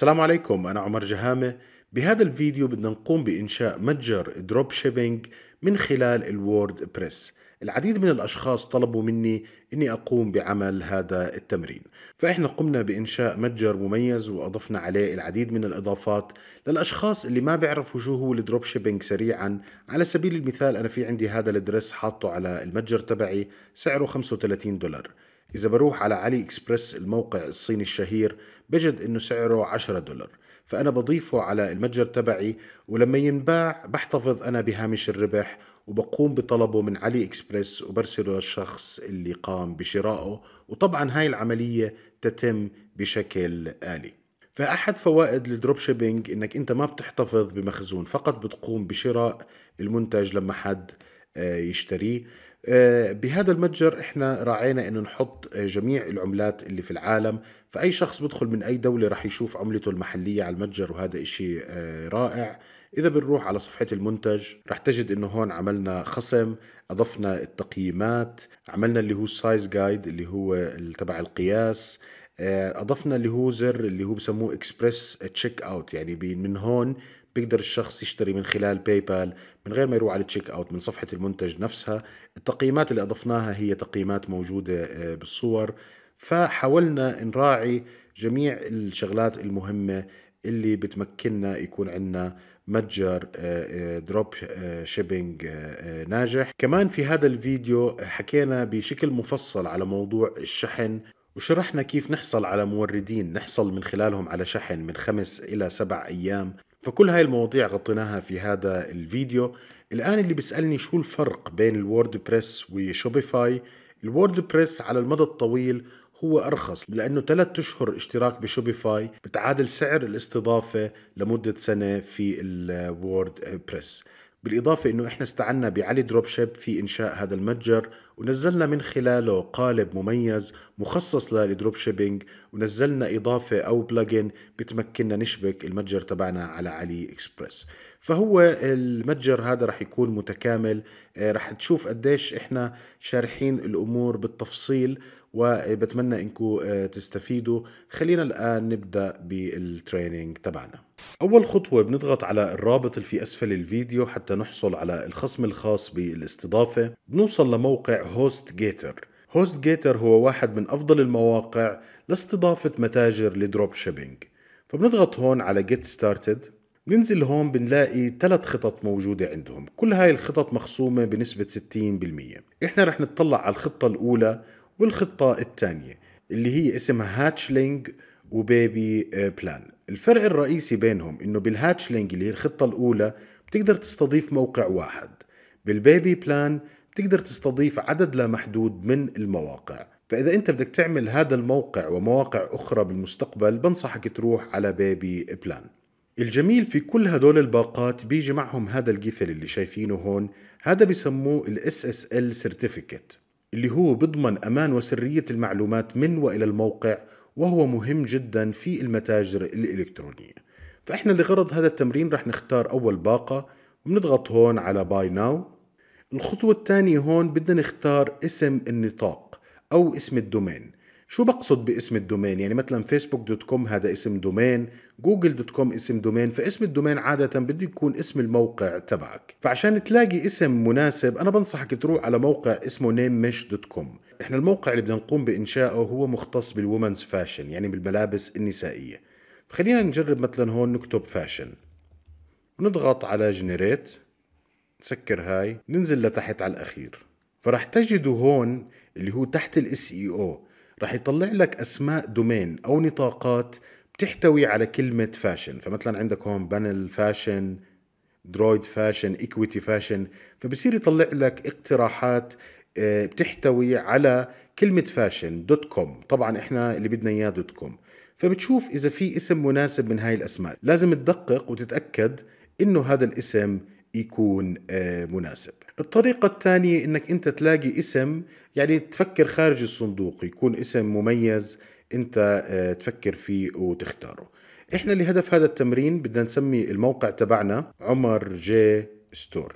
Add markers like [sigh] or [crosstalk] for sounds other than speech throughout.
السلام عليكم أنا عمر جهامة بهذا الفيديو بدنا نقوم بإنشاء متجر دروب شيبينج من خلال الوورد بريس العديد من الأشخاص طلبوا مني أني أقوم بعمل هذا التمرين فإحنا قمنا بإنشاء متجر مميز وأضفنا عليه العديد من الإضافات للأشخاص اللي ما بيعرفوا شو هو الدروب شيبينج سريعا على سبيل المثال أنا في عندي هذا الدرس حاطه على المتجر تبعي سعره 35 دولار إذا بروح على علي إكسبرس الموقع الصيني الشهير بجد إنه سعره 10 دولار فأنا بضيفه على المتجر تبعي ولما ينباع بحتفظ أنا بهامش الربح وبقوم بطلبه من علي إكسبرس وبرسله للشخص اللي قام بشرائه وطبعا هاي العملية تتم بشكل آلي فأحد فوائد الدروب شيبينج إنك أنت ما بتحتفظ بمخزون فقط بتقوم بشراء المنتج لما حد آه، يشتريه آه، بهذا المتجر احنا راعينا انه نحط آه، جميع العملات اللي في العالم فاي شخص بدخل من اي دوله راح يشوف عملته المحليه على المتجر وهذا اشي آه، رائع إذا بنروح على صفحة المنتج راح تجد إنه هون عملنا خصم أضفنا التقييمات عملنا اللي هو السايز جايد اللي هو تبع القياس أضفنا اللي هو زر اللي هو بسموه اكسبرس تشيك اوت يعني من هون بيقدر الشخص يشتري من خلال باي بال من غير ما يروح على التشيك اوت من صفحة المنتج نفسها التقييمات اللي أضفناها هي تقييمات موجودة آه، بالصور فحاولنا نراعي جميع الشغلات المهمة اللي بتمكننا يكون عندنا متجر دروب آه، شيبينج آه، ناجح كمان في هذا الفيديو حكينا بشكل مفصل على موضوع الشحن وشرحنا كيف نحصل على موردين نحصل من خلالهم على شحن من خمس إلى سبع أيام فكل هاي المواضيع غطيناها في هذا الفيديو الآن اللي بيسألني شو الفرق بين بريس وشوبيفاي بريس على المدى الطويل هو أرخص لأنه ثلاثة أشهر اشتراك بشوبيفاي بتعادل سعر الاستضافة لمدة سنة في الورد بريس بالإضافة أنه إحنا استعنا بعلي دروب شيب في إنشاء هذا المتجر ونزلنا من خلاله قالب مميز مخصص للدروب شيبينج ونزلنا إضافة أو بلجن بتمكننا نشبك المتجر تبعنا على علي إكسبرس فهو المتجر هذا رح يكون متكامل آه، رح تشوف قديش إحنا شارحين الأمور بالتفصيل وبتمنى انكم آه، تستفيدوا خلينا الان نبدا بالتريننج تبعنا أول خطوة بنضغط على الرابط اللي في أسفل الفيديو حتى نحصل على الخصم الخاص بالاستضافة بنوصل لموقع هوست جيتر هوست جيتر هو واحد من أفضل المواقع لاستضافة متاجر لدروب شيبينج فبنضغط هون على جيت ستارتد بننزل هون بنلاقي ثلاث خطط موجودة عندهم كل هاي الخطط مخصومة بنسبة 60% إحنا رح نتطلع على الخطة الأولى والخطة الثانية اللي هي اسمها هاتشلينج وبيبي بلان الفرق الرئيسي بينهم انه بالهاتشلينج اللي هي الخطة الاولى بتقدر تستضيف موقع واحد بالبيبي بلان بتقدر تستضيف عدد لا محدود من المواقع فإذا أنت بدك تعمل هذا الموقع ومواقع أخرى بالمستقبل بنصحك تروح على بيبي بلان الجميل في كل هدول الباقات بيجي معهم هذا القفل اللي شايفينه هون هذا بسموه الـ SSL Certificate اللي هو بضمن أمان وسرية المعلومات من وإلى الموقع وهو مهم جدا في المتاجر الإلكترونية فإحنا لغرض هذا التمرين رح نختار أول باقة وبنضغط هون على باي ناو الخطوة الثانية هون بدنا نختار اسم النطاق أو اسم الدومين شو بقصد باسم الدومين يعني مثلا فيسبوك دوت كوم هذا اسم دومين جوجل دوت كوم اسم دومين فاسم الدومين عادة بده يكون اسم الموقع تبعك فعشان تلاقي اسم مناسب أنا بنصحك تروح على موقع اسمه مش دوت كوم احنا الموقع اللي بدنا نقوم بإنشائه هو مختص بالومنز فاشن يعني بالملابس النسائية خلينا نجرب مثلا هون نكتب فاشن نضغط على جنريت نسكر هاي ننزل لتحت على الأخير فرح تجدوا هون اللي هو تحت الاس اي او e راح يطلع لك اسماء دومين او نطاقات بتحتوي على كلمة فاشن فمثلا عندك هون بانل فاشن درويد فاشن ايكويتي فاشن فبصير يطلع لك اقتراحات آه، بتحتوي على كلمة فاشن دوت كوم طبعا احنا اللي بدنا اياه دوت كوم فبتشوف اذا في اسم مناسب من هاي الاسماء لازم تدقق وتتأكد انه هذا الاسم يكون آه، مناسب الطريقة الثانية انك انت تلاقي اسم يعني تفكر خارج الصندوق يكون اسم مميز انت آه، تفكر فيه وتختاره احنا لهدف هذا التمرين بدنا نسمي الموقع تبعنا عمر جي ستور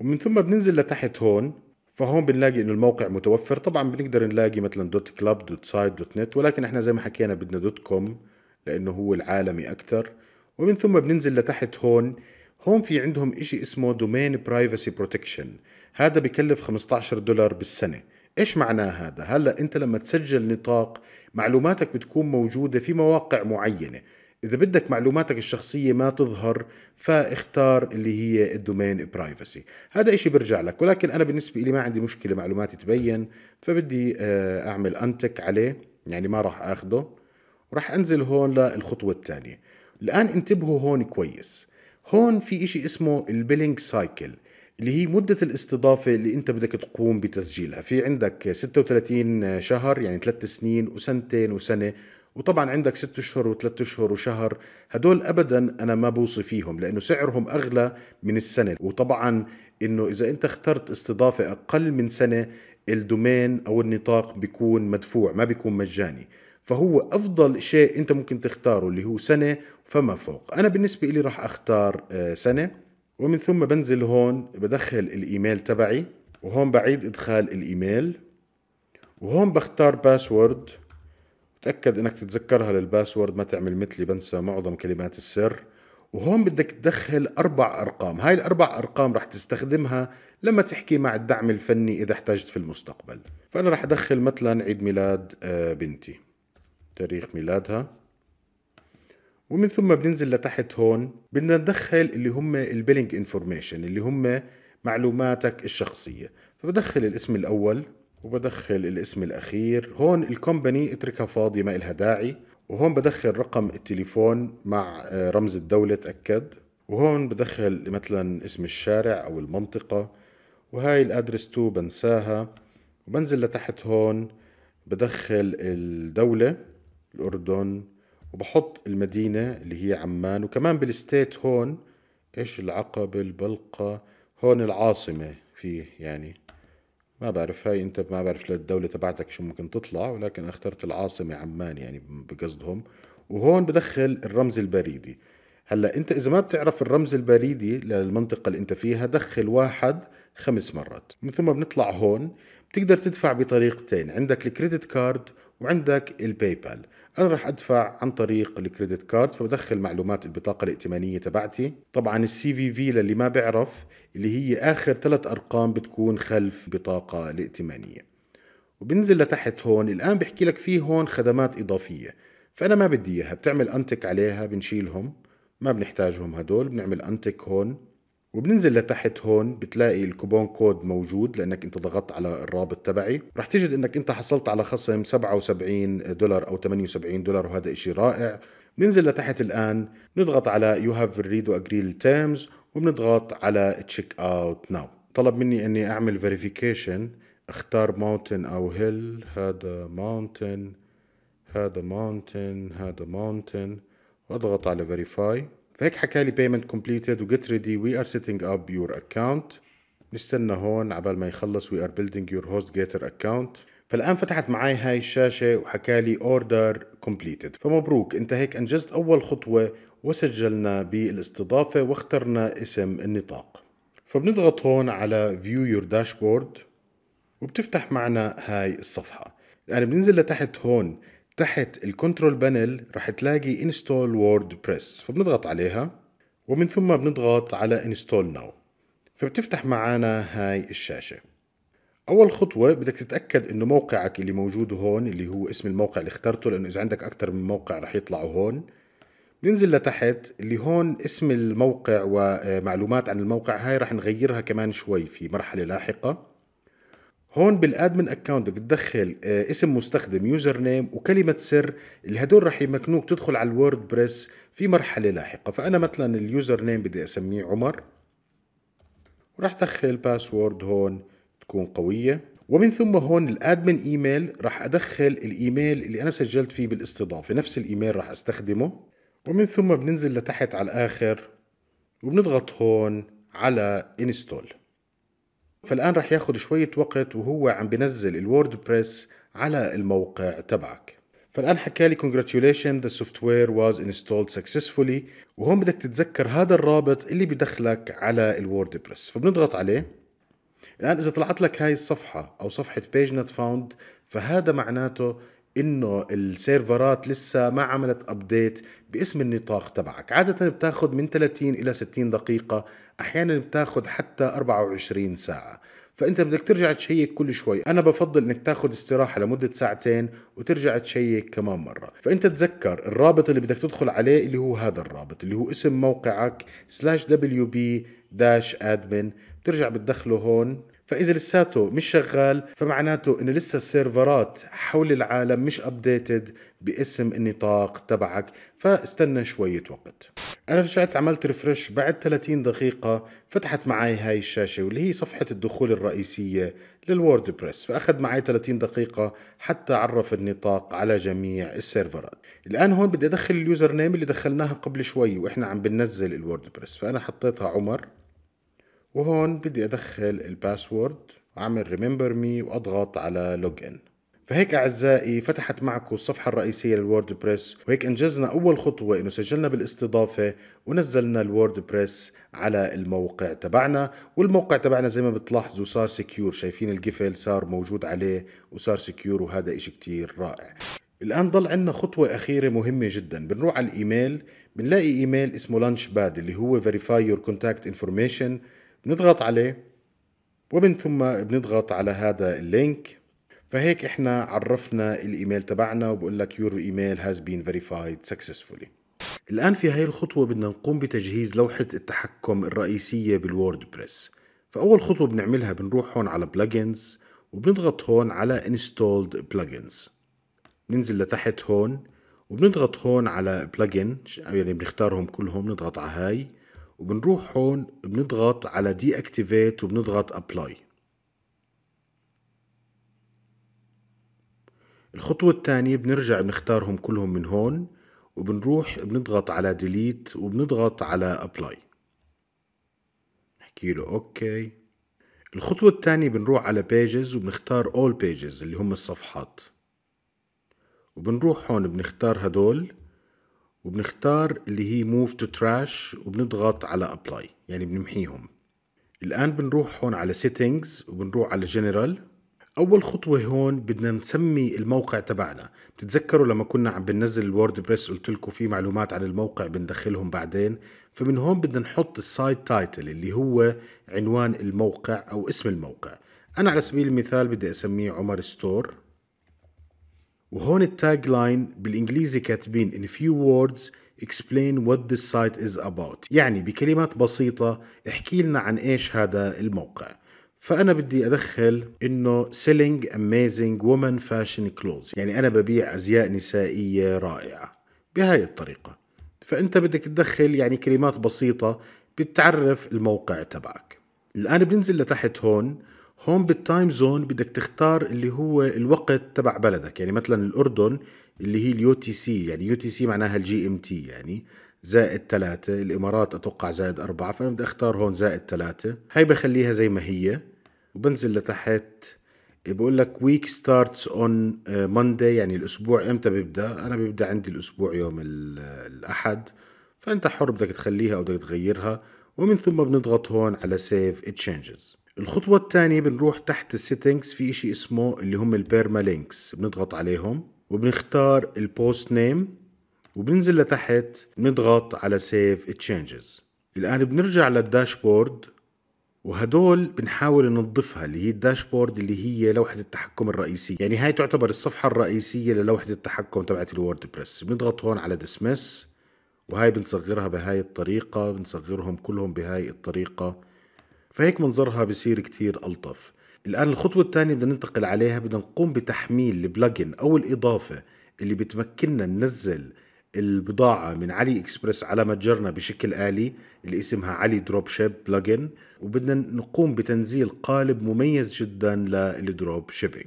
ومن ثم بننزل لتحت هون فهون بنلاقي انه الموقع متوفر طبعا بنقدر نلاقي مثلا دوت كلاب دوت سايد دوت نت ولكن احنا زي ما حكينا بدنا دوت كوم لانه هو العالمي اكثر ومن ثم بننزل لتحت هون هون في عندهم إشي اسمه دومين برايفسي بروتكشن هذا بكلف 15 دولار بالسنة ايش معناه هذا هلا انت لما تسجل نطاق معلوماتك بتكون موجوده في مواقع معينه اذا بدك معلوماتك الشخصيه ما تظهر فاختار اللي هي الدومين برايفسي هذا إشي برجع لك ولكن انا بالنسبه لي ما عندي مشكله معلوماتي تبين فبدي آه، اعمل انتك عليه يعني ما راح اخده وراح انزل هون للخطوه الثانيه الان انتبهوا هون كويس هون في إشي اسمه البيلينج سايكل اللي هي مدة الاستضافة اللي أنت بدك تقوم بتسجيلها في عندك 36 شهر يعني 3 سنين وسنتين وسنة وطبعا عندك 6 أشهر وثلاث أشهر وشهر هدول أبدا أنا ما بوصي فيهم لأنه سعرهم أغلى من السنة وطبعا أنه إذا أنت اخترت استضافة أقل من سنة الدومين أو النطاق بيكون مدفوع ما بيكون مجاني فهو أفضل شيء أنت ممكن تختاره اللي هو سنة فما فوق أنا بالنسبة لي راح أختار آه، سنة ومن ثم بنزل هون بدخل الإيميل تبعي وهون بعيد إدخال الإيميل وهون بختار باسورد تأكد إنك تتذكرها للباسورد ما تعمل مثلي بنسى معظم كلمات السر وهون بدك تدخل أربع أرقام هاي الأربع أرقام رح تستخدمها لما تحكي مع الدعم الفني إذا احتجت في المستقبل فأنا رح أدخل مثلا عيد ميلاد آه، بنتي تاريخ ميلادها ومن ثم بننزل لتحت هون بدنا ندخل اللي هم البيلينج انفورميشن اللي هم معلوماتك الشخصية فبدخل الاسم الأول وبدخل الاسم الأخير هون الكومباني اتركها فاضية ما إلها داعي وهون بدخل رقم التليفون مع آه، رمز الدولة تأكد وهون بدخل مثلا اسم الشارع أو المنطقة وهاي الأدرس تو بنساها وبنزل لتحت هون بدخل الدولة الأردن وبحط المدينة اللي هي عمان وكمان بالستيت هون ايش العقبة البلقة هون العاصمة فيه يعني ما بعرف هاي انت ما بعرف للدولة تبعتك شو ممكن تطلع ولكن اخترت العاصمة عمان يعني بقصدهم وهون بدخل الرمز البريدي هلا انت اذا ما بتعرف الرمز البريدي للمنطقة اللي انت فيها دخل واحد خمس مرات من ثم بنطلع هون بتقدر تدفع بطريقتين عندك الكريدت كارد وعندك الباي بال انا راح ادفع عن طريق الكريدت كارد فبدخل معلومات البطاقه الائتمانيه تبعتي طبعا السي في في للي ما بيعرف اللي هي اخر ثلاث ارقام بتكون خلف البطاقه الائتمانيه وبنزل لتحت هون الان بحكي لك في هون خدمات اضافيه فانا ما بدي اياها بتعمل انتك عليها بنشيلهم ما بنحتاجهم هدول بنعمل انتك هون وبننزل لتحت هون بتلاقي الكوبون كود موجود لانك انت ضغطت على الرابط تبعي رح تجد انك انت حصلت على خصم 77 دولار او 78 دولار وهذا اشي رائع ننزل لتحت الان بنضغط على يو هاف ريد واجري التيرمز وبنضغط على تشيك اوت ناو طلب مني اني اعمل فيريفيكيشن اختار ماونتن او هيل هذا ماونتن هذا ماونتن هذا ماونتن واضغط على فيريفاي فهيك حكى لي بيمنت كومبليتد وجيت ريدي وي ار سيتنج اب يور اكونت نستنى هون عبال ما يخلص وي ار بيلدينج يور هوست جيتر اكونت فالان فتحت معي هاي الشاشه وحكى لي اوردر كومبليتد فمبروك انت هيك انجزت اول خطوه وسجلنا بالاستضافه واخترنا اسم النطاق فبنضغط هون على فيو يور داشبورد وبتفتح معنا هاي الصفحه يعني بننزل لتحت هون تحت الكنترول بانل رح تلاقي انستول وورد بريس فبنضغط عليها ومن ثم بنضغط على انستول ناو فبتفتح معنا هاي الشاشة أول خطوة بدك تتأكد إنه موقعك اللي موجود هون اللي هو اسم الموقع اللي اخترته لأنه إذا عندك أكتر من موقع رح يطلعوا هون بننزل لتحت اللي هون اسم الموقع ومعلومات عن الموقع هاي رح نغيرها كمان شوي في مرحلة لاحقة هون بالادمن اكونت بدك تدخل اسم مستخدم يوزر نيم وكلمه سر اللي هدول رح يمكنوك تدخل على الوورد بريس في مرحله لاحقه فانا مثلا اليوزر نيم بدي اسميه عمر وراح ادخل باسورد هون تكون قويه ومن ثم هون الادمن ايميل راح ادخل الايميل اللي انا سجلت فيه بالاستضافه نفس الايميل راح استخدمه ومن ثم بننزل لتحت على الاخر وبنضغط هون على انستول فالآن رح ياخد شوية وقت وهو عم بنزل الوورد بريس على الموقع تبعك فالآن حكى لي congratulations the software was installed successfully وهون بدك تتذكر هذا الرابط اللي بدخلك على الوورد بريس فبنضغط عليه الآن إذا طلعت لك هاي الصفحة أو صفحة page not found فهذا معناته انه السيرفرات لسه ما عملت ابديت باسم النطاق تبعك عادة بتاخد من 30 إلى 60 دقيقة أحيانا بتاخد حتى 24 ساعة فأنت بدك ترجع تشيك كل شوي أنا بفضل أنك تاخد استراحة لمدة ساعتين وترجع تشيك كمان مرة فأنت تذكر الرابط اللي بدك تدخل عليه اللي هو هذا الرابط اللي هو اسم موقعك slash wb-admin بترجع بتدخله هون فاذا لساته مش شغال فمعناته انه لسه السيرفرات حول العالم مش ابديتد باسم النطاق تبعك فاستنى شويه وقت انا رجعت عملت ريفرش بعد 30 دقيقه فتحت معي هاي الشاشه واللي هي صفحه الدخول الرئيسيه للووردبريس فاخذ معي 30 دقيقه حتى عرف النطاق على جميع السيرفرات الان هون بدي ادخل اليوزر نيم اللي دخلناها قبل شوي واحنا عم بننزل الووردبريس فانا حطيتها عمر وهون بدي أدخل الباسورد وأعمل ريميمبر مي وأضغط على لوج إن فهيك أعزائي فتحت معكم الصفحة الرئيسية للووردبريس وهيك أنجزنا أول خطوة إنه سجلنا بالاستضافة ونزلنا الووردبريس على الموقع تبعنا والموقع تبعنا زي ما بتلاحظوا صار سكيور شايفين القفل صار موجود عليه وصار سكيور وهذا إشي كتير رائع الآن ضل عندنا خطوة أخيرة مهمة جدا بنروح على الإيميل بنلاقي إيميل اسمه لانش باد اللي هو Verify Your Contact Information بنضغط عليه ومن ثم بنضغط على هذا اللينك فهيك احنا عرفنا الايميل تبعنا وبقول لك يور ايميل has been verified successfully الان في هاي الخطوة بدنا نقوم بتجهيز لوحة التحكم الرئيسية بالووردبريس فاول خطوة بنعملها بنروح هون على plugins وبنضغط هون على installed plugins ننزل لتحت هون وبنضغط هون على plugin يعني بنختارهم كلهم نضغط على هاي وبنروح هون بنضغط على دي اكتيفيت وبنضغط ابلاي الخطوة الثانية بنرجع بنختارهم كلهم من هون وبنروح بنضغط على ديليت وبنضغط على ابلاي نحكي له اوكي الخطوة الثانية بنروح على بيجز وبنختار all pages اللي هم الصفحات وبنروح هون بنختار هدول وبنختار اللي هي move to trash وبنضغط على apply يعني بنمحيهم الآن بنروح هون على settings وبنروح على general أول خطوة هون بدنا نسمي الموقع تبعنا بتتذكروا لما كنا عم بننزل بريس قلت لكم في معلومات عن الموقع بندخلهم بعدين فمن هون بدنا نحط السايت تايتل اللي هو عنوان الموقع أو اسم الموقع أنا على سبيل المثال بدي أسميه عمر ستور وهون التاج لاين بالانجليزي كاتبين in few words explain what this site is about يعني بكلمات بسيطة احكي لنا عن ايش هذا الموقع فأنا بدي أدخل إنه selling amazing woman fashion clothes يعني أنا ببيع أزياء نسائية رائعة بهاي الطريقة فأنت بدك تدخل يعني كلمات بسيطة بتعرف الموقع تبعك الآن بننزل لتحت هون هون بالتايم زون بدك تختار اللي هو الوقت تبع بلدك يعني مثلا الاردن اللي هي اليو تي سي يعني يو تي سي معناها الجي ام تي يعني زائد ثلاثة الإمارات أتوقع زائد أربعة فأنا بدي أختار هون زائد ثلاثة هاي بخليها زي ما هي وبنزل لتحت بقول لك ويك ستارتس اون مانداي يعني الاسبوع امتى بيبدا انا بيبدا عندي الاسبوع يوم الاحد فانت حر بدك تخليها او بدك تغيرها ومن ثم بنضغط هون على سيف تشينجز الخطوة الثانية بنروح تحت السيتنجز في اشي اسمه اللي هم البيرما لينكس بنضغط عليهم وبنختار البوست نيم وبننزل لتحت بنضغط على سيف تشينجز الآن بنرجع للداشبورد وهدول بنحاول ننظفها اللي هي الداشبورد اللي هي لوحة التحكم الرئيسية يعني هاي تعتبر الصفحة الرئيسية للوحة التحكم تبعت الووردبريس بنضغط هون على دسمس وهاي بنصغرها بهاي الطريقة بنصغرهم كلهم بهاي الطريقة فهيك منظرها بصير كتير ألطف الآن الخطوة الثانية بدنا ننتقل عليها بدنا نقوم بتحميل البلجن أو الإضافة اللي بتمكننا ننزل البضاعة من علي اكسبرس على متجرنا بشكل آلي اللي اسمها علي دروب شيب بلجن وبدنا نقوم بتنزيل قالب مميز جدا للدروب شيبينج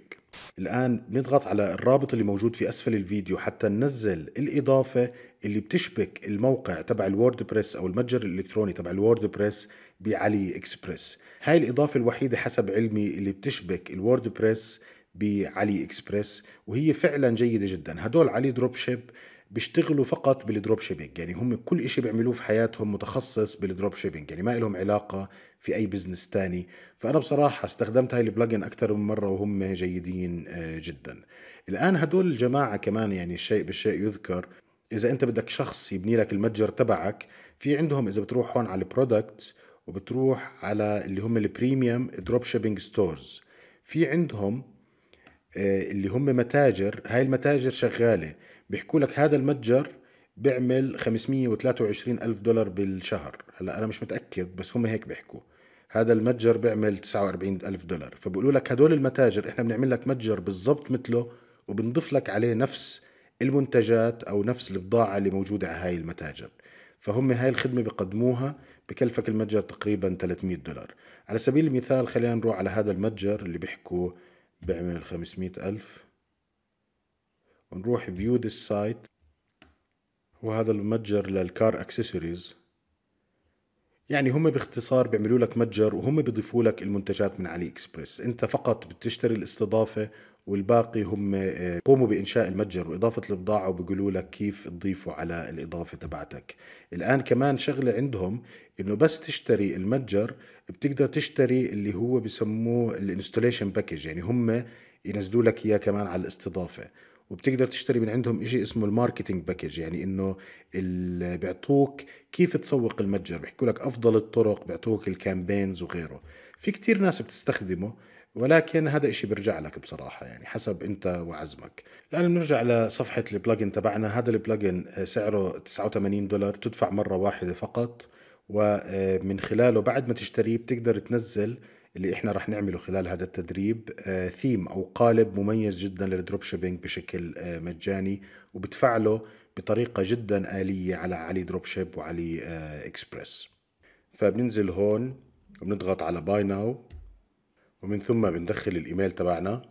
الآن بنضغط على الرابط اللي موجود في أسفل الفيديو حتى ننزل الإضافة اللي بتشبك الموقع تبع الووردبريس أو المتجر الإلكتروني تبع الووردبريس بعلي اكسبريس هاي الإضافة الوحيدة حسب علمي اللي بتشبك بريس بعلي اكسبريس وهي فعلا جيدة جدا هدول علي دروب شيب بيشتغلوا فقط بالدروب شيبينج يعني هم كل إشي بيعملوه في حياتهم متخصص بالدروب شيبينج يعني ما لهم علاقة في أي بزنس تاني فأنا بصراحة استخدمت هاي البلجن أكثر من مرة وهم جيدين آه، جدا الآن هدول الجماعة كمان يعني الشيء بالشيء يذكر إذا أنت بدك شخص يبني لك المتجر تبعك في عندهم إذا بتروح هون على البرودكتس وبتروح على اللي هم البريميوم دروب شيبينج ستورز في عندهم آه، اللي هم متاجر هاي المتاجر شغالة بيحكوا لك هذا المتجر بيعمل 523 ألف دولار بالشهر هلا أنا مش متأكد بس هم هيك بيحكوا هذا المتجر بيعمل 49 ألف دولار فبقولوا لك هدول المتاجر إحنا بنعمل لك متجر بالضبط مثله وبنضيف لك عليه نفس المنتجات أو نفس البضاعة اللي موجودة على هاي المتاجر فهم هاي الخدمة بقدموها بكلفك المتجر تقريبا 300 دولار على سبيل المثال خلينا نروح على هذا المتجر اللي بيحكوا بيعمل 500 ألف ونروح فيو ذس سايت وهذا المتجر للكار اكسسوارز يعني هم باختصار بيعملوا لك متجر وهم بيضيفوا لك المنتجات من علي اكسبرس انت فقط بتشتري الاستضافه والباقي هم آه، قوموا بانشاء المتجر واضافه البضاعه وبيقولوا لك كيف تضيفه على الاضافه تبعتك الان كمان شغله عندهم انه بس تشتري المتجر بتقدر تشتري اللي هو بسموه الانستوليشن باكج يعني هم ينزلوا لك اياه كمان على الاستضافه وبتقدر تشتري من عندهم شيء اسمه الماركتينج باكج يعني انه بيعطوك كيف تسوق المتجر بيحكوا لك افضل الطرق بيعطوك الكامبينز وغيره في كتير ناس بتستخدمه ولكن هذا إشي بيرجع لك بصراحة يعني حسب أنت وعزمك الآن بنرجع لصفحة البلجن تبعنا هذا البلجن آه، سعره 89 دولار تدفع مرة واحدة فقط ومن آه، خلاله بعد ما تشتريه بتقدر تنزل اللي احنا رح نعمله خلال هذا التدريب آه، ثيم او قالب مميز جدا للدروب شيبينج بشكل مجاني وبتفعله بطريقه جدا اليه على علي دروب شيب وعلي اكسبرس فبننزل هون وبنضغط على باي ناو ومن ثم بندخل الايميل تبعنا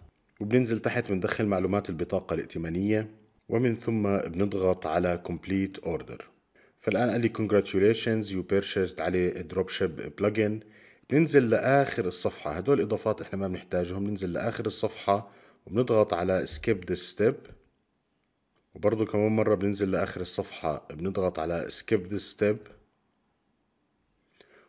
وبننزل تحت بندخل معلومات البطاقة الائتمانية ومن ثم بنضغط على complete order فالآن قال لي congratulations you purchased عليه dropship plugin بننزل لآخر الصفحة هدول إضافات إحنا ما بنحتاجهم بننزل لآخر الصفحة وبنضغط على skip this step وبرضه كمان مرة بننزل لآخر الصفحة بنضغط على skip this step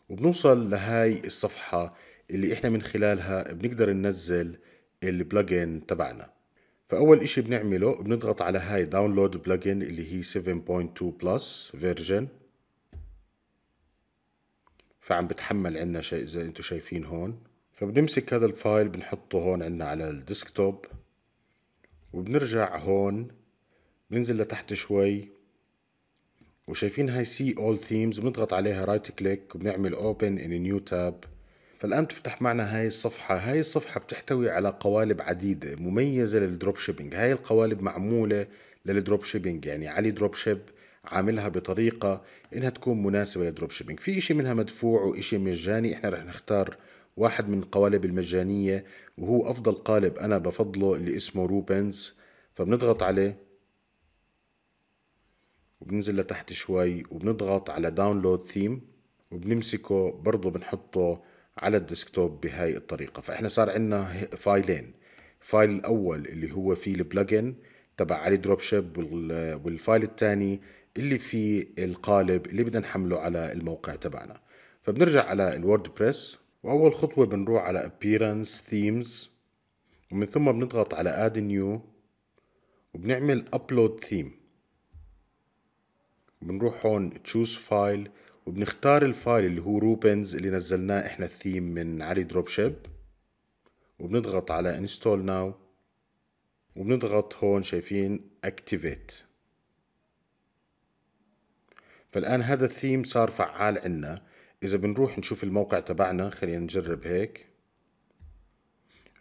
وبنوصل لهاي الصفحة اللي احنا من خلالها بنقدر ننزل البلجن تبعنا فاول اشي بنعمله بنضغط على هاي داونلود بلجن اللي هي 7.2 بلس فيرجن فعم بتحمل عنا شيء زي انتم شايفين هون فبنمسك هذا الفايل بنحطه هون عنا على الديسكتوب وبنرجع هون بننزل لتحت شوي وشايفين هاي سي اول ثيمز بنضغط عليها رايت كليك وبنعمل اوبن ان نيو تاب فالآن تفتح معنا هاي الصفحة هاي الصفحة بتحتوي على قوالب عديدة مميزة للدروب شيبينج هاي القوالب معمولة للدروب شيبينج يعني علي دروب شيب عاملها بطريقة إنها تكون مناسبة للدروب شيبينج في شيء منها مدفوع وإشي مجاني إحنا رح نختار واحد من القوالب المجانية وهو أفضل قالب أنا بفضله اللي اسمه روبنز فبنضغط عليه وبننزل لتحت شوي وبنضغط على داونلود ثيم وبنمسكه برضه بنحطه على الديسكتوب بهاي الطريقه فاحنا صار عندنا فايلين الفايل الاول اللي هو فيه البلجن تبع علي دروب شيب والفايل الثاني اللي فيه القالب اللي بدنا نحمله على الموقع تبعنا فبنرجع على الووردبريس واول خطوه بنروح على ابييرنس ثيمز ومن ثم بنضغط على اد نيو وبنعمل ابلود ثيم بنروح هون تشوز فايل وبنختار الفايل اللي هو روبنز اللي نزلناه احنا الثيم من علي دروب شيب وبنضغط على انستول ناو وبنضغط هون شايفين اكتيفيت فالان هذا الثيم صار فعال عنا اذا بنروح نشوف الموقع تبعنا خلينا نجرب هيك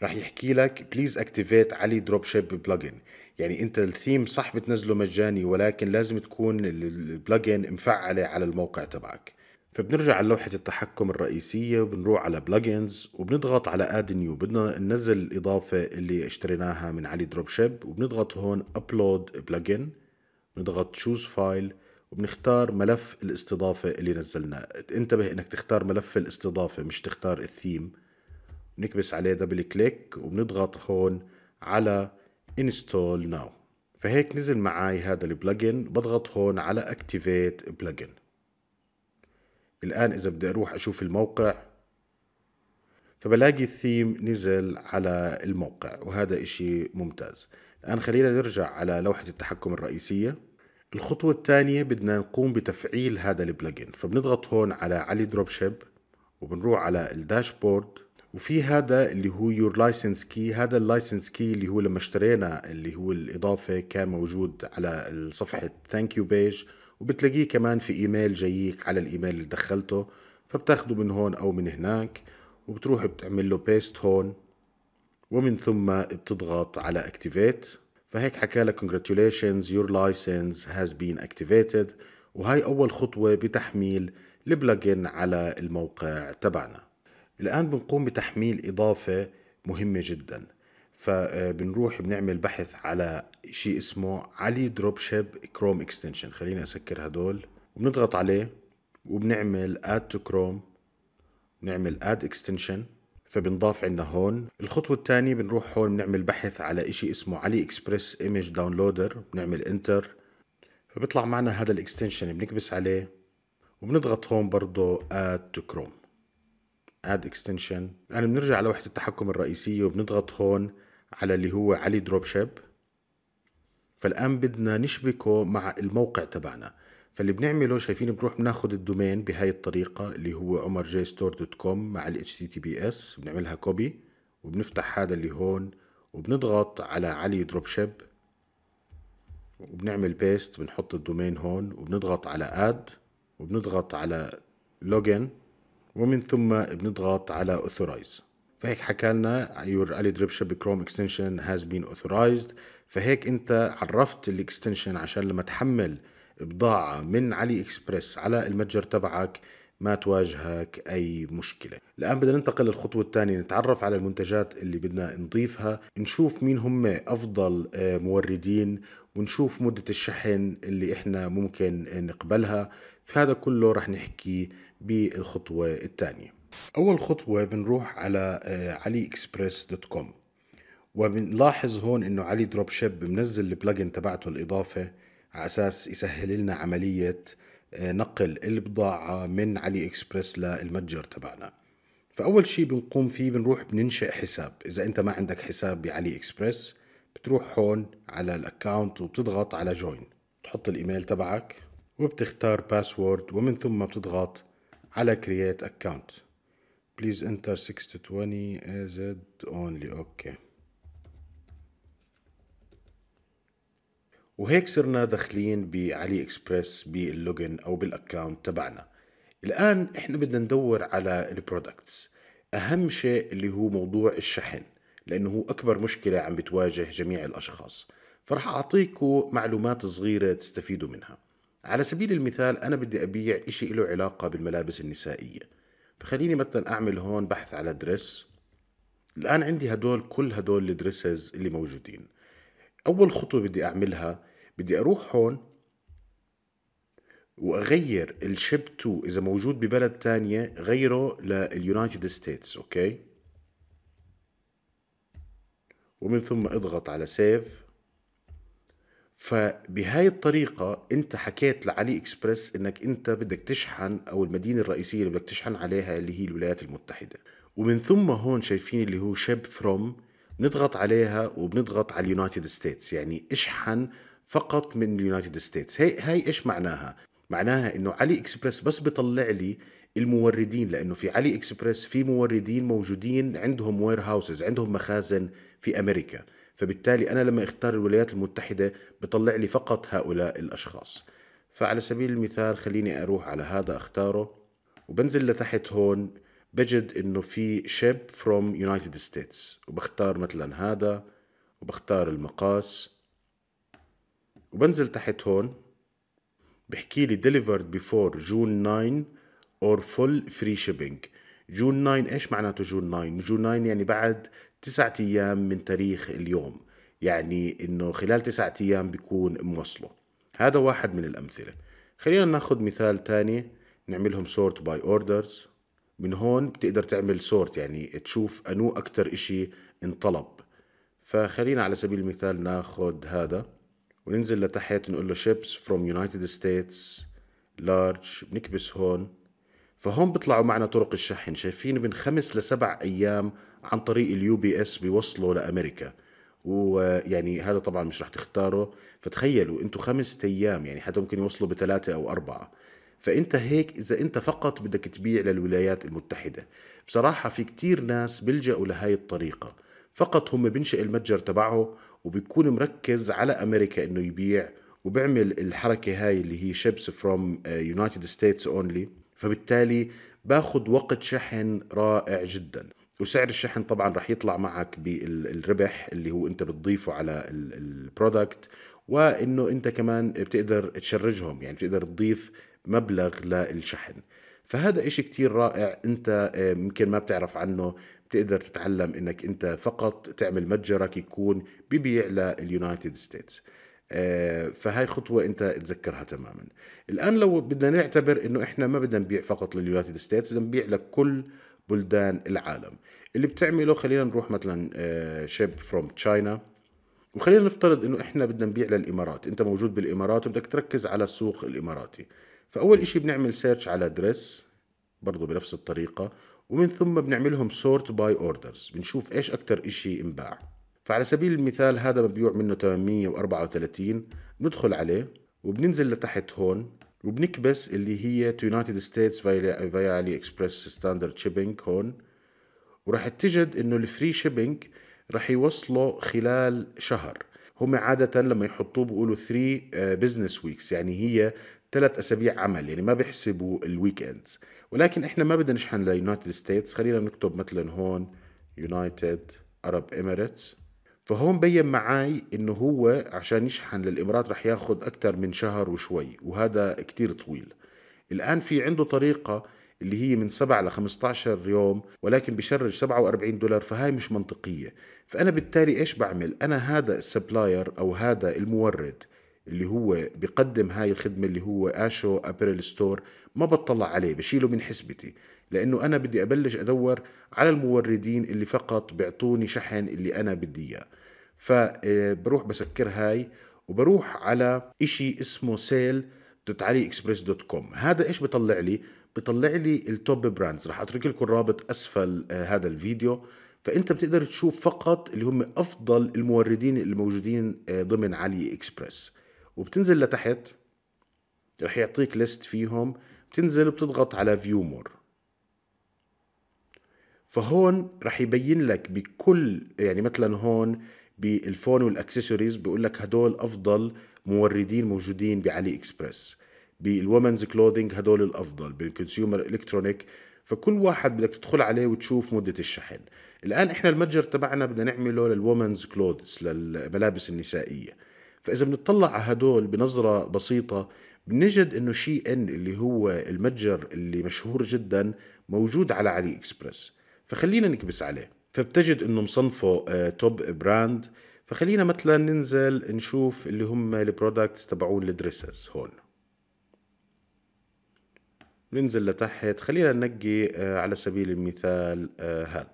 راح يحكي لك بليز اكتيفيت علي دروب شيب بلجن يعني انت الثيم صح بتنزله مجاني ولكن لازم تكون البلجن مفعله على الموقع تبعك فبنرجع على لوحة التحكم الرئيسية وبنروح على بلجنز وبنضغط على اد نيو بدنا ننزل الإضافة اللي اشتريناها من علي دروب شيب وبنضغط هون ابلود بلجن بنضغط شوز فايل وبنختار ملف الاستضافة اللي نزلناه انتبه انك تختار ملف الاستضافة مش تختار الثيم نكبس عليه دبل كليك وبنضغط هون على انستول ناو فهيك نزل معاي هذا البلجن بضغط هون على اكتيفيت بلجن الان اذا بدي اروح اشوف الموقع فبلاقي الثيم نزل على الموقع وهذا اشي ممتاز الان خلينا نرجع على لوحة التحكم الرئيسية الخطوة الثانية بدنا نقوم بتفعيل هذا البلجن فبنضغط هون على علي دروب شيب وبنروح على الداشبورد وفي هذا اللي هو يور لايسنس كي هذا اللايسنس كي اللي هو لما اشترينا اللي هو الاضافه كان موجود على صفحه ثانك يو بيج وبتلاقيه كمان في ايميل جايك على الايميل اللي دخلته فبتاخده من هون او من هناك وبتروح بتعمل له بيست هون ومن ثم بتضغط على اكتيفيت فهيك حكى لك congratulations your license has been activated وهي اول خطوه بتحميل البلجن على الموقع تبعنا الآن بنقوم بتحميل إضافة مهمة جدا فبنروح آه، بنعمل بحث على شيء اسمه علي دروب شيب كروم اكستنشن خليني اسكر هدول وبنضغط عليه وبنعمل اد تو كروم بنعمل اد اكستنشن فبنضاف عندنا هون الخطوة الثانية بنروح هون بنعمل بحث على شيء اسمه علي اكسبرس ايمج داونلودر بنعمل انتر فبيطلع معنا هذا الاكستنشن بنكبس عليه وبنضغط هون برضه اد تو كروم اد اكستنشن الان بنرجع وحده التحكم الرئيسيه وبنضغط هون على اللي هو علي دروب شيب فالان بدنا نشبكه مع الموقع تبعنا فاللي بنعمله شايفين بنروح بناخد الدومين بهاي الطريقة اللي هو عمر ستور دوت كوم مع ال اس بنعملها كوبي وبنفتح هذا اللي هون وبنضغط على علي دروب شيب وبنعمل بيست بنحط الدومين هون وبنضغط على اد وبنضغط على لوجن ومن ثم بنضغط على authorize فهيك حكى لنا your AliDrip Shopee Chrome extension has been authorized فهيك انت عرفت الاكستنشن عشان لما تحمل بضاعة من علي اكسبرس على المتجر تبعك ما تواجهك أي مشكلة الآن بدنا ننتقل للخطوة الثانية نتعرف على المنتجات اللي بدنا نضيفها نشوف مين هم أفضل آه، موردين ونشوف مدة الشحن اللي إحنا ممكن نقبلها في هذا كله رح نحكي بالخطوة الثانية أول خطوة بنروح على آه، علي اكسبرس دوت كوم وبنلاحظ هون انه علي دروب شيب منزل البلجن تبعته الاضافه على اساس يسهل لنا عمليه آه، نقل البضاعه من علي اكسبرس للمتجر تبعنا فاول شيء بنقوم فيه بنروح بننشئ حساب اذا انت ما عندك حساب بعلي اكسبرس بتروح هون على الأكاونت وبتضغط على جوين بتحط الايميل تبعك وبتختار باسورد ومن ثم بتضغط على create account please enter 620 ازد only اوكي وهيك صرنا داخلين بعلي اكسبرس باللوجن او بالاكونت تبعنا الان احنا بدنا ندور على البرودكتس اهم شيء اللي هو موضوع الشحن لانه هو اكبر مشكله عم بتواجه جميع الاشخاص فرح اعطيكم معلومات صغيره تستفيدوا منها على سبيل المثال أنا بدي أبيع إشي له علاقة بالملابس النسائية فخليني مثلا أعمل هون بحث على درس الآن عندي هدول كل هدول الدرسز اللي موجودين أول خطوة بدي أعملها بدي أروح هون وأغير الشيب تو إذا موجود ببلد تانية غيره لليونايتد ستيتس أوكي ومن ثم اضغط على سيف فبهاي الطريقة أنت حكيت لعلي إكسبرس أنك أنت بدك تشحن أو المدينة الرئيسية اللي بدك تشحن عليها اللي هي الولايات المتحدة ومن ثم هون شايفين اللي هو شيب فروم بنضغط عليها وبنضغط على اليونايتد ستيتس يعني اشحن فقط من اليونايتد ستيتس هي هي ايش معناها معناها انه علي اكسبرس بس بيطلع لي الموردين لانه في علي اكسبرس في موردين موجودين عندهم وير هاوسز عندهم مخازن في امريكا فبالتالي أنا لما اختار الولايات المتحدة بطلع لي فقط هؤلاء الأشخاص فعلى سبيل المثال خليني أروح على هذا أختاره وبنزل لتحت هون بجد إنه في شيب from United States وبختار مثلا هذا وبختار المقاس وبنزل تحت هون بحكي لي delivered before June 9 or full free shipping June 9 ايش معناته June 9 June 9 يعني بعد تسعة أيام من تاريخ اليوم يعني إنه خلال تسعة أيام بيكون موصله هذا واحد من الأمثلة خلينا ناخذ مثال تاني نعملهم sort باي اوردرز من هون بتقدر تعمل sort يعني تشوف أنو أكتر إشي انطلب فخلينا على سبيل المثال ناخذ هذا وننزل لتحت نقول له شيبس فروم يونايتد ستيتس لارج بنكبس هون فهون بيطلعوا معنا طرق الشحن شايفين من خمس لسبع أيام عن طريق اليو بي اس بيوصلوا لامريكا ويعني هذا طبعا مش رح تختاره فتخيلوا انتوا خمس ايام يعني حتى ممكن يوصلوا بثلاثه او اربعه فانت هيك اذا انت فقط بدك تبيع للولايات المتحده بصراحه في كتير ناس بيلجأوا لهاي الطريقه فقط هم بنشئ المتجر تبعه وبيكون مركز على امريكا انه يبيع وبعمل الحركه هاي اللي هي شيبس فروم يونايتد ستيتس اونلي فبالتالي باخذ وقت شحن رائع جدا وسعر الشحن طبعا رح يطلع معك بالربح اللي هو انت بتضيفه على البرودكت وانه انت كمان بتقدر تشرجهم يعني بتقدر تضيف مبلغ للشحن فهذا اشي كتير رائع انت آه، يمكن ما بتعرف عنه بتقدر تتعلم انك انت فقط تعمل متجرك يكون ببيع لليونايتد ستيتس آه، فهاي خطوة أنت تذكرها تماما الآن لو بدنا نعتبر أنه إحنا ما بدنا نبيع فقط لليونايتد ستيتس بدنا نبيع لكل بلدان العالم اللي بتعمله خلينا نروح مثلا آه، شيب فروم تشاينا وخلينا نفترض انه احنا بدنا نبيع للامارات انت موجود بالامارات وبدك تركز على السوق الاماراتي فاول اشي بنعمل سيرش على ادريس برضو بنفس الطريقة ومن ثم بنعملهم سورت باي اوردرز بنشوف ايش اكتر اشي انباع فعلى سبيل المثال هذا مبيوع منه 834 بندخل عليه وبننزل لتحت هون وبنكبس اللي هي تو يونايتد ستيتس فيا علي اكسبرس ستاندرد شيبينج هون وراح تجد انه الفري شيبينج راح يوصله خلال شهر هم عادة لما يحطوه بيقولوا 3 بزنس ويكس يعني هي ثلاث اسابيع عمل يعني ما بيحسبوا الويك اندز ولكن احنا ما بدنا نشحن ليونايتد ستيتس خلينا نكتب مثلا هون يونايتد ارب اميريتس فهون بين معاي انه هو عشان يشحن للامارات رح ياخذ اكثر من شهر وشوي وهذا كتير طويل الان في عنده طريقه اللي هي من 7 ل 15 يوم ولكن بشرج 47 دولار فهاي مش منطقيه فانا بالتالي ايش بعمل انا هذا السبلاير او هذا المورد اللي هو بقدم هاي الخدمة اللي هو آشو أبريل ستور ما بطلع عليه بشيله من حسبتي لأنه أنا بدي أبلش أدور على الموردين اللي فقط بيعطوني شحن اللي أنا بدي إياه فبروح آه، بسكر هاي وبروح على إشي اسمه سيل دوت علي اكسبريس دوت كوم هذا ايش بطلع لي بطلع لي التوب براندز رح اترك لكم الرابط اسفل آه، هذا الفيديو فانت بتقدر تشوف فقط اللي هم افضل الموردين الموجودين آه، ضمن علي اكسبريس وبتنزل لتحت رح يعطيك ليست فيهم بتنزل بتضغط على فيو مور فهون رح يبين لك بكل يعني مثلا هون بالفون والاكسسوارز بيقول لك هدول افضل موردين موجودين بعلي اكسبرس بالومنز كلودينج هدول الافضل بالكونسيومر الكترونيك فكل واحد بدك تدخل عليه وتشوف مدة الشحن الآن إحنا المتجر تبعنا بدنا نعمله للومنز كلوذز للملابس النسائية فإذا بنطلع على هدول بنظرة بسيطة بنجد إنه شي إن اللي هو المتجر اللي مشهور جدا موجود على علي إكسبرس فخلينا نكبس عليه فبتجد انه مصنفه توب آه، براند فخلينا مثلا ننزل نشوف اللي هم البرودكتس تبعون الدريسز هون ننزل لتحت خلينا ننقي آه، على سبيل المثال هذا آه،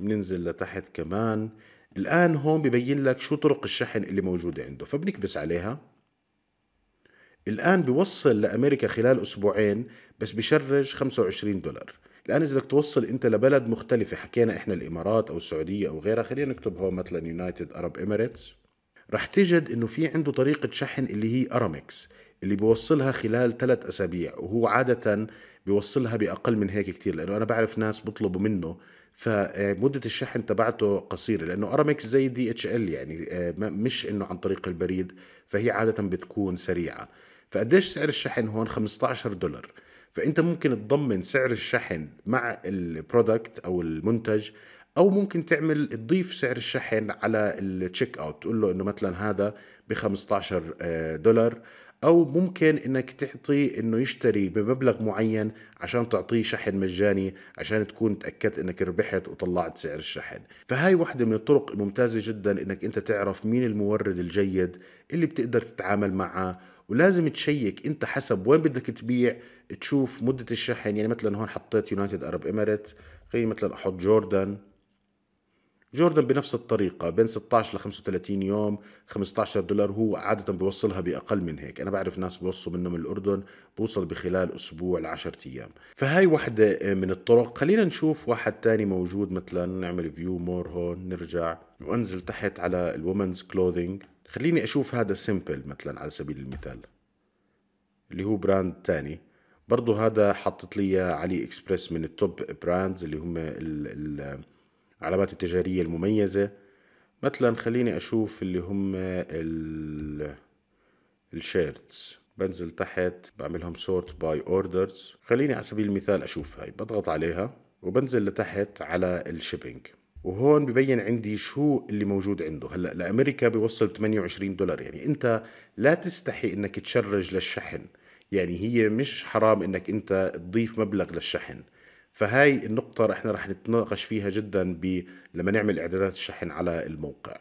بننزل لتحت كمان الآن هون ببين لك شو طرق الشحن اللي موجودة عنده فبنكبس عليها الآن بوصل لأمريكا خلال أسبوعين بس بشرج 25 دولار الان اذا بدك توصل انت لبلد مختلفه حكينا احنا الامارات او السعوديه او غيرها خلينا نكتب هون مثلا يونايتد ارب اميريتس رح تجد انه في عنده طريقه شحن اللي هي ارامكس اللي بيوصلها خلال ثلاث اسابيع وهو عاده بيوصلها باقل من هيك كتير لانه انا بعرف ناس بطلبوا منه فمده آه، الشحن تبعته قصيره لانه ارامكس زي دي اتش ال يعني آه، مش انه عن طريق البريد فهي عاده بتكون سريعه فقديش سعر الشحن هون 15 دولار فانت ممكن تضمن سعر الشحن مع البرودكت او المنتج او ممكن تعمل تضيف سعر الشحن على التشيك اوت تقول له انه مثلا هذا ب 15 آه، دولار او ممكن انك تعطي انه يشتري بمبلغ معين عشان تعطيه شحن مجاني عشان تكون تاكدت انك ربحت وطلعت سعر الشحن فهاي واحدة من الطرق الممتازة جدا انك انت تعرف مين المورد الجيد اللي بتقدر تتعامل معه ولازم تشيك انت حسب وين بدك تبيع تشوف مدة الشحن يعني مثلا هون حطيت يونايتد أرب إمارات خليني مثلا أحط جوردن جوردن بنفس الطريقة بين 16 ل 35 يوم 15 دولار هو عادة بوصلها بأقل من هيك أنا بعرف ناس بوصلوا منه من الأردن بوصل بخلال أسبوع ل 10 أيام فهاي واحدة من الطرق خلينا نشوف واحد تاني موجود مثلا نعمل فيو مور هون نرجع وأنزل تحت على الومنز كلوذينج خليني أشوف هذا سيمبل مثلا على سبيل المثال اللي هو براند تاني برضو هذا حطت لي علي اكسبرس من التوب براندز اللي هم العلامات التجارية المميزة مثلا خليني اشوف اللي هم الشيرتس بنزل تحت بعملهم سورت باي اوردرز خليني على سبيل المثال اشوف هاي بضغط عليها وبنزل لتحت على الشيبينج وهون ببين عندي شو اللي موجود عنده هلا لامريكا بيوصل 28 دولار يعني انت لا تستحي انك تشرج للشحن يعني هي مش حرام انك انت تضيف مبلغ للشحن فهاي النقطة احنا رح نتناقش فيها جدا لما نعمل اعدادات الشحن على الموقع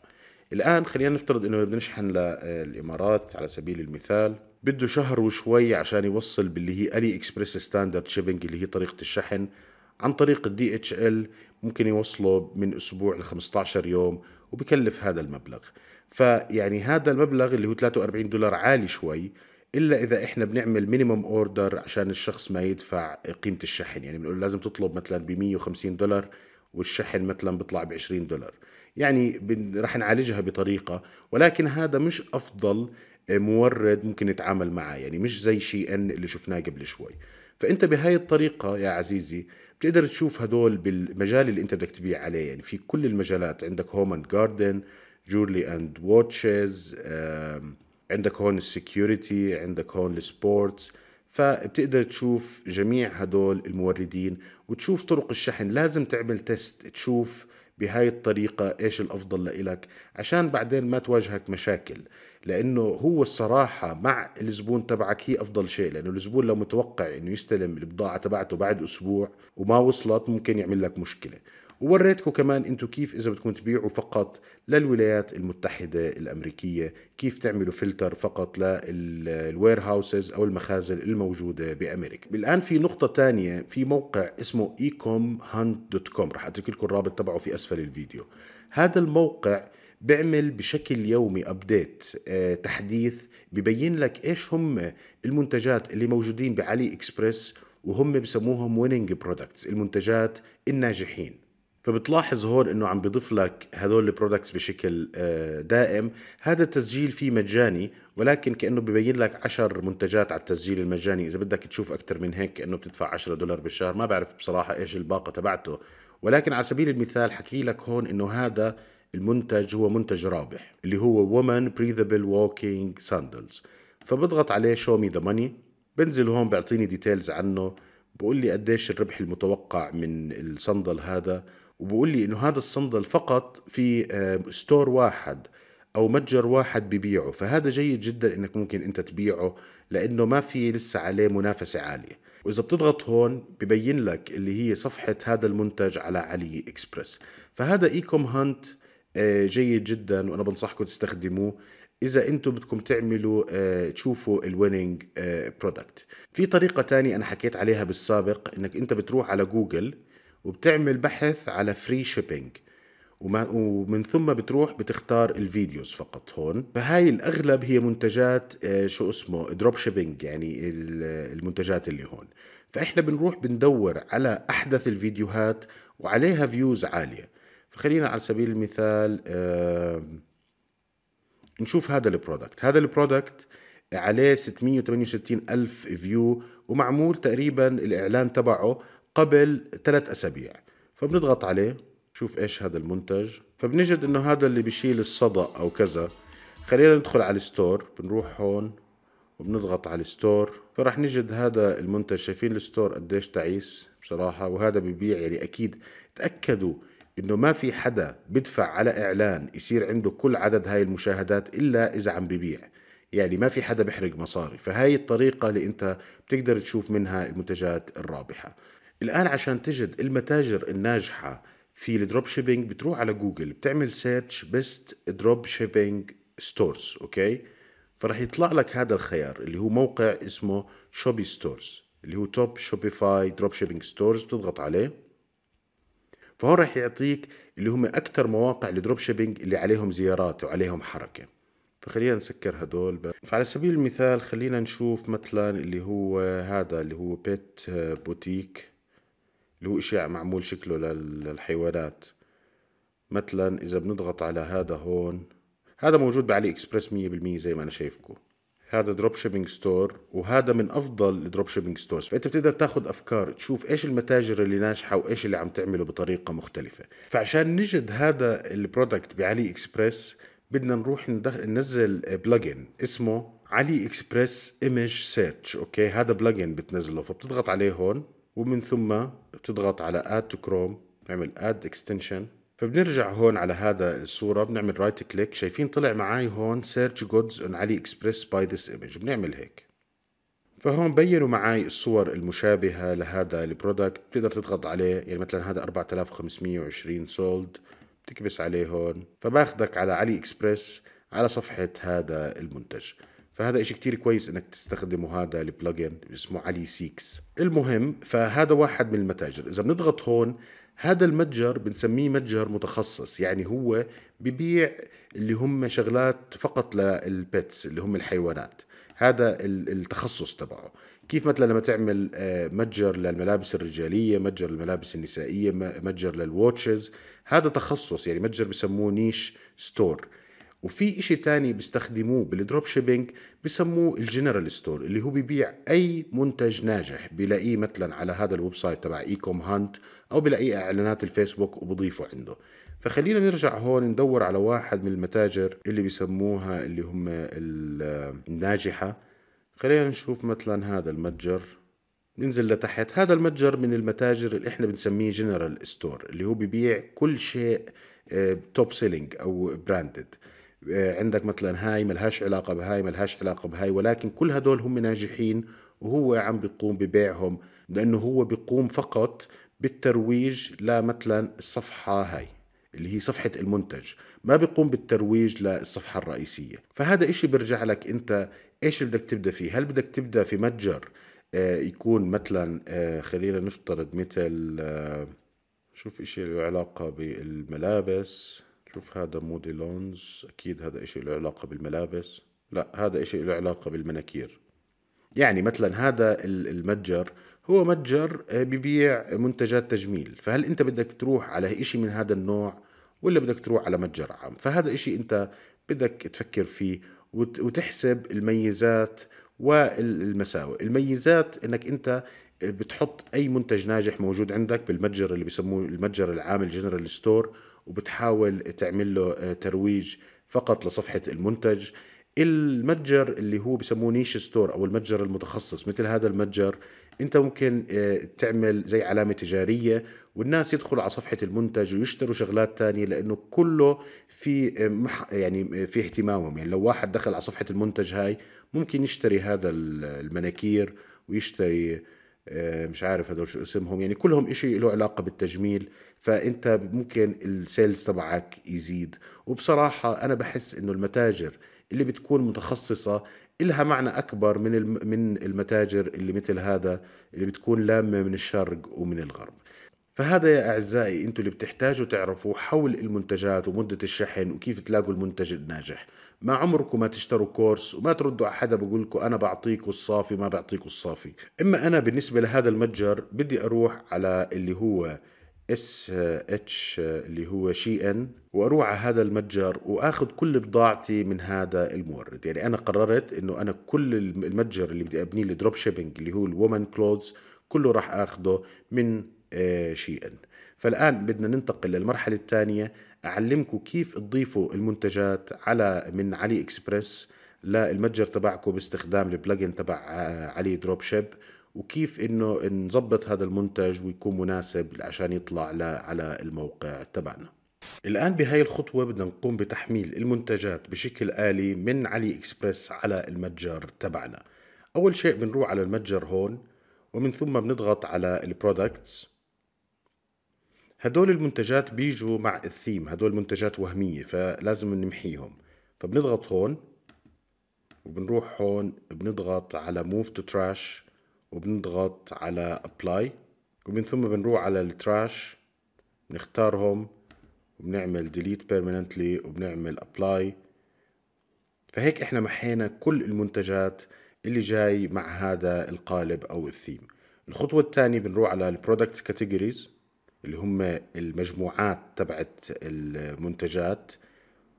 الآن خلينا نفترض انه بدنا نشحن للامارات على سبيل المثال بده شهر وشوي عشان يوصل باللي هي الي اكسبريس ستاندرد شيبنج اللي هي طريقة الشحن عن طريق الدي اتش ال ممكن يوصله من اسبوع ل 15 يوم وبكلف هذا المبلغ فيعني هذا المبلغ اللي هو 43 دولار عالي شوي الا اذا احنا بنعمل مينيمم اوردر عشان الشخص ما يدفع قيمه الشحن يعني بنقول لازم تطلب مثلا ب 150 دولار والشحن مثلا بيطلع ب 20 دولار يعني رح نعالجها بطريقه ولكن هذا مش افضل مورد ممكن نتعامل معاه يعني مش زي شي ان اللي شفناه قبل شوي فانت بهاي الطريقه يا عزيزي بتقدر تشوف هدول بالمجال اللي انت بدك تبيع عليه يعني في كل المجالات عندك هوم اند جاردن جورلي اند واتشز عندك هون السكيورتي عندك هون السبورتس فبتقدر تشوف جميع هدول الموردين وتشوف طرق الشحن لازم تعمل تيست تشوف بهاي الطريقة إيش الأفضل لإلك عشان بعدين ما تواجهك مشاكل لأنه هو الصراحة مع الزبون تبعك هي أفضل شيء لأنه الزبون لو متوقع أنه يستلم البضاعة تبعته بعد أسبوع وما وصلت ممكن يعمل لك مشكلة ووريتكم كمان انتم كيف اذا بدكم تبيعوا فقط للولايات المتحده الامريكيه كيف تعملوا فلتر فقط للوير هاوسز او المخازن الموجوده بامريكا الان في نقطه ثانيه في موقع اسمه ecomhunt.com رح اترك لكم الرابط تبعه في اسفل الفيديو هذا الموقع بيعمل بشكل يومي ابديت آه، تحديث ببين لك ايش هم المنتجات اللي موجودين بعلي اكسبرس وهم بسموهم ويننج برودكتس المنتجات الناجحين فبتلاحظ هون انه عم بيضيف لك هذول البرودكتس بشكل آه، دائم هذا التسجيل فيه مجاني ولكن كانه ببين لك 10 منتجات على التسجيل المجاني اذا بدك تشوف اكثر من هيك كانه بتدفع 10 دولار بالشهر ما بعرف بصراحه ايش الباقه تبعته ولكن على سبيل المثال حكي لك هون انه هذا المنتج هو منتج رابح اللي هو Woman Breathable Walking Sandals فبضغط عليه شو مي ذا ماني بنزل هون بيعطيني ديتيلز عنه بقول لي قديش الربح المتوقع من الصندل هذا وبقول لي انه هذا الصندل فقط في ستور آه، واحد او متجر واحد ببيعه فهذا جيد جدا انك ممكن انت تبيعه لانه ما في لسه عليه منافسه عاليه واذا بتضغط هون ببين لك اللي هي صفحه هذا المنتج على علي اكسبرس فهذا اي كوم هانت آه، جيد جدا وانا بنصحكم تستخدموه اذا انتم بدكم تعملوا آه تشوفوا الويننج آه برودكت في طريقه تانية انا حكيت عليها بالسابق انك انت بتروح على جوجل وبتعمل بحث على فري شيبينج ومن ثم بتروح بتختار الفيديوز فقط هون فهاي الاغلب هي منتجات آه، شو اسمه دروب شيبينج يعني المنتجات اللي هون فاحنا بنروح بندور على احدث الفيديوهات وعليها فيوز عاليه فخلينا على سبيل المثال نشوف هذا البرودكت هذا البرودكت عليه 668 ألف فيو ومعمول تقريبا الإعلان تبعه قبل ثلاث أسابيع فبنضغط عليه شوف ايش هذا المنتج فبنجد انه هذا اللي بشيل الصدى او كذا خلينا ندخل على الستور بنروح هون وبنضغط على الستور فرح نجد هذا المنتج شايفين الستور قديش تعيس بصراحة وهذا ببيع يعني اكيد تأكدوا انه ما في حدا بدفع على اعلان يصير عنده كل عدد هاي المشاهدات الا اذا عم ببيع يعني ما في حدا بيحرق مصاري فهاي الطريقة اللي انت بتقدر تشوف منها المنتجات الرابحة الان عشان تجد المتاجر الناجحه في الدروب شيبينج بتروح على جوجل بتعمل سيرش بيست دروب شيبينج ستورز اوكي فراح يطلع لك هذا الخيار اللي هو موقع اسمه شوبي ستورز اللي هو توب شوبيفاي دروب شيبينج ستورز بتضغط عليه فهون راح يعطيك اللي هم اكثر مواقع الدروب شيبينج اللي عليهم زيارات وعليهم حركه فخلينا نسكر هدول ب... فعلى سبيل المثال خلينا نشوف مثلا اللي هو هذا اللي هو بيت بوتيك اللي هو إشعاع معمول شكله للحيوانات مثلا إذا بنضغط على هذا هون هذا موجود بعلي إكسبرس 100% زي ما أنا شايفكم هذا دروب شيبينج ستور وهذا من افضل الدروب شيبينج ستورز فانت بتقدر تاخذ افكار تشوف ايش المتاجر اللي ناجحه وايش اللي عم تعمله بطريقه مختلفه فعشان نجد هذا البرودكت بعلي اكسبرس بدنا نروح ننزل بلجن اسمه علي اكسبرس ايمج سيرش اوكي هذا بلجن بتنزله فبتضغط عليه هون ومن ثم بتضغط على اد تو كروم نعمل اد اكستنشن فبنرجع هون على هذا الصوره بنعمل رايت كليك شايفين طلع معي هون سيرش جودز اون علي اكسبريس باي ذس ايمج بنعمل هيك فهون بينوا معي الصور المشابهة لهذا البرودكت بتقدر تضغط عليه يعني مثلا هذا 4520 سولد بتكبس عليه هون فباخذك على علي اكسبريس على صفحة هذا المنتج فهذا إشي كتير كويس انك تستخدمه هذا البلجن اسمه علي سيكس المهم فهذا واحد من المتاجر اذا بنضغط هون هذا المتجر بنسميه متجر متخصص يعني هو ببيع اللي هم شغلات فقط للبيتس اللي هم الحيوانات هذا التخصص تبعه كيف مثلا لما تعمل آه، متجر للملابس الرجالية متجر للملابس النسائية متجر للواتشز هذا تخصص يعني متجر بسموه نيش ستور وفي إشي تاني بيستخدموه بالدروب شيبينج بسموه الجنرال ستور اللي هو ببيع أي منتج ناجح بلاقيه مثلا على هذا الويب سايت تبع إيكوم هانت أو بلاقيه إعلانات الفيسبوك وبضيفه عنده فخلينا نرجع هون ندور على واحد من المتاجر اللي بسموها اللي هم الناجحة خلينا نشوف مثلا هذا المتجر ننزل لتحت هذا المتجر من المتاجر اللي احنا بنسميه جنرال ستور اللي هو ببيع كل شيء توب آه، سيلينج او براندد آه، عندك مثلا هاي ملهاش علاقة بهاي ملهاش علاقة بهاي ولكن كل هدول هم ناجحين وهو عم بيقوم ببيعهم لأنه هو بيقوم فقط بالترويج لمثلا الصفحة هاي اللي هي صفحة المنتج ما بيقوم بالترويج للصفحة الرئيسية فهذا إشي برجع لك أنت إيش بدك تبدأ فيه هل بدك تبدأ في متجر آه، يكون مثلا آه، خلينا نفترض مثل شوف إشي له علاقة بالملابس شوف هذا مودي لونز اكيد هذا اشي له علاقة بالملابس لا هذا اشي له علاقة بالمناكير يعني مثلا هذا المتجر هو متجر آه، ببيع منتجات تجميل فهل انت بدك تروح على اشي من هذا النوع ولا بدك تروح على متجر عام فهذا اشي انت بدك تفكر فيه وتحسب الميزات والمساوئ الميزات انك انت آه، بتحط اي منتج ناجح موجود عندك بالمتجر اللي بيسموه المتجر العام الجنرال ستور وبتحاول تعمل له آه، ترويج فقط لصفحة المنتج المتجر اللي هو بسموه نيش ستور او المتجر المتخصص مثل هذا المتجر انت ممكن آه، تعمل زي علامه تجاريه والناس يدخلوا على صفحه المنتج ويشتروا شغلات تانية لانه كله في آه، مح يعني في اهتمامهم يعني لو واحد دخل على صفحه المنتج هاي ممكن يشتري هذا المناكير ويشتري مش عارف هذول شو اسمهم يعني كلهم إشي له علاقه بالتجميل فانت ممكن السيلز تبعك يزيد وبصراحه انا بحس انه المتاجر اللي بتكون متخصصه إلها معنى أكبر من من المتاجر اللي مثل هذا اللي بتكون لامة من الشرق ومن الغرب فهذا يا أعزائي أنتوا اللي بتحتاجوا تعرفوا حول المنتجات ومدة الشحن وكيف تلاقوا المنتج الناجح ما عمركم ما تشتروا كورس وما تردوا على حدا بقول لكم انا بعطيكم الصافي ما بعطيكم الصافي اما انا بالنسبه لهذا المتجر بدي اروح على اللي هو اس اتش اللي هو شي ان واروح على هذا المتجر واخذ كل بضاعتي من هذا المورد يعني انا قررت انه انا كل المتجر اللي بدي ابنيه الدروب شيبينج اللي هو الومن كلوز كله راح اخذه من آه، شي ان فالان بدنا ننتقل للمرحله الثانيه اعلمكم كيف تضيفوا المنتجات على من علي اكسبرس للمتجر تبعكم باستخدام البلجن تبع آه، علي دروب شيب وكيف انه نظبط هذا المنتج ويكون مناسب عشان يطلع على الموقع تبعنا الآن بهاي الخطوة بدنا نقوم بتحميل المنتجات بشكل آلي من علي إكسبرس على المتجر تبعنا أول شيء بنروح على المتجر هون ومن ثم بنضغط على البرودكتس هدول المنتجات بيجوا مع الثيم هدول منتجات وهمية فلازم نمحيهم فبنضغط هون وبنروح هون بنضغط على موف تو تراش وبنضغط على ابلاي ومن ثم بنروح على التراش بنختارهم وبنعمل ديليت بيرمننتلي وبنعمل ابلاي فهيك احنا محينا كل المنتجات اللي جاي مع هذا القالب او الثيم الخطوة الثانية بنروح على البرودكتس كاتيجوريز اللي هم المجموعات تبعت المنتجات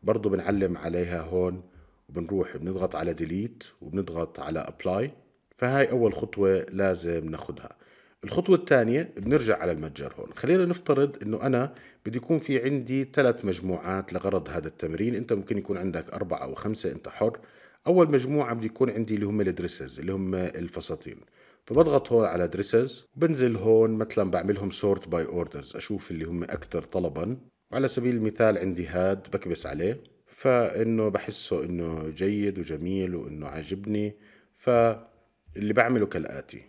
برضو بنعلم عليها هون وبنروح بنضغط على ديليت وبنضغط على ابلاي فهاي أول خطوة لازم ناخدها الخطوة الثانية بنرجع على المتجر هون خلينا نفترض أنه أنا بده يكون في عندي ثلاث مجموعات لغرض هذا التمرين أنت ممكن يكون عندك أربعة أو خمسة أنت حر أول مجموعة بده يكون عندي اللي هم الدريسز اللي هم الفساتين فبضغط هون على دريسز وبنزل هون مثلا بعملهم سورت باي اوردرز اشوف اللي هم اكثر طلبا وعلى سبيل المثال عندي هاد بكبس عليه فانه بحسه انه جيد وجميل وانه عاجبني ف اللي بعمله كالآتي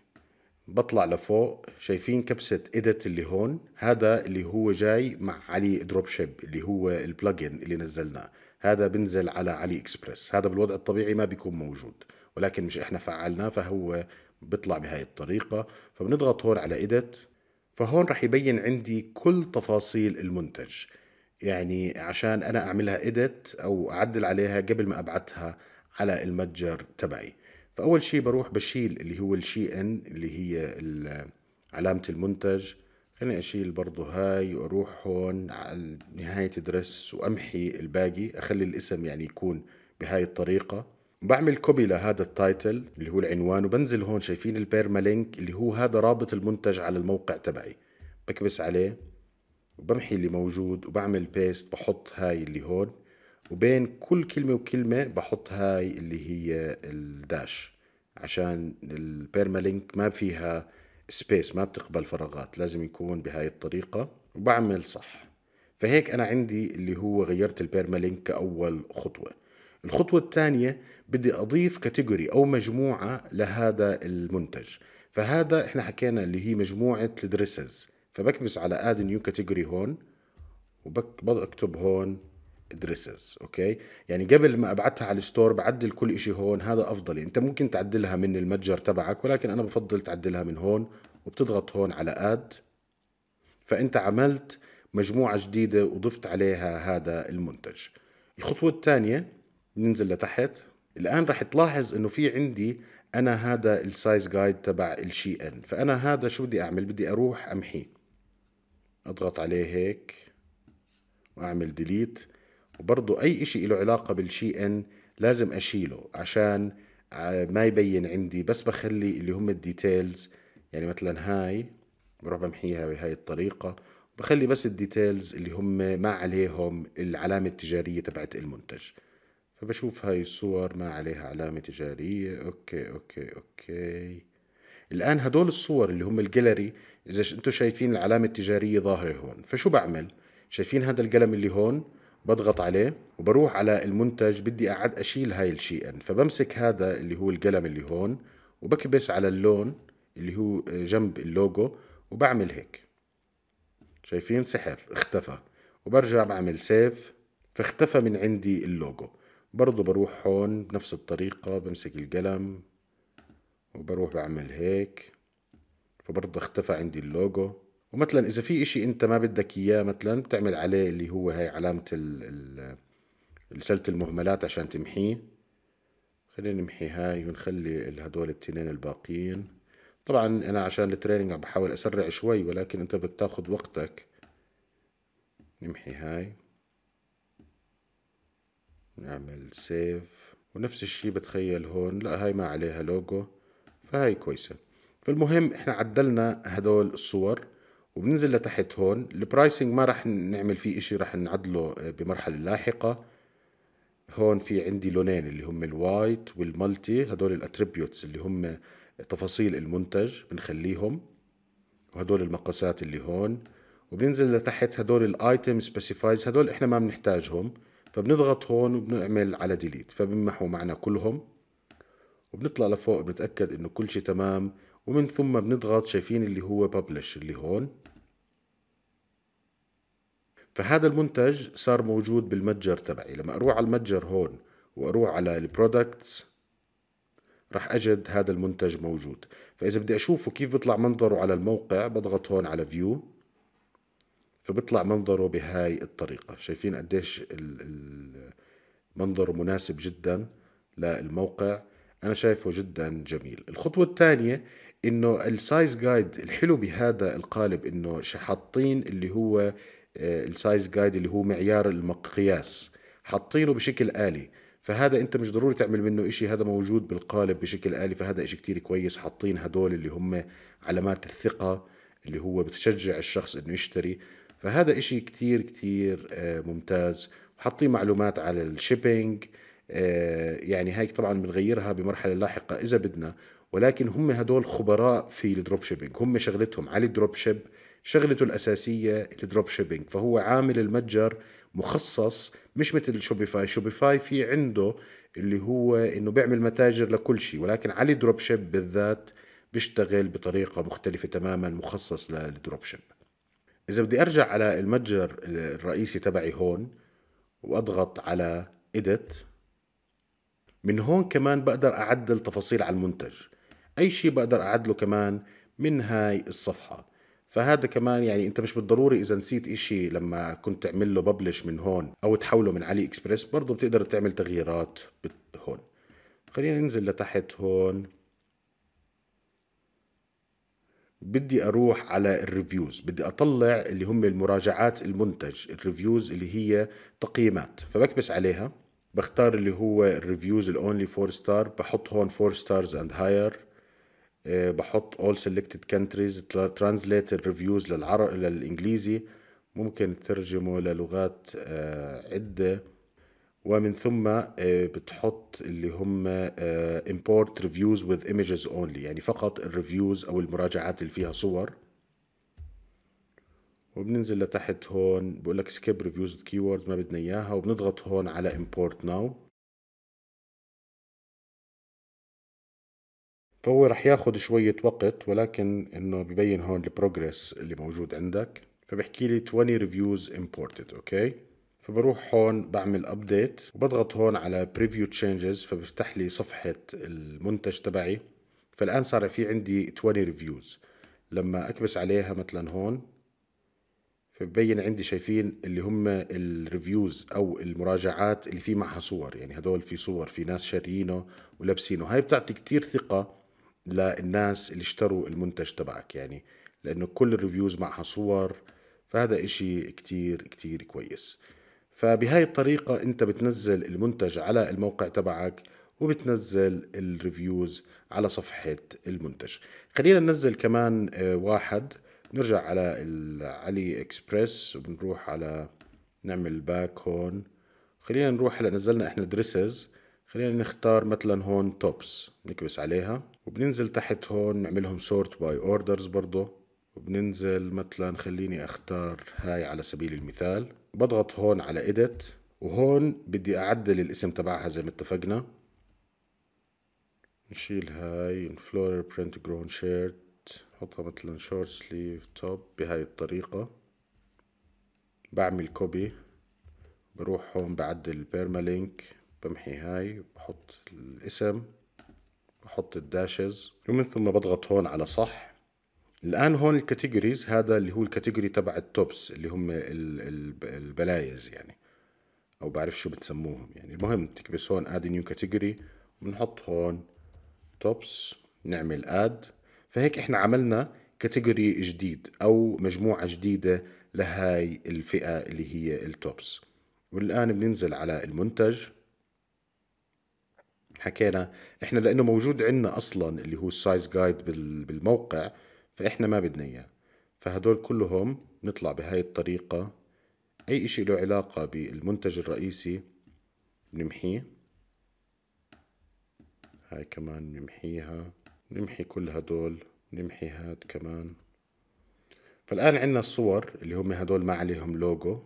بطلع لفوق شايفين كبسة إيديت اللي هون هذا اللي هو جاي مع علي دروب شيب اللي هو البلجن اللي نزلناه هذا بنزل على علي اكسبرس هذا بالوضع الطبيعي ما بيكون موجود ولكن مش احنا فعلناه فهو بيطلع بهاي الطريقة فبنضغط هون على إيديت فهون رح يبين عندي كل تفاصيل المنتج يعني عشان أنا أعملها إيديت أو أعدل عليها قبل ما أبعتها على المتجر تبعي فاول شيء بروح بشيل اللي هو الشي ان اللي هي علامه المنتج خليني اشيل برضه هاي واروح هون على نهايه درس وامحي الباقي اخلي الاسم يعني يكون بهاي الطريقه بعمل كوبي لهذا التايتل اللي هو العنوان وبنزل هون شايفين البيرمالينك اللي هو هذا رابط المنتج على الموقع تبعي بكبس عليه وبمحي اللي موجود وبعمل بيست بحط هاي اللي هون وبين كل كلمة وكلمة بحط هاي اللي هي الداش عشان البيرمالينك ما فيها سبيس ما بتقبل فراغات لازم يكون بهاي الطريقة وبعمل صح فهيك أنا عندي اللي هو غيرت البيرمالينك كأول خطوة الخطوة الثانية بدي أضيف كاتيجوري أو مجموعة لهذا المنتج فهذا إحنا حكينا اللي هي مجموعة الدريسز فبكبس على اد نيو كاتيجوري هون وبكتب هون دريسز اوكي يعني قبل ما ابعتها على الستور بعدل كل شيء هون هذا افضل يعني انت ممكن تعدلها من المتجر تبعك ولكن انا بفضل تعدلها من هون وبتضغط هون على اد فانت عملت مجموعه جديده وضفت عليها هذا المنتج الخطوه الثانيه ننزل لتحت الان راح تلاحظ انه في عندي انا هذا السايز جايد تبع الشي ان فانا هذا شو بدي اعمل بدي اروح امحيه اضغط عليه هيك واعمل ديليت وبرضو أي إشي له علاقة بالشي إن لازم أشيله عشان آه، ما يبين عندي بس بخلي اللي هم الديتيلز يعني مثلا هاي بروح بمحيها بهاي الطريقة بخلي بس الديتيلز اللي هم ما عليهم العلامة التجارية تبعت المنتج فبشوف هاي الصور ما عليها علامة تجارية أوكي أوكي أوكي الآن هدول الصور اللي هم الجاليري إذا انتم شايفين العلامة التجارية ظاهرة هون فشو بعمل؟ شايفين هذا القلم اللي هون؟ بضغط عليه وبروح على المنتج بدي أقعد أشيل هاي الشيء فبمسك هذا اللي هو القلم اللي هون وبكبس على اللون اللي هو جنب اللوجو وبعمل هيك شايفين سحر اختفى وبرجع بعمل سيف فاختفى من عندي اللوجو برضو بروح هون بنفس الطريقة بمسك القلم وبروح بعمل هيك فبرضه اختفى عندي اللوجو ومثلا اذا في اشي انت ما بدك اياه مثلا بتعمل عليه اللي هو هاي علامة رسالة المهملات عشان تمحيه خلينا نمحي هاي ونخلي هدول التنين الباقيين طبعا انا عشان التريننج عم بحاول اسرع شوي ولكن انت بتاخد وقتك نمحي هاي نعمل سيف ونفس الشي بتخيل هون لا هاي ما عليها لوجو فهاي كويسة فالمهم احنا عدلنا هدول الصور وبننزل لتحت هون البرايسنج ما رح نعمل فيه اشي رح نعدله آه، بمرحلة لاحقة هون في عندي لونين اللي هم الوايت والمالتي هدول الاتريبيوتس اللي هم تفاصيل المنتج بنخليهم وهدول المقاسات اللي هون وبننزل لتحت هدول الايتم سبيسيفايز هدول احنا ما بنحتاجهم فبنضغط هون وبنعمل على ديليت فبنمحوا معنا كلهم وبنطلع لفوق بنتأكد انه كل شيء تمام ومن ثم بنضغط شايفين اللي هو ببلش اللي هون فهذا المنتج صار موجود بالمتجر تبعي لما اروح على المتجر هون واروح على البرودكتس راح اجد هذا المنتج موجود فاذا بدي اشوفه كيف بيطلع منظره على الموقع بضغط هون على فيو فبيطلع منظره بهاي الطريقة شايفين قديش منظره مناسب جدا للموقع أنا شايفه جدا جميل الخطوة الثانية إنه السايز جايد الحلو بهذا القالب إنه حاطين اللي هو آه، السايز جايد اللي هو معيار المقياس حاطينه بشكل آلي فهذا انت مش ضروري تعمل منه اشي هذا موجود بالقالب بشكل آلي فهذا اشي كتير كويس حاطين هدول اللي هم علامات الثقة اللي هو بتشجع الشخص انه يشتري فهذا اشي كتير كتير آه، ممتاز وحاطين معلومات على الشيبينج آه، يعني هاي طبعا بنغيرها بمرحلة لاحقة إذا بدنا ولكن هم هدول خبراء في الدروب شيبينج هم شغلتهم على الدروب شيب شغلته الأساسية الدروب شيبينج فهو عامل المتجر مخصص مش مثل شوبيفاي شوبيفاي في عنده اللي هو انه بيعمل متاجر لكل شيء ولكن علي دروب شيب بالذات بيشتغل بطريقة مختلفة تماما مخصص للدروب شيب إذا بدي أرجع على المتجر الرئيسي تبعي هون وأضغط على إدت من هون كمان بقدر أعدل تفاصيل على المنتج أي شيء بقدر أعدله كمان من هاي الصفحة فهذا كمان يعني انت مش بالضروري اذا نسيت اشي لما كنت تعمل له ببلش من هون او تحوله من علي اكسبرس برضه بتقدر تعمل تغييرات هون خلينا ننزل لتحت هون بدي اروح على الريفيوز بدي اطلع اللي هم المراجعات المنتج الريفيوز اللي هي تقييمات فبكبس عليها بختار اللي هو الريفيوز الاونلي فور ستار بحط هون فور ستارز اند هاير آه، بحط all selected countries translate reviews للعربي للإنجليزي ممكن تترجمه للغات آه، عدة ومن ثم آه، بتحط اللي هم import reviews with images only يعني فقط الريفيوز أو المراجعات اللي فيها صور وبننزل لتحت هون بقول لك skip reviews with keywords ما بدنا إياها وبنضغط هون على import now فهو رح ياخد شوية وقت ولكن انه ببين هون البروجريس اللي موجود عندك فبحكي لي 20 ريفيوز امبورتد اوكي فبروح هون بعمل ابديت وبضغط هون على بريفيو تشينجز فبفتح لي صفحة المنتج تبعي فالان صار في عندي 20 ريفيوز لما اكبس عليها مثلا هون فبين عندي شايفين اللي هم الريفيوز او المراجعات اللي في معها صور يعني هدول في صور في ناس شاريينه ولابسينه هاي بتعطي كتير ثقة للناس اللي اشتروا المنتج تبعك يعني لانه كل الريفيوز معها صور فهذا اشي كتير كتير كويس فبهاي الطريقة انت بتنزل المنتج على الموقع تبعك وبتنزل الريفيوز على صفحة المنتج خلينا ننزل كمان آه، واحد نرجع على علي اكسبرس وبنروح على نعمل باك هون خلينا نروح هلا نزلنا احنا دريسز خلينا نختار مثلا هون توبس نكبس عليها وبننزل تحت هون نعملهم سورت باي اوردرز برضه وبننزل مثلا خليني اختار هاي على سبيل المثال بضغط هون على ايديت وهون بدي اعدل الاسم تبعها زي ما اتفقنا نشيل هاي فلورر برنت جرون شيرت حطها مثلا شورت سليف توب بهاي الطريقة بعمل كوبي بروح هون بعدل البيرمالينك بمحي هاي بحط الاسم بحط الداشز ومن ثم بضغط هون على صح الان هون الكاتيجوريز هذا اللي هو الكاتيجوري تبع التوبس اللي هم البلايز يعني او بعرف شو بتسموهم يعني المهم تكبس هون اد نيو كاتيجوري بنحط هون توبس نعمل اد فهيك احنا عملنا كاتيجوري جديد او مجموعه جديده لهاي الفئه اللي هي التوبس والان بننزل على المنتج حكينا احنا لانه موجود عندنا اصلا اللي هو السايز جايد بالموقع فاحنا ما بدنا اياه فهدول كلهم نطلع بهاي الطريقة اي اشي له علاقة بالمنتج الرئيسي بنمحيه هاي كمان نمحيها نمحي كل هدول نمحي هاد كمان فالآن عندنا الصور اللي هم هدول ما عليهم لوجو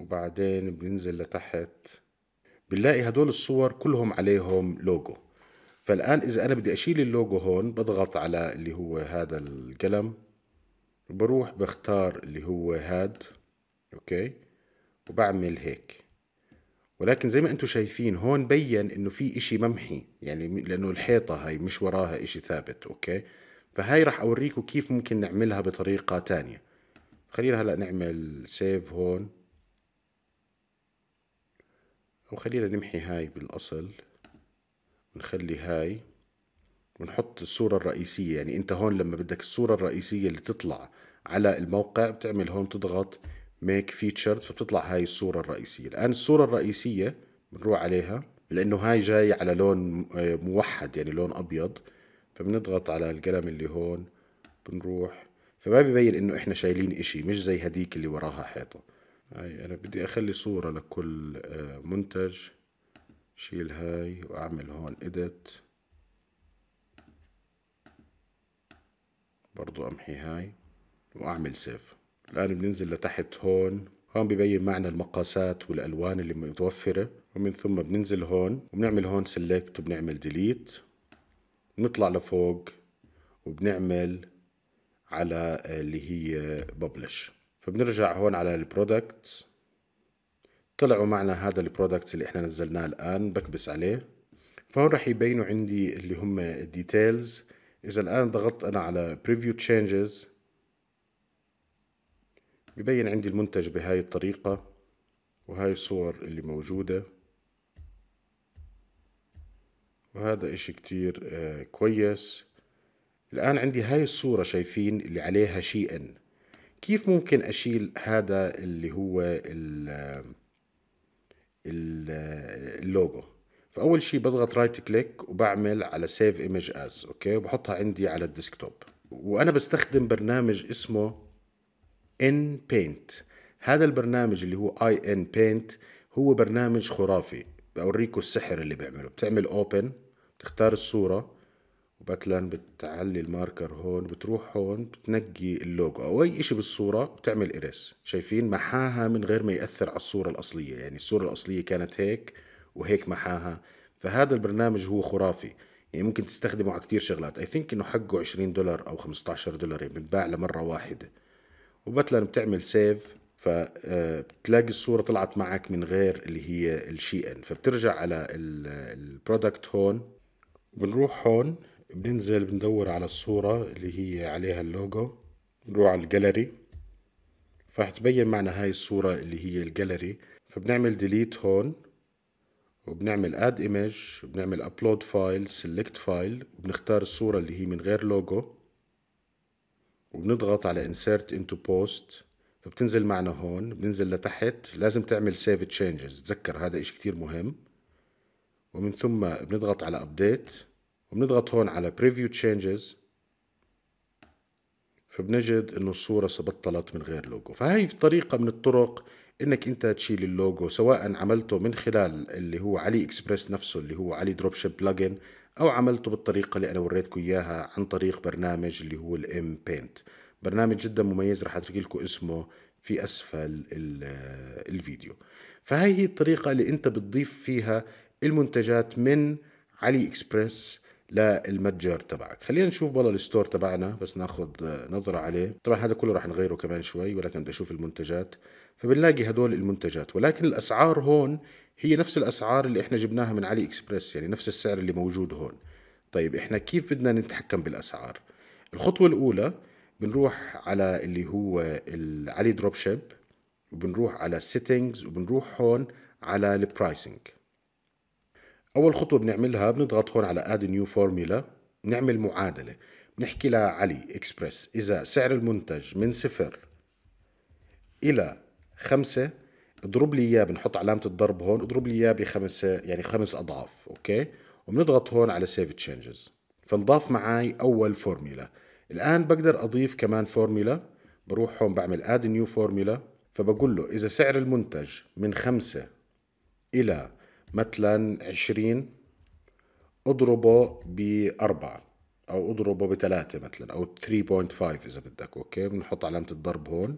وبعدين بننزل لتحت بنلاقي هدول الصور كلهم عليهم لوجو فالآن إذا أنا بدي أشيل اللوجو هون بضغط على اللي هو هذا القلم بروح بختار اللي هو هاد أوكي وبعمل هيك ولكن زي ما انتم شايفين هون بين انه في اشي ممحي يعني لانه الحيطة هاي مش وراها اشي ثابت اوكي فهاي راح اوريكم كيف ممكن نعملها بطريقة تانية خلينا هلا نعمل سيف هون أو خلينا نمحي هاي بالأصل ونخلي هاي ونحط الصورة الرئيسية يعني أنت هون لما بدك الصورة الرئيسية اللي تطلع على الموقع بتعمل هون تضغط make featured فبتطلع هاي الصورة الرئيسية الآن الصورة الرئيسية بنروح عليها لأنه هاي جاي على لون آه، موحد يعني لون أبيض فبنضغط على القلم اللي هون بنروح فما ببين انه احنا شايلين اشي مش زي هديك اللي وراها حيطة هاي انا بدي اخلي صورة لكل آه، منتج شيل هاي واعمل هون edit برضو امحي هاي واعمل سيف الان بننزل لتحت هون هون ببين معنا المقاسات والالوان اللي متوفرة ومن ثم بننزل هون وبنعمل هون select وبنعمل delete بنطلع لفوق وبنعمل على اللي هي publish فبنرجع هون على البرودكت طلعوا معنا هذا البرودكت اللي احنا نزلناه الان بكبس عليه فهون راح يبينوا عندي اللي هم الديتيلز اذا الان ضغطت انا على preview changes ببين عندي المنتج بهاي الطريقة وهاي الصور اللي موجودة وهذا اشي كتير آه، كويس الان عندي هاي الصورة شايفين اللي عليها شيئا كيف ممكن اشيل هذا اللي هو ال اللوجو فاول شيء بضغط رايت كليك وبعمل على سيف ايمج از اوكي وبحطها عندي على الديسكتوب وانا بستخدم برنامج اسمه ان بينت هذا البرنامج اللي هو اي ان بينت هو برنامج خرافي بوريكم السحر اللي بيعمله بتعمل اوبن تختار الصوره وبتلا بتعلي الماركر هون بتروح هون بتنقي اللوجو او اي شيء بالصوره بتعمل اريس شايفين محاها من غير ما ياثر على الصوره الاصليه يعني الصوره الاصليه كانت هيك وهيك محاها فهذا البرنامج هو خرافي يعني ممكن تستخدمه على كتير شغلات اي ثينك انه حقه 20 دولار او 15 دولار يعني بنباع لمره واحده وبتلا بتعمل سيف فبتلاقي آه، الصوره طلعت معك من غير اللي هي الشي ان فبترجع على البرودكت هون بنروح هون بننزل بندور على الصورة اللي هي عليها اللوجو نروح على الجاليري فحتبين معنا هاي الصورة اللي هي الجاليري فبنعمل ديليت هون وبنعمل اد ايمج بنعمل ابلود فايل سيلكت فايل وبنختار الصورة اللي هي من غير لوجو وبنضغط على انسيرت انتو بوست فبتنزل معنا هون بننزل لتحت لازم تعمل سيف تشينجز تذكر هذا اشي كتير مهم ومن ثم بنضغط على update وبنضغط هون على preview changes فبنجد انه الصورة سبطلت من غير لوجو فهي طريقة من الطرق انك انت تشيل اللوجو سواء عملته من خلال اللي هو علي اكسبرس نفسه اللي هو علي دروب شيب بلجن او عملته بالطريقة اللي انا وريتكم اياها عن طريق برنامج اللي هو الام بينت برنامج جدا مميز راح اترك لكم اسمه في اسفل آه، الفيديو فهي هي الطريقة اللي انت بتضيف فيها المنتجات من علي اكسبرس للمتجر تبعك خلينا نشوف والله الستور تبعنا بس ناخذ نظرة عليه طبعا هذا كله راح نغيره كمان شوي ولكن بدي اشوف المنتجات فبنلاقي هدول المنتجات ولكن الاسعار هون هي نفس الاسعار اللي احنا جبناها من علي اكسبرس يعني نفس السعر اللي موجود هون طيب احنا كيف بدنا نتحكم بالاسعار الخطوة الاولى بنروح على اللي هو علي دروب شيب وبنروح على سيتنجز وبنروح هون على البرايسنج اول خطوه بنعملها بنضغط هون على اد نيو فورمولا بنعمل معادله بنحكي لعلي اكسبرس اذا سعر المنتج من صفر الى خمسة اضرب لي اياه بنحط علامه الضرب هون اضرب لي اياه بخمسه يعني خمس اضعاف اوكي وبنضغط هون على سيف تشينجز فنضاف معي اول فورمولا الان بقدر اضيف كمان فورمولا بروح هون بعمل اد نيو فورمولا فبقول له اذا سعر المنتج من خمسة الى مثلا 20 اضربه بأربعة أو اضربه بثلاثة مثلا أو 3.5 إذا بدك أوكي بنحط علامة الضرب هون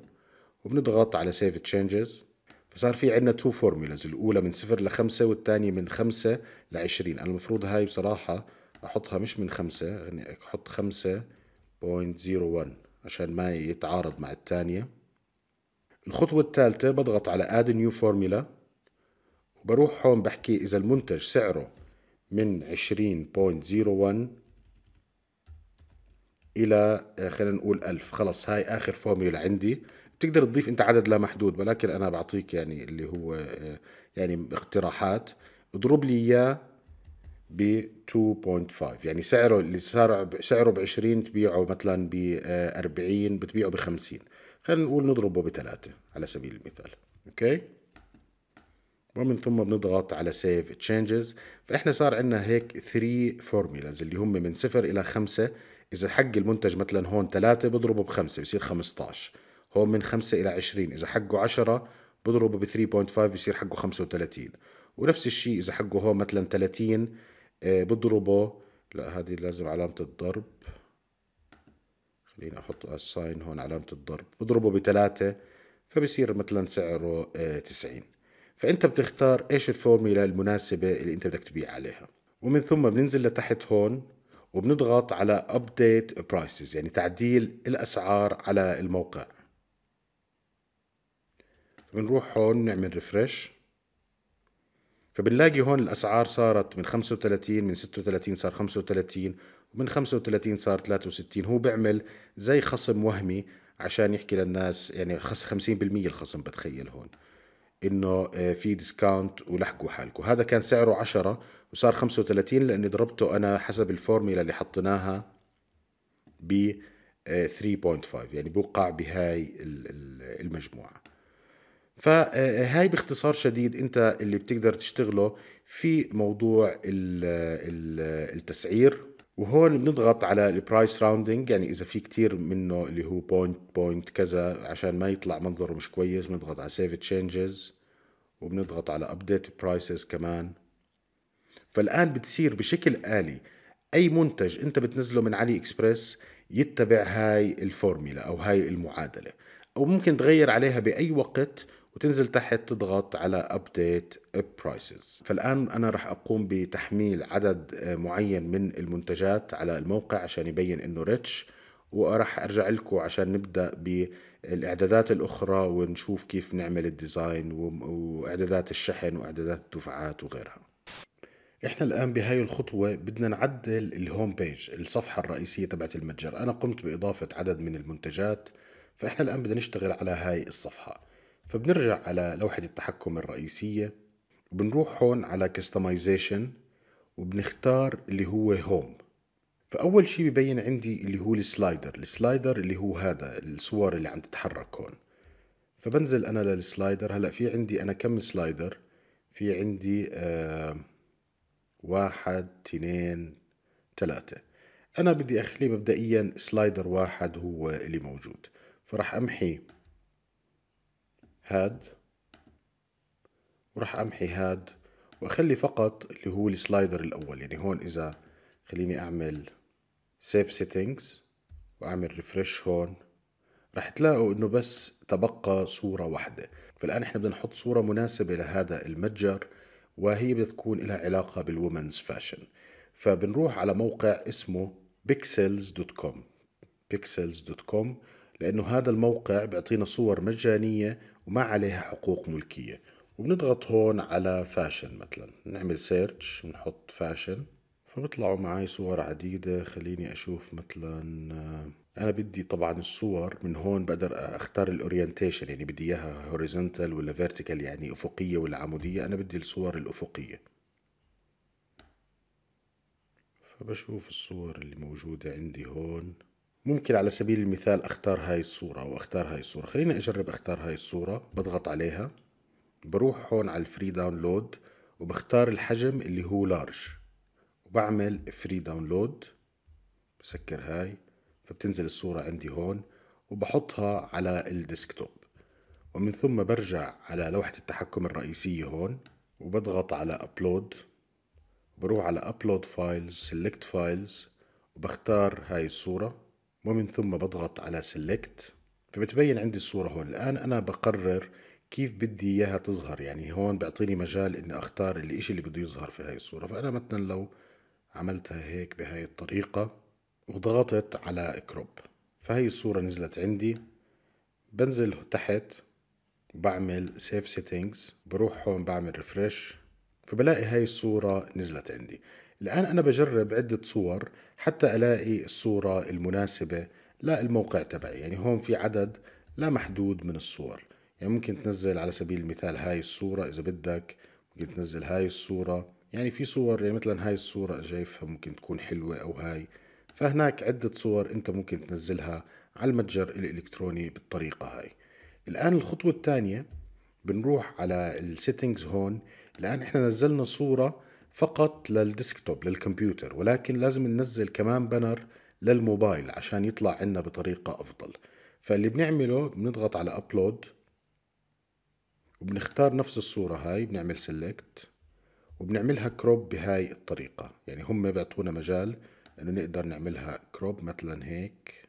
وبنضغط على سيف تشينجز فصار في عندنا تو فورمولاز الأولى من صفر لخمسة والثانية من خمسة لعشرين أنا المفروض هاي بصراحة أحطها مش من خمسة يعني أحط خمسة بوينت زيرو ون عشان ما يتعارض مع الثانية الخطوة الثالثة بضغط على add new formula بروح هون بحكي إذا المنتج سعره من 20.01 إلى آه، خلينا نقول 1000 خلص هاي آخر فورميولا عندي بتقدر تضيف أنت عدد لا محدود ولكن أنا بعطيك يعني اللي هو آه، يعني اقتراحات اضرب لي إياه ب 2.5 يعني سعره اللي صار سعره ب 20 تبيعه مثلا ب 40 آه، بتبيعه ب 50 خلينا نقول نضربه بثلاثة على سبيل المثال اوكي ومن ثم بنضغط على سيف تشينجز فإحنا صار عندنا هيك 3 فورميلاز اللي هم من 0 إلى 5 إذا حق المنتج مثلا هون 3 بضربه بخمسة بصير 15 هون من 5 إلى 20 إذا حقه 10 بضربه ب 3.5 بصير حقه 35 ونفس الشيء إذا حقه هون مثلا 30 آه، بضربه لا هذه لازم علامة الضرب خليني أحط الساين هون علامة الضرب بضربه ب 3 فبصير مثلا سعره 90 آه، فانت بتختار ايش الفورميلا المناسبه اللي انت بدك تبيع عليها ومن ثم بننزل لتحت هون وبنضغط على ابديت برايسز يعني تعديل الاسعار على الموقع بنروح هون نعمل ريفرش فبنلاقي هون الاسعار صارت من 35 من 36 صار 35 ومن 35 صار 63 هو بيعمل زي خصم وهمي عشان يحكي للناس يعني 50% الخصم بتخيل هون انه آه، في ديسكاونت ولحقوا حالكم هذا كان سعره 10 وصار 35 لاني ضربته انا حسب الفورميلا اللي حطيناها ب 3.5 آه، يعني بوقع بهاي المجموعه فهاي آه، باختصار شديد انت اللي بتقدر تشتغله في موضوع التسعير وهون بنضغط على البرايس راوندنج يعني اذا في كتير منه اللي هو بوينت بوينت كذا عشان ما يطلع منظره مش كويس بنضغط على سيف تشينجز وبنضغط على ابديت برايسز كمان فالان بتصير بشكل آلي اي منتج انت بتنزله من علي اكسبرس يتبع هاي الفورميلا او هاي المعادله او ممكن تغير عليها باي وقت وتنزل تحت تضغط على update prices فالآن أنا رح أقوم بتحميل عدد آه، معين من المنتجات على الموقع عشان يبين إنه ريتش وراح أرجع لكم عشان نبدأ بالإعدادات الأخرى ونشوف كيف نعمل الديزاين وإعدادات الشحن وإعدادات الدفعات وغيرها احنا الان بهاي الخطوه بدنا نعدل الهوم بيج الصفحه الرئيسيه تبعت المتجر انا قمت باضافه عدد من المنتجات فاحنا الان بدنا نشتغل على هاي الصفحه فبنرجع على لوحة التحكم الرئيسية وبنروح هون على كستمايزيشن وبنختار اللي هو هوم فأول شيء ببين عندي اللي هو السلايدر السلايدر اللي هو هذا الصور اللي عم تتحرك هون فبنزل أنا للسلايدر هلأ في عندي أنا كم سلايدر في عندي آه واحد تنين ثلاثة أنا بدي أخلي مبدئيا سلايدر واحد هو اللي موجود فرح أمحي هاد وراح امحي هاد واخلي فقط اللي هو السلايدر الاول يعني هون اذا خليني اعمل سيف سيتنجز واعمل ريفرش هون راح تلاقوا انه بس تبقى صورة واحدة فالان احنا بدنا نحط صورة مناسبة لهذا المتجر وهي بدها تكون لها علاقة بالومنز فاشن فبنروح على موقع اسمه pixels.com pixels.com لانه هذا الموقع بيعطينا صور مجانية وما عليها حقوق ملكية وبنضغط هون على فاشن مثلا نعمل سيرش ونحط فاشن فبيطلعوا معي صور عديدة خليني أشوف مثلا آه، أنا بدي طبعا الصور من هون بقدر أختار الأورينتيشن يعني بدي إياها هوريزنتال ولا فيرتيكال يعني أفقية ولا عمودية أنا بدي الصور الأفقية فبشوف الصور اللي موجودة عندي هون ممكن على سبيل المثال اختار هاي الصورة او اختار هاي الصورة خليني اجرب اختار هاي الصورة بضغط عليها بروح هون على الفري داونلود وبختار الحجم اللي هو لارج وبعمل فري داونلود بسكر هاي فبتنزل الصورة عندي هون وبحطها على الديسكتوب ومن ثم برجع على لوحة التحكم الرئيسية هون وبضغط على ابلود بروح على ابلود فايلز سيلكت فايلز وبختار هاي الصورة ومن ثم بضغط على سيلكت فبتبين عندي الصورة هون الآن أنا بقرر كيف بدي إياها تظهر يعني هون بيعطيني مجال إني أختار الإشي اللي بده يظهر في هاي الصورة فأنا مثلا لو عملتها هيك بهاي الطريقة وضغطت على كروب فهي الصورة نزلت عندي بنزل تحت بعمل سيف سيتينجز بروح هون بعمل ريفرش فبلاقي هاي الصورة نزلت عندي الآن أنا بجرب عدة صور حتى ألاقي الصورة المناسبة للموقع تبعي يعني هون في عدد لا محدود من الصور يعني ممكن تنزل على سبيل المثال هاي الصورة إذا بدك ممكن تنزل هاي الصورة يعني في صور يعني مثلا هاي الصورة شايفها ممكن تكون حلوة أو هاي فهناك عدة صور أنت ممكن تنزلها على المتجر الإلكتروني بالطريقة هاي الآن الخطوة الثانية بنروح على السيتنجز هون الآن إحنا نزلنا صورة فقط للديسكتوب للكمبيوتر ولكن لازم ننزل كمان بانر للموبايل عشان يطلع عنا بطريقة أفضل فاللي بنعمله بنضغط على أبلود وبنختار نفس الصورة هاي بنعمل سيلكت وبنعملها كروب بهاي الطريقة يعني هم بيعطونا مجال انه نقدر نعملها كروب مثلا هيك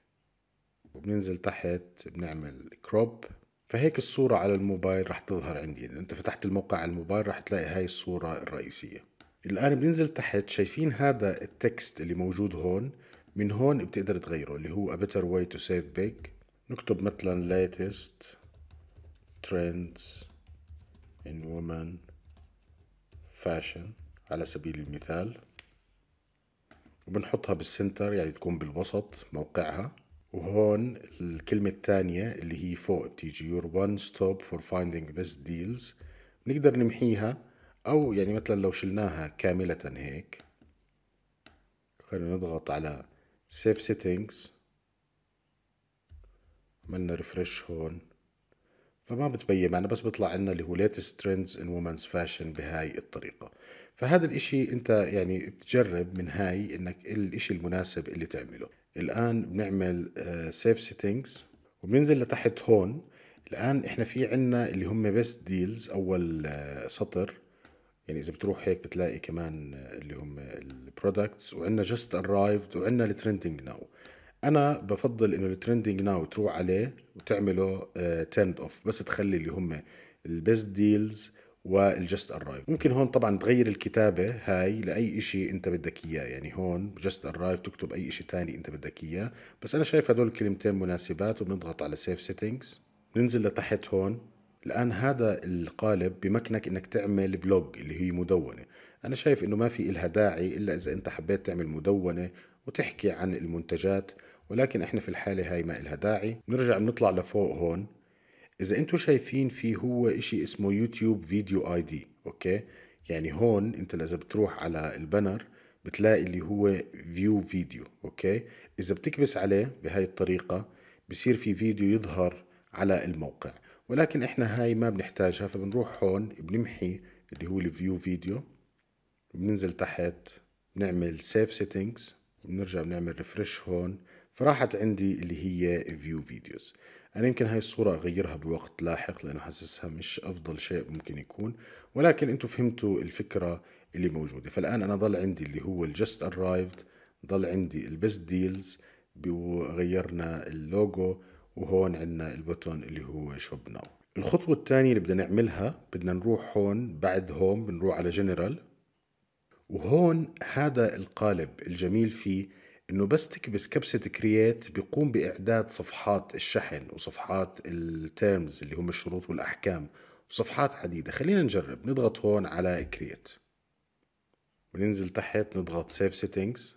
وبننزل تحت بنعمل كروب فهيك الصورة على الموبايل رح تظهر عندي إذا أنت فتحت الموقع على الموبايل رح تلاقي هاي الصورة الرئيسية الآن بننزل تحت شايفين هذا التكست اللي موجود هون من هون بتقدر تغيره اللي هو a better way to save big نكتب مثلا latest trends in women fashion على سبيل المثال وبنحطها بالسنتر يعني تكون بالوسط موقعها وهون الكلمة الثانية اللي هي فوق بتيجي your one stop for finding best deals بنقدر نمحيها أو يعني مثلا لو شلناها كاملة هيك خلينا نضغط على سيف سيتنجز عملنا ريفرش هون فما بتبين معنا بس بيطلع عنا اللي هو ليتست ترندز ان وومنز فاشن بهاي الطريقة فهذا الاشي انت يعني بتجرب من هاي انك الاشي المناسب اللي تعمله الان بنعمل سيف آه، سيتنجز وبننزل لتحت هون الان احنا في عنا اللي هم بيست ديلز اول آه، سطر يعني اذا بتروح هيك بتلاقي كمان اللي هم البرودكتس وعندنا جست ارايفد وعندنا الترندنج ناو انا بفضل انه الترندنج ناو تروح عليه وتعمله تند آه، اوف بس تخلي اللي هم البيست ديلز والجست ارايف ممكن هون طبعا تغير الكتابه هاي لاي شيء انت بدك اياه يعني هون جست ارايف تكتب اي شيء ثاني انت بدك اياه بس انا شايف هدول الكلمتين مناسبات وبنضغط على سيف سيتنجز ننزل لتحت هون الآن هذا القالب بمكنك أنك تعمل بلوج اللي هي مدونة أنا شايف أنه ما في إلها داعي إلا إذا أنت حبيت تعمل مدونة وتحكي عن المنتجات ولكن إحنا في الحالة هاي ما إلها داعي بنرجع بنطلع لفوق هون إذا انتم شايفين في هو إشي اسمه يوتيوب فيديو آي دي أوكي يعني هون أنت إذا بتروح على البنر بتلاقي اللي هو فيو فيديو أوكي إذا بتكبس عليه بهاي الطريقة بصير في فيديو يظهر على الموقع ولكن احنا هاي ما بنحتاجها فبنروح هون بنمحي اللي هو الفيو فيديو بننزل تحت بنعمل سيف سيتنجز وبنرجع بنعمل ريفرش هون فراحت عندي اللي هي فيو فيديوز انا يمكن هاي الصورة اغيرها بوقت لاحق لانه حاسسها مش افضل شيء ممكن يكون ولكن انتم فهمتوا الفكرة اللي موجودة فالان انا ضل عندي اللي هو الجست ارايفد ضل عندي البست ديلز وغيرنا اللوجو وهون عندنا البوتون اللي هو شوب ناو الخطوة الثانية اللي بدنا نعملها بدنا نروح هون بعد هوم بنروح على جنرال وهون هذا القالب الجميل فيه انه بس تكبس كبسة كرييت بيقوم باعداد صفحات الشحن وصفحات التيرمز اللي هم الشروط والاحكام وصفحات عديدة خلينا نجرب نضغط هون على كرييت وننزل تحت نضغط سيف سيتنجز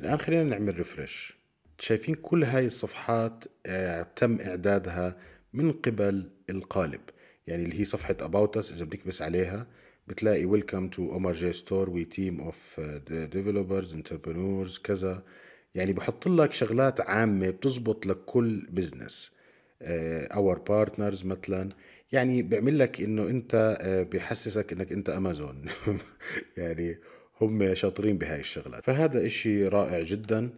الان خلينا نعمل ريفرش شايفين كل هاي الصفحات آه، تم إعدادها من قبل القالب يعني اللي هي صفحة About Us إذا بنكبس عليها بتلاقي Welcome to Omar J Store We Team of آه، Developers Entrepreneurs كذا يعني بحط لك شغلات عامة بتزبط لكل بزنس اور بارتنرز مثلا يعني بيعمل لك انه انت آه، بيحسسك انك انت امازون [laughs] يعني هم شاطرين بهاي الشغلات فهذا اشي رائع جدا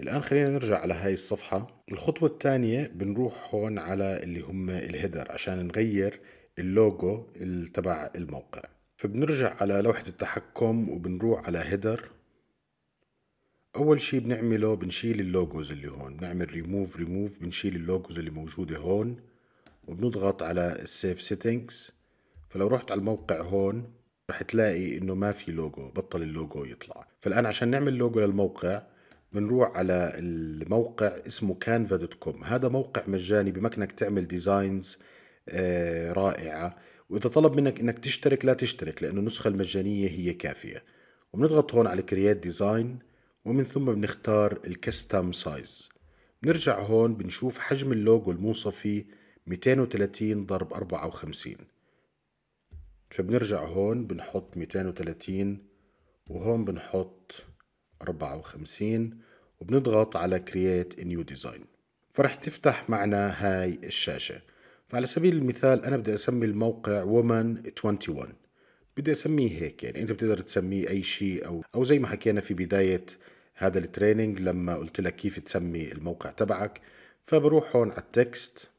الآن خلينا نرجع على هاي الصفحة الخطوة الثانية بنروح هون على اللي هم الهيدر عشان نغير اللوجو تبع الموقع فبنرجع على لوحة التحكم وبنروح على هيدر أول شي بنعمله بنشيل اللوجوز اللي هون بنعمل ريموف ريموف بنشيل اللوجوز اللي موجودة هون وبنضغط على السيف سيتنجز فلو رحت على الموقع هون رح تلاقي انه ما في لوجو بطل اللوجو يطلع فالان عشان نعمل لوجو للموقع بنروح على الموقع اسمه كانفا دوت كوم هذا موقع مجاني بمكنك تعمل ديزاينز آه، رائعة وإذا طلب منك إنك تشترك لا تشترك لأنه النسخة المجانية هي كافية وبنضغط هون على كرييت ديزاين ومن ثم بنختار الكستم سايز بنرجع هون بنشوف حجم اللوجو الموصى فيه 230 ضرب 54 فبنرجع هون بنحط 230 وهون بنحط 54 وبنضغط على create a new design فرح تفتح معنا هاي الشاشة فعلى سبيل المثال أنا بدي أسمي الموقع woman 21 بدي أسميه هيك يعني أنت بتقدر تسميه أي شيء أو, أو زي ما حكينا في بداية هذا التريننج لما قلت لك كيف تسمي الموقع تبعك فبروح هون على التكست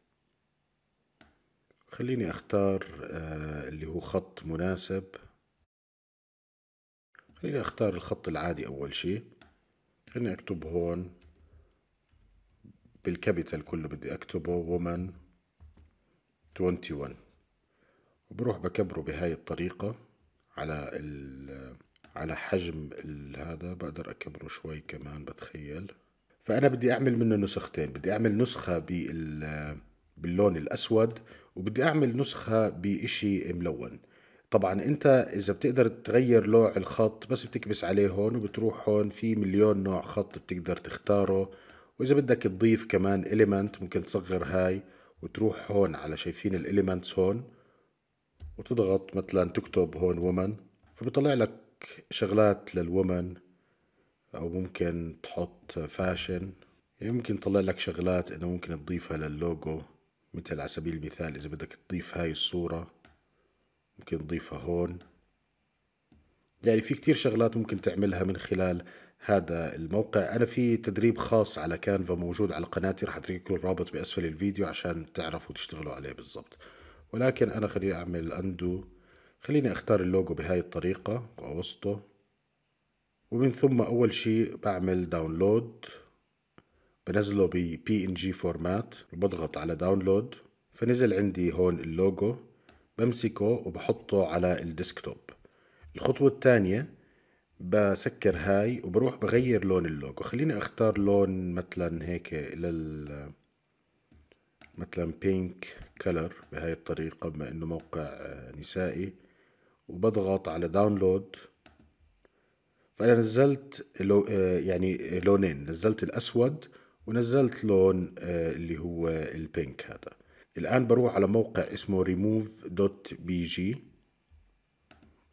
خليني أختار آه، اللي هو خط مناسب خليني أختار الخط العادي أول شيء خليني اكتب هون بالكابيتال كله بدي اكتبه وومن 21 وبروح بكبره بهاي الطريقة على ال على حجم هذا بقدر اكبره شوي كمان بتخيل فانا بدي اعمل منه نسختين بدي اعمل نسخة بال باللون الاسود وبدي اعمل نسخة بإشي ملون طبعا انت اذا بتقدر تغير لوع الخط بس بتكبس عليه هون وبتروح هون في مليون نوع خط بتقدر تختاره واذا بدك تضيف كمان element ممكن تصغر هاي وتروح هون على شايفين الاليمنتس هون وتضغط مثلا تكتب هون ومن فبيطلع لك شغلات للومن او ممكن تحط فاشن يمكن يطلع لك شغلات انه ممكن تضيفها للوجو مثل على سبيل المثال اذا بدك تضيف هاي الصوره ممكن تضيفها هون يعني في كتير شغلات ممكن تعملها من خلال هذا الموقع أنا في تدريب خاص على كانفا موجود على قناتي رح أترككم الرابط بأسفل الفيديو عشان تعرفوا تشتغلوا عليه بالضبط ولكن أنا خليني أعمل أندو خليني أختار اللوجو بهاي الطريقة وأوسطه ومن ثم أول شيء بعمل داونلود بنزله ان جي فورمات وبضغط على داونلود فنزل عندي هون اللوجو بمسكه وبحطه على الديسكتوب الخطوة الثانية بسكر هاي وبروح بغير لون اللوجو خليني اختار لون مثلا هيك لل مثلا بينك كلر بهاي الطريقة بما انه موقع نسائي وبضغط على داونلود فانا نزلت لو يعني لونين نزلت الاسود ونزلت لون آه، اللي هو البينك هذا الآن بروح على موقع اسمه remove.bg دوت بي جي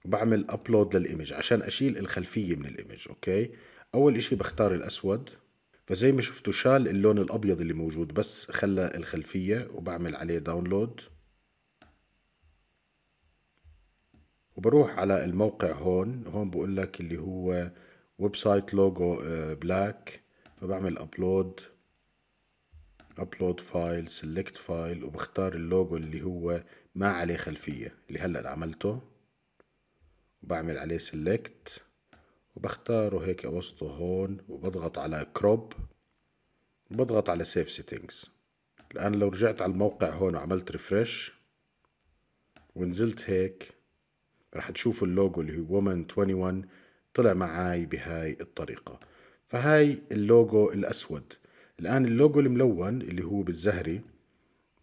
وبعمل ابلود للايمج عشان اشيل الخلفية من الايمج اوكي اول اشي بختار الاسود فزي ما شفتوا شال اللون الابيض اللي موجود بس خلى الخلفية وبعمل عليه داونلود وبروح على الموقع هون هون بقول لك اللي هو ويب سايت لوجو بلاك فبعمل ابلود ابلود فايل سيلكت فايل وبختار اللوجو اللي هو ما عليه خلفيه اللي هلا عملته وبعمل عليه سيلكت وبختاره هيك اوسطه هون وبضغط على كروب وبضغط على سيف سيتنجز الان لو رجعت على الموقع هون وعملت ريفرش ونزلت هيك رح تشوفوا اللوجو اللي هو وومن 21 طلع معاي بهاي الطريقة فهاي اللوجو الأسود الآن اللوجو الملون اللي هو بالزهري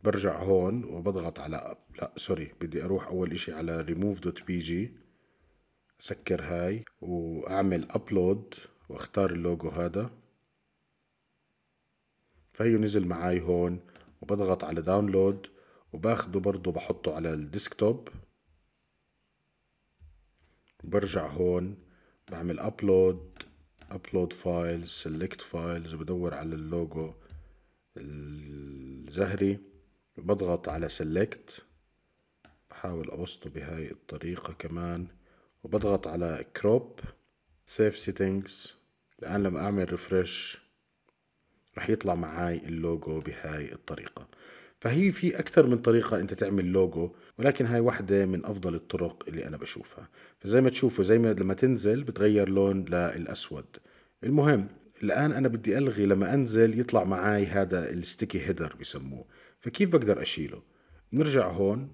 برجع هون وبضغط على لا سوري بدي أروح أول إشي على ريموف دوت بي جي أسكر هاي وأعمل أبلود وأختار اللوجو هذا فهيو نزل معاي هون وبضغط على داونلود وباخده برضو بحطه على الديسكتوب برجع هون بعمل أبلود ابلود فايلز سيلكت فايلز وبدور على اللوجو الزهري بضغط على سيلكت بحاول اوصله بهاي الطريقة كمان وبضغط على كروب سيف سيتنجز الان لما اعمل ريفرش رح يطلع معاي اللوجو بهاي الطريقة فهي في أكثر من طريقة أنت تعمل لوجو ولكن هاي واحدة من أفضل الطرق اللي أنا بشوفها فزي ما تشوفوا زي ما لما تنزل بتغير لون للأسود المهم الآن أنا بدي ألغي لما أنزل يطلع معاي هذا الستيكي هيدر بسموه فكيف بقدر أشيله نرجع هون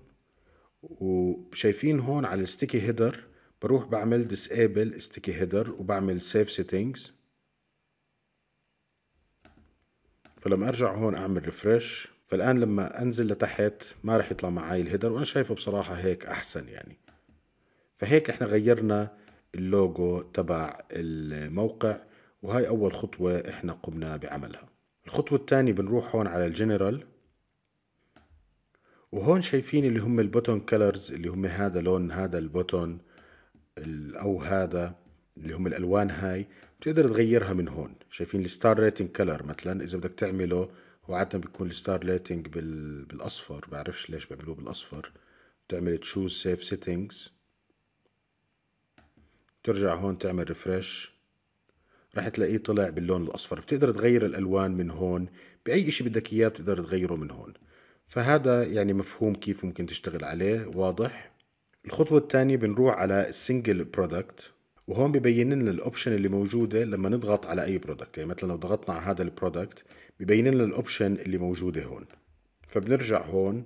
وشايفين هون على الستيكي هيدر بروح بعمل ديسابل ستيكي هيدر وبعمل سيف سيتنجز فلما ارجع هون اعمل ريفرش فالآن لما أنزل لتحت ما رح يطلع معي الهيدر وأنا شايفه بصراحة هيك أحسن يعني فهيك احنا غيرنا اللوجو تبع الموقع وهي أول خطوة احنا قمنا بعملها الخطوة الثانية بنروح هون على الجنرال وهون شايفين اللي هم البوتون كلرز اللي هم هذا لون هذا البوتون او هذا اللي هم الالوان هاي بتقدر تغيرها من هون شايفين الستار ريتنج كلر مثلا اذا بدك تعمله وعادة بيكون الستار ليتنج بالاصفر بعرفش ليش بيعملوه بالاصفر بتعمل تشوز سيف سيتنجز ترجع هون تعمل ريفرش راح تلاقيه طلع باللون الاصفر بتقدر تغير الالوان من هون باي شيء بدك اياه بتقدر تغيره من هون فهذا يعني مفهوم كيف ممكن تشتغل عليه واضح الخطوة الثانية بنروح على السنجل برودكت وهون ببين لنا الاوبشن اللي موجودة لما نضغط على اي برودكت يعني مثلا لو ضغطنا على هذا البرودكت ببين لنا الاوبشن اللي موجوده هون فبنرجع هون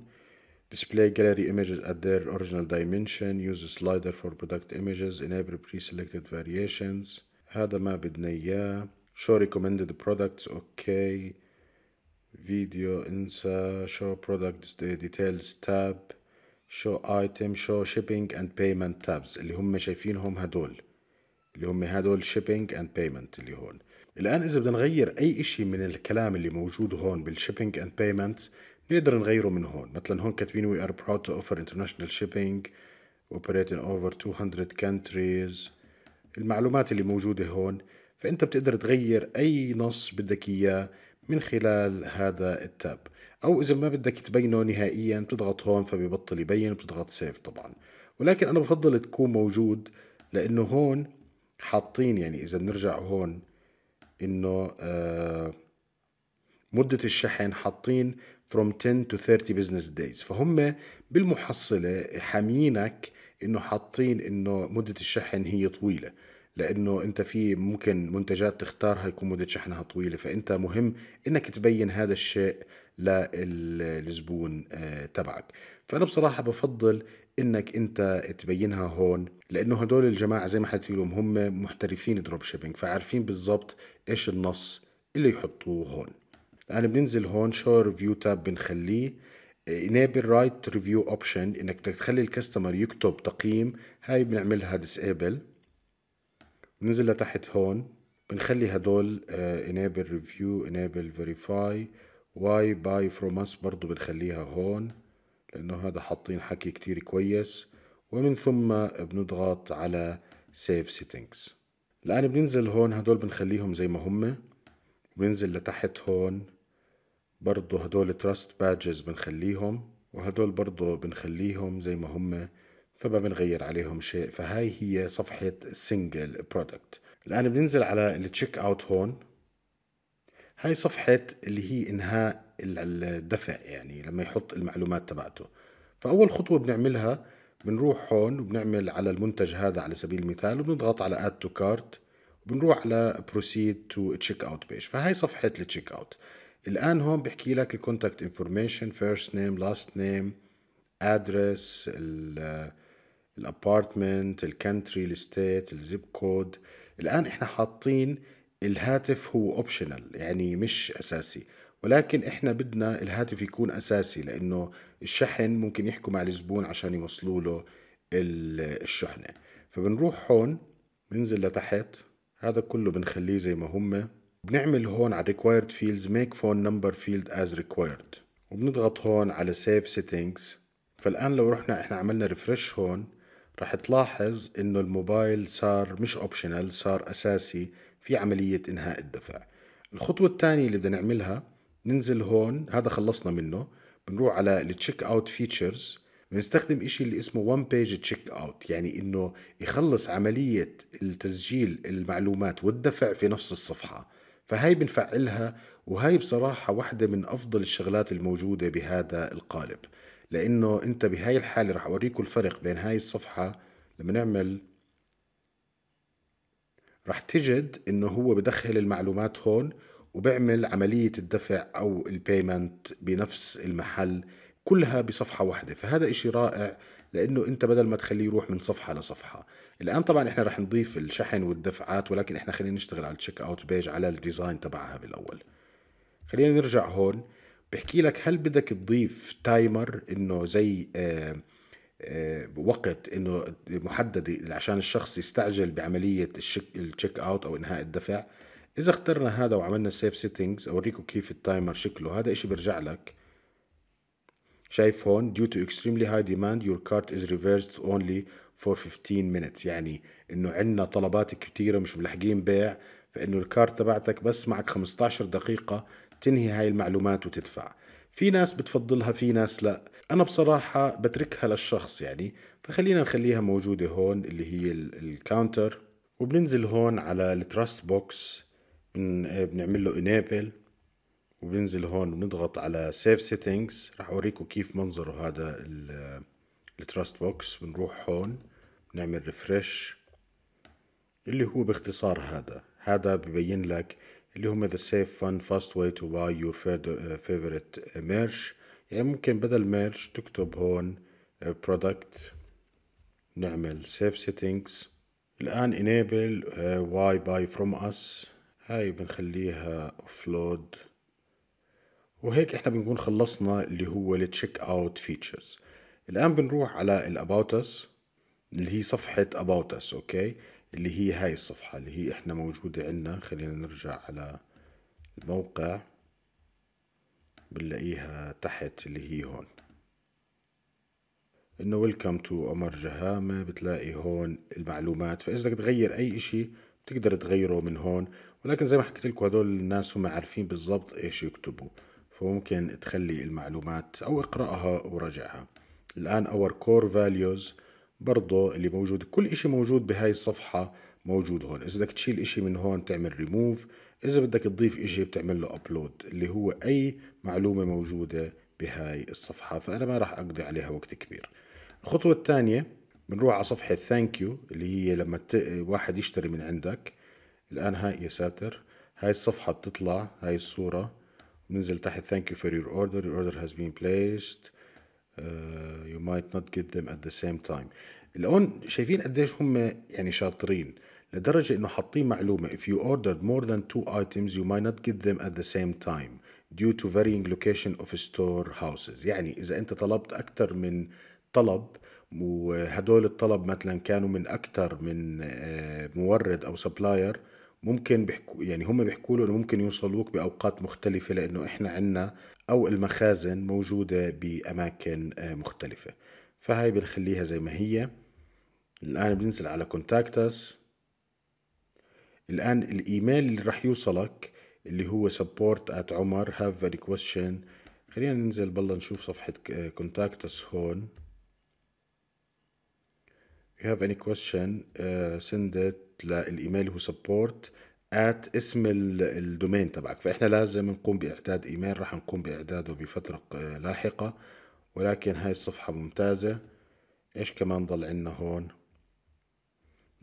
display gallery images at their original dimension use slider for product images enable pre-selected variations هذا ما بدنا اياه show recommended products اوكي فيديو انسى show the details tab show item show shipping and payment tabs اللي هم شايفينهم هدول اللي هم هدول shipping and payment اللي هون الآن إذا بدنا نغير أي إشي من الكلام اللي موجود هون بالشيبينج أند بيمنتس نقدر نغيره من هون مثلا هون كاتبين وي ار براود تو اوفر انترناشونال شيبينج operating اوفر 200 كانتريز المعلومات اللي موجودة هون فأنت بتقدر تغير أي نص بدك إياه من خلال هذا التاب أو إذا ما بدك تبينه نهائيا بتضغط هون فبيبطل يبين بتضغط سيف طبعا ولكن أنا بفضل تكون موجود لأنه هون حاطين يعني إذا بنرجع هون انه آه، مدة الشحن حاطين from 10 to 30 business days فهم بالمحصلة حامينك انه حاطين انه مدة الشحن هي طويلة لانه انت في ممكن منتجات تختارها يكون مده شحنها طويله فانت مهم انك تبين هذا الشيء للزبون آه، تبعك فانا بصراحه بفضل انك انت تبينها هون لانه هدول الجماعه زي ما حكيت لهم هم محترفين دروب شيبينج فعارفين بالضبط ايش النص اللي يحطوه هون الان يعني بننزل هون شو ريفيو تاب بنخليه enable right review option انك تخلي الكاستمر يكتب تقييم هاي بنعملها disable بننزل لتحت هون بنخلي هدول آه، enable review enable verify why buy from us برضو بنخليها هون لانه هذا حاطين حكي كتير كويس ومن ثم بنضغط على save settings الآن بننزل هون هدول بنخليهم زي ما هم بننزل لتحت هون برضه هدول تراست بادجز بنخليهم وهدول برضه بنخليهم زي ما هم فما بنغير عليهم شيء فهاي هي صفحة سنجل برودكت الآن بننزل على التشيك اوت هون هاي صفحة اللي هي إنهاء الدفع يعني لما يحط المعلومات تبعته فأول خطوة بنعملها بنروح هون وبنعمل على المنتج هذا على سبيل المثال وبنضغط على اد تو كارت وبنروح على بروسيد تو تشيك اوت بيج فهي صفحه التشيك اوت الان هون بحكي لك الكونتاكت انفورميشن فيرست نيم لاست نيم ادرس الابارتمنت الكنتري الستيت الزيب كود الان احنا حاطين الهاتف هو اوبشنال يعني مش اساسي ولكن احنا بدنا الهاتف يكون اساسي لانه الشحن ممكن يحكوا مع الزبون عشان يوصلوا له الشحنه فبنروح هون بننزل لتحت هذا كله بنخليه زي ما هم بنعمل هون على required fields make phone number field as required وبنضغط هون على save settings فالآن لو رحنا احنا عملنا ريفرش هون راح تلاحظ انه الموبايل صار مش اوبشنال صار اساسي في عملية انهاء الدفع الخطوة الثانية اللي بدنا نعملها ننزل هون هذا خلصنا منه بنروح على التشيك اوت فيتشرز بنستخدم إشي اللي اسمه وان بيج تشيك اوت يعني انه يخلص عملية التسجيل المعلومات والدفع في نفس الصفحة فهي بنفعلها وهي بصراحة واحدة من أفضل الشغلات الموجودة بهذا القالب لأنه أنت بهاي الحالة رح أوريكم الفرق بين هاي الصفحة لما نعمل راح تجد انه هو بدخل المعلومات هون وبعمل عملية الدفع أو البيمنت بنفس المحل كلها بصفحة واحدة فهذا إشي رائع لأنه أنت بدل ما تخليه يروح من صفحة لصفحة الآن طبعا إحنا رح نضيف الشحن والدفعات ولكن إحنا خلينا نشتغل على التشيك أوت بيج على الديزاين تبعها بالأول خلينا نرجع هون بحكي لك هل بدك تضيف تايمر انه زي آه،, آه وقت انه محدد عشان الشخص يستعجل بعمليه الشيك التشيك اوت او انهاء الدفع اذا اخترنا هذا وعملنا سيف سيتنجز اوريكم كيف التايمر شكله هذا اشي بيرجع لك شايف هون due to extremely high demand your cart is reversed only for 15 minutes يعني انه عندنا طلبات كثيرة مش ملحقين بيع فانه الكارت تبعتك بس معك 15 دقيقة تنهي هاي المعلومات وتدفع في ناس بتفضلها في ناس لا انا بصراحة بتركها للشخص يعني فخلينا نخليها موجودة هون اللي هي الكاونتر وبننزل هون على التراست بوكس آه، بنعمل له انيبل وبنزل هون وبنضغط على سيف سيتنجز راح اوريكم كيف منظره هذا التراست بوكس بنروح هون بنعمل ريفرش اللي هو باختصار هذا هذا ببين لك اللي هم ذا سيف فان فاست واي تو باي يور فيفرت ميرش يعني ممكن بدل ميرش تكتب هون برودكت آه، نعمل سيف سيتنجز الان انيبل واي باي فروم اس هاي بنخليها offload وهيك احنا بنكون خلصنا اللي هو التشيك اوت فيتشرز الان بنروح على الاباوت اس اللي هي صفحة اباوت اس اوكي اللي هي هاي الصفحة اللي هي احنا موجودة عندنا خلينا نرجع على الموقع بنلاقيها تحت اللي هي هون انه ويلكم تو عمر جهامة بتلاقي هون المعلومات فاذا بدك تغير اي اشي بتقدر تغيره من هون ولكن زي ما حكيت لكم هدول الناس هم عارفين بالضبط ايش يكتبوا فممكن تخلي المعلومات او اقرأها وراجعها الآن اور كور فاليوز برضه اللي موجود كل إشي موجود بهاي الصفحة موجود هون إذا بدك تشيل إشي من هون تعمل ريموف إذا بدك تضيف إشي بتعمل له ابلود اللي هو أي معلومة موجودة بهاي الصفحة فأنا ما راح أقضي عليها وقت كبير الخطوة الثانية بنروح على صفحة ثانك يو اللي هي لما ت... واحد يشتري من عندك الآن هاي يا ساتر هاي الصفحة بتطلع هاي الصورة بنزل تحت thank you for your order your order has been placed uh, you might not get them at the same time الآن شايفين قديش هم يعني شاطرين لدرجة إنه حاطين معلومة if you ordered more than two items you might not get them at the same time due to varying location of store houses يعني إذا أنت طلبت أكثر من طلب وهدول الطلب مثلا كانوا من أكثر من مورد أو سبلاير ممكن بيحكوا يعني هم بيحكوا له انه ممكن يوصلوك باوقات مختلفه لانه احنا عندنا او المخازن موجوده باماكن آه، مختلفه فهاي بنخليها زي ما هي الان بننزل على كونتاكتس الان الايميل اللي راح يوصلك اللي هو support at عمر have a question خلينا ننزل بالله نشوف صفحة كونتاكتس آه، هون you have any question uh, send it للايميل هو support at اسم الدومين تبعك فاحنا لازم نقوم باعداد ايميل راح نقوم باعداده بفتره آه، لاحقه ولكن هاي الصفحه ممتازه ايش كمان ضل عندنا هون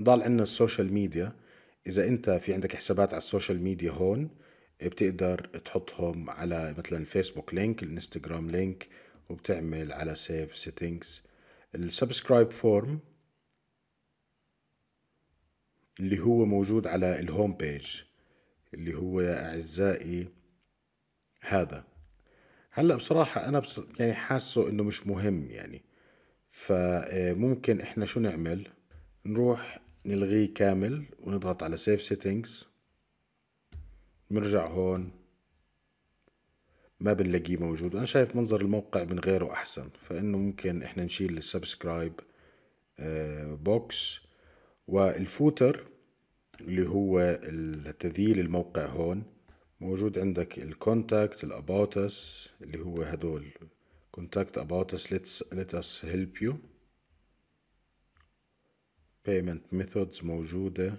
ضل عندنا السوشيال ميديا اذا انت في عندك حسابات على السوشيال ميديا هون بتقدر تحطهم على مثلا الفيسبوك لينك الانستغرام لينك وبتعمل على سيف سيتنجز السبسكرايب فورم اللي هو موجود على الهوم بيج اللي هو يا أعزائي هذا هلا بصراحة أنا بص... يعني حاسه إنه مش مهم يعني فممكن آه، إحنا شو نعمل نروح نلغيه كامل ونضغط على سيف سيتنجز بنرجع هون ما بنلاقيه موجود انا شايف منظر الموقع من غيره أحسن فإنه ممكن إحنا نشيل السبسكرايب آه، بوكس والفوتر اللي هو التذييل الموقع هون موجود عندك الكونتاكت الاباوتس اللي هو هدول كونتاكت اباوتس let ليتس هيلب يو بيمنت ميثودز موجودة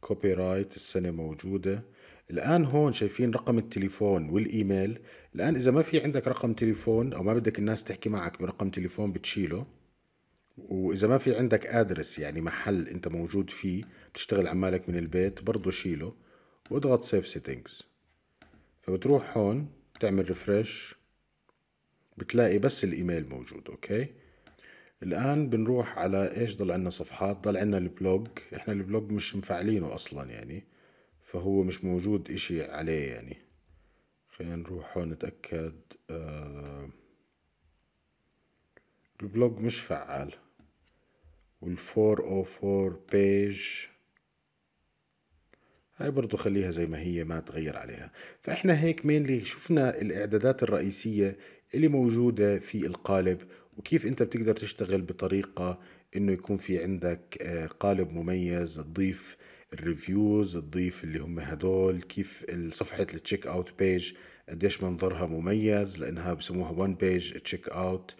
كوبي رايت السنة موجودة الآن هون شايفين رقم التليفون والإيميل الآن إذا ما في عندك رقم تليفون أو ما بدك الناس تحكي معك برقم تليفون بتشيله واذا ما في عندك ادرس يعني محل انت موجود فيه بتشتغل عمالك من البيت برضه شيله واضغط سيف سيتنجز فبتروح هون بتعمل ريفرش بتلاقي بس الايميل موجود اوكي الان بنروح على ايش ضل عندنا صفحات ضل عندنا البلوج احنا البلوج مش مفعلينه اصلا يعني فهو مش موجود اشي عليه يعني خلينا نروح هون نتأكد آه البلوج مش فعال وال 404 بيج هاي برضو خليها زي ما هي ما تغير عليها فإحنا هيك مينلي شفنا الإعدادات الرئيسية اللي موجودة في القالب وكيف أنت بتقدر تشتغل بطريقة أنه يكون في عندك آه، قالب مميز تضيف الريفيوز تضيف اللي هم هدول كيف صفحة التشيك أوت بيج قديش منظرها مميز لأنها بسموها وان بيج تشيك أوت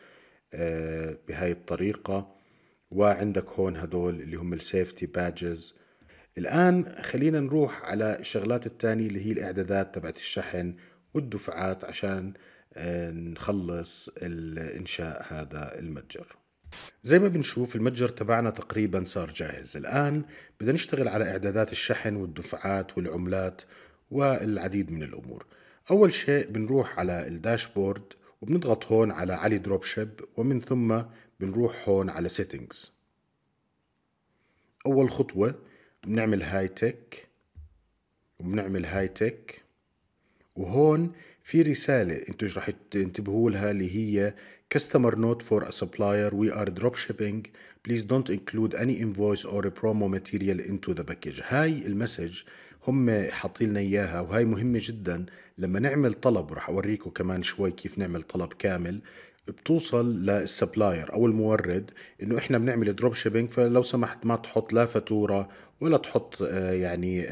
بهاي الطريقة وعندك هون هدول اللي هم السيفتي بادجز الآن خلينا نروح على الشغلات الثانية اللي هي الإعدادات تبعت الشحن والدفعات عشان آه، نخلص الانشاء هذا المتجر زي ما بنشوف المتجر تبعنا تقريبا صار جاهز الآن بدنا نشتغل على إعدادات الشحن والدفعات والعملات والعديد من الأمور أول شيء بنروح على الداشبورد وبنضغط هون على علي دروب شيب ومن ثم بنروح هون على سيتنجز اول خطوة بنعمل هاي تك وبنعمل هاي تك وهون في رسالة انتوا رح تنتبهوا لها اللي هي customer note for a supplier we are دروب شيبينج please don't include any invoice or promo material into the package هاي المسج هم حاطين لنا اياها وهي مهمه جدا لما نعمل طلب ورح اوريكم كمان شوي كيف نعمل طلب كامل بتوصل للسبلاير او المورد انه احنا بنعمل دروب شيبينج فلو سمحت ما تحط لا فاتوره ولا تحط آه، يعني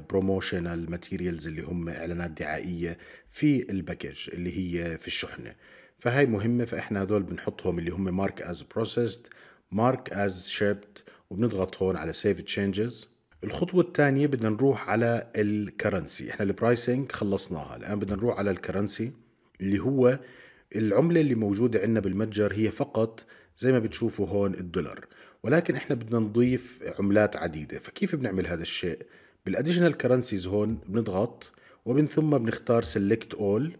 بروموشنال آه، ماتيريالز اللي هم اعلانات دعائيه في الباكج اللي هي في الشحنه فهي مهمه فاحنا هدول بنحطهم اللي هم مارك از بروسيسد مارك از شيبت وبنضغط هون على سيف تشينجز الخطوة الثانية بدنا نروح على الكرنسي احنا البرايسنج خلصناها الآن بدنا نروح على الكرنسي اللي هو العملة اللي موجودة عندنا بالمتجر هي فقط زي ما بتشوفوا هون الدولار ولكن احنا بدنا نضيف عملات عديدة فكيف بنعمل هذا الشيء بالاديشنال كرنسيز هون بنضغط ومن ثم بنختار سيلكت اول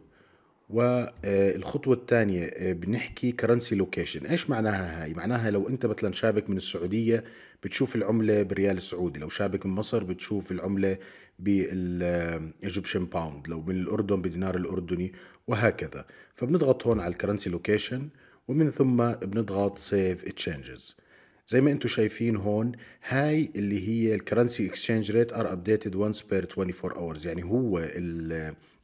والخطوة الثانية آه، بنحكي كرنسي لوكيشن ايش معناها هاي معناها لو انت مثلا شابك من السعودية بتشوف العملة بالريال السعودي لو شابك من مصر بتشوف العملة بالإيجيبشن باوند لو من الأردن بدينار الأردني وهكذا فبنضغط هون على الكرنسي لوكيشن ومن ثم بنضغط سيف تشينجز زي ما انتم شايفين هون هاي اللي هي الكرنسي اكسشينج ريت ار ابديتد وانس بير 24 اورز يعني هو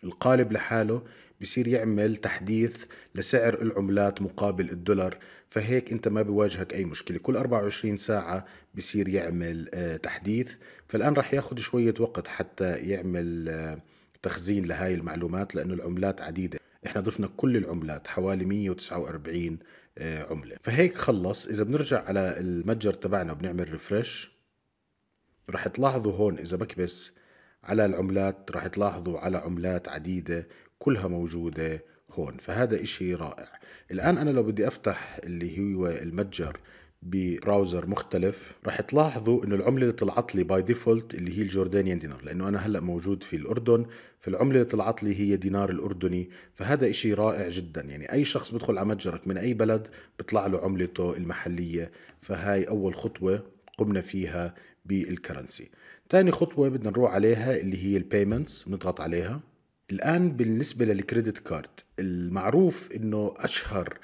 القالب لحاله بصير يعمل تحديث لسعر العملات مقابل الدولار فهيك انت ما بيواجهك اي مشكله كل 24 ساعه بصير يعمل آه، تحديث فالان راح ياخذ شويه وقت حتى يعمل آه، تخزين لهاي المعلومات لانه العملات عديده احنا ضفنا كل العملات حوالي 149 آه، عمله فهيك خلص اذا بنرجع على المتجر تبعنا وبنعمل ريفرش رح تلاحظوا هون اذا بكبس على العملات رح تلاحظوا على عملات عديدة كلها موجودة هون فهذا إشي رائع الآن أنا لو بدي أفتح اللي هو المتجر براوزر مختلف رح تلاحظوا انه العمله اللي طلعت لي باي ديفولت اللي هي الجوردانيان دينار لانه انا هلا موجود في الاردن فالعمله اللي طلعت لي هي دينار الاردني فهذا إشي رائع جدا يعني اي شخص بدخل على متجرك من اي بلد بيطلع له عملته المحليه فهاي اول خطوه قمنا فيها بالكرنسي تاني خطوه بدنا نروح عليها اللي هي البيمنتس نضغط عليها الان بالنسبه للكريدت كارد المعروف انه اشهر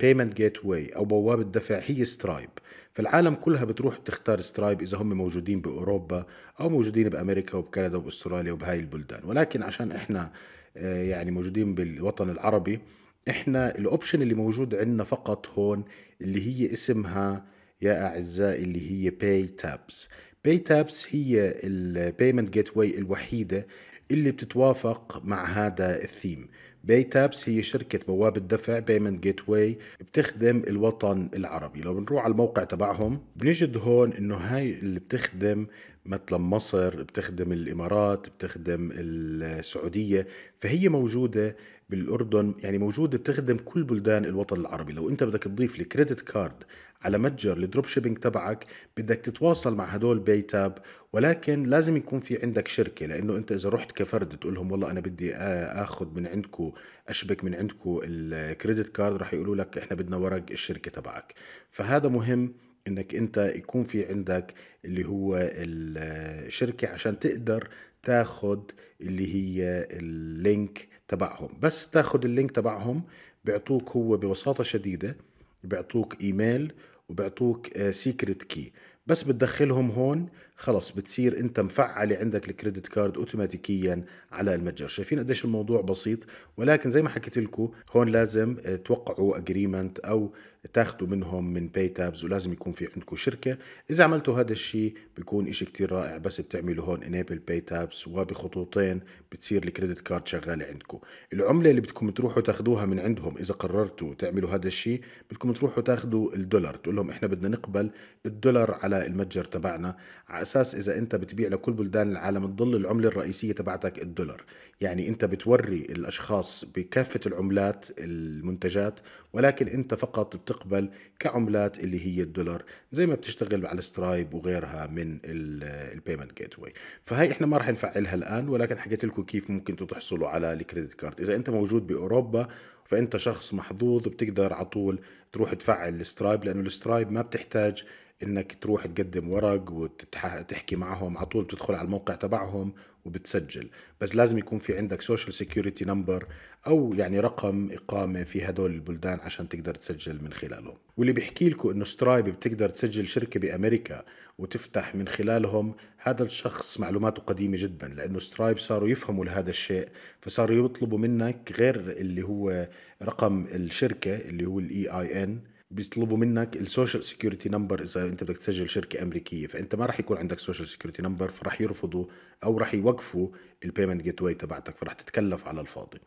بيمنت جيت واي او بوابه دفع هي سترايب فالعالم كلها بتروح بتختار سترايب اذا هم موجودين باوروبا او موجودين بامريكا وبكندا وباستراليا وبهاي البلدان ولكن عشان احنا آه، يعني موجودين بالوطن العربي احنا الاوبشن اللي موجود عندنا فقط هون اللي هي اسمها يا اعزائي اللي هي باي تابس باي تابس هي البيمنت جيت واي الوحيده اللي بتتوافق مع هذا الثيم باي تابس هي شركة بوابة دفع بيمنت جيت واي بتخدم الوطن العربي لو بنروح على الموقع تبعهم بنجد هون انه هاي اللي بتخدم مثلا مصر بتخدم الامارات بتخدم السعودية فهي موجودة بالاردن يعني موجوده بتخدم كل بلدان الوطن العربي لو انت بدك تضيف الكريدت كريدت كارد على متجر الدروب شيبينج تبعك بدك تتواصل مع هدول بيتاب ولكن لازم يكون في عندك شركه لانه انت اذا رحت كفرد تقول لهم والله انا بدي اخذ من عندكم اشبك من عندكم الكريدت كارد راح يقولوا لك احنا بدنا ورق الشركه تبعك فهذا مهم انك انت يكون في عندك اللي هو الشركه عشان تقدر تاخذ اللي هي اللينك تبعهم بس تاخذ اللينك تبعهم بيعطوك هو ببساطة شديدة بيعطوك ايميل وبيعطوك سيكريت آه، كي بس بتدخلهم هون خلص بتصير انت مفعلة عندك الكريدت كارد اوتوماتيكيا على المتجر شايفين قديش الموضوع بسيط ولكن زي ما حكيت لكم هون لازم آه، توقعوا اجريمنت او تاخدوا منهم من باي تابز ولازم يكون في عندكم شركه اذا عملتوا هذا الشيء بيكون إشي كتير رائع بس بتعملوا هون انيبل باي تابز وبخطوطين بتصير الكريدت كارد شغاله عندكم العمله اللي بدكم تروحوا تاخدوها من عندهم اذا قررتوا تعملوا هذا الشيء بدكم تروحوا تاخدوا الدولار تقول لهم احنا بدنا نقبل الدولار على المتجر تبعنا على اساس اذا انت بتبيع لكل بلدان العالم تضل العمله الرئيسيه تبعتك الدولار يعني انت بتوري الاشخاص بكافه العملات المنتجات ولكن انت فقط بتقبل كعملات اللي هي الدولار زي ما بتشتغل على سترايب وغيرها من البيمنت جيت واي فهي احنا ما راح نفعلها الان ولكن حكيت لكم كيف ممكن تحصلوا على الكريدت كارد اذا انت موجود باوروبا فانت شخص محظوظ بتقدر على طول تروح تفعل السترايب لانه السترايب ما بتحتاج انك تروح تقدم ورق وتحكي معهم على طول بتدخل على الموقع تبعهم وبتسجل بس لازم يكون في عندك سوشيال سيكيورتي نمبر او يعني رقم اقامه في هدول البلدان عشان تقدر تسجل من خلالهم واللي بيحكي لكم انه سترايب بتقدر تسجل شركه بامريكا وتفتح من خلالهم هذا الشخص معلوماته قديمه جدا لانه سترايب صاروا يفهموا لهذا الشيء فصاروا يطلبوا منك غير اللي هو رقم الشركه اللي هو الاي اي e ان بيطلبوا منك السوشيال سيكيورتي نمبر اذا انت بدك تسجل شركه امريكيه فانت ما راح يكون عندك سوشيال سيكيورتي نمبر فراح يرفضوا او راح يوقفوا البيمنت جيت واي تبعتك فراح تتكلف على الفاضي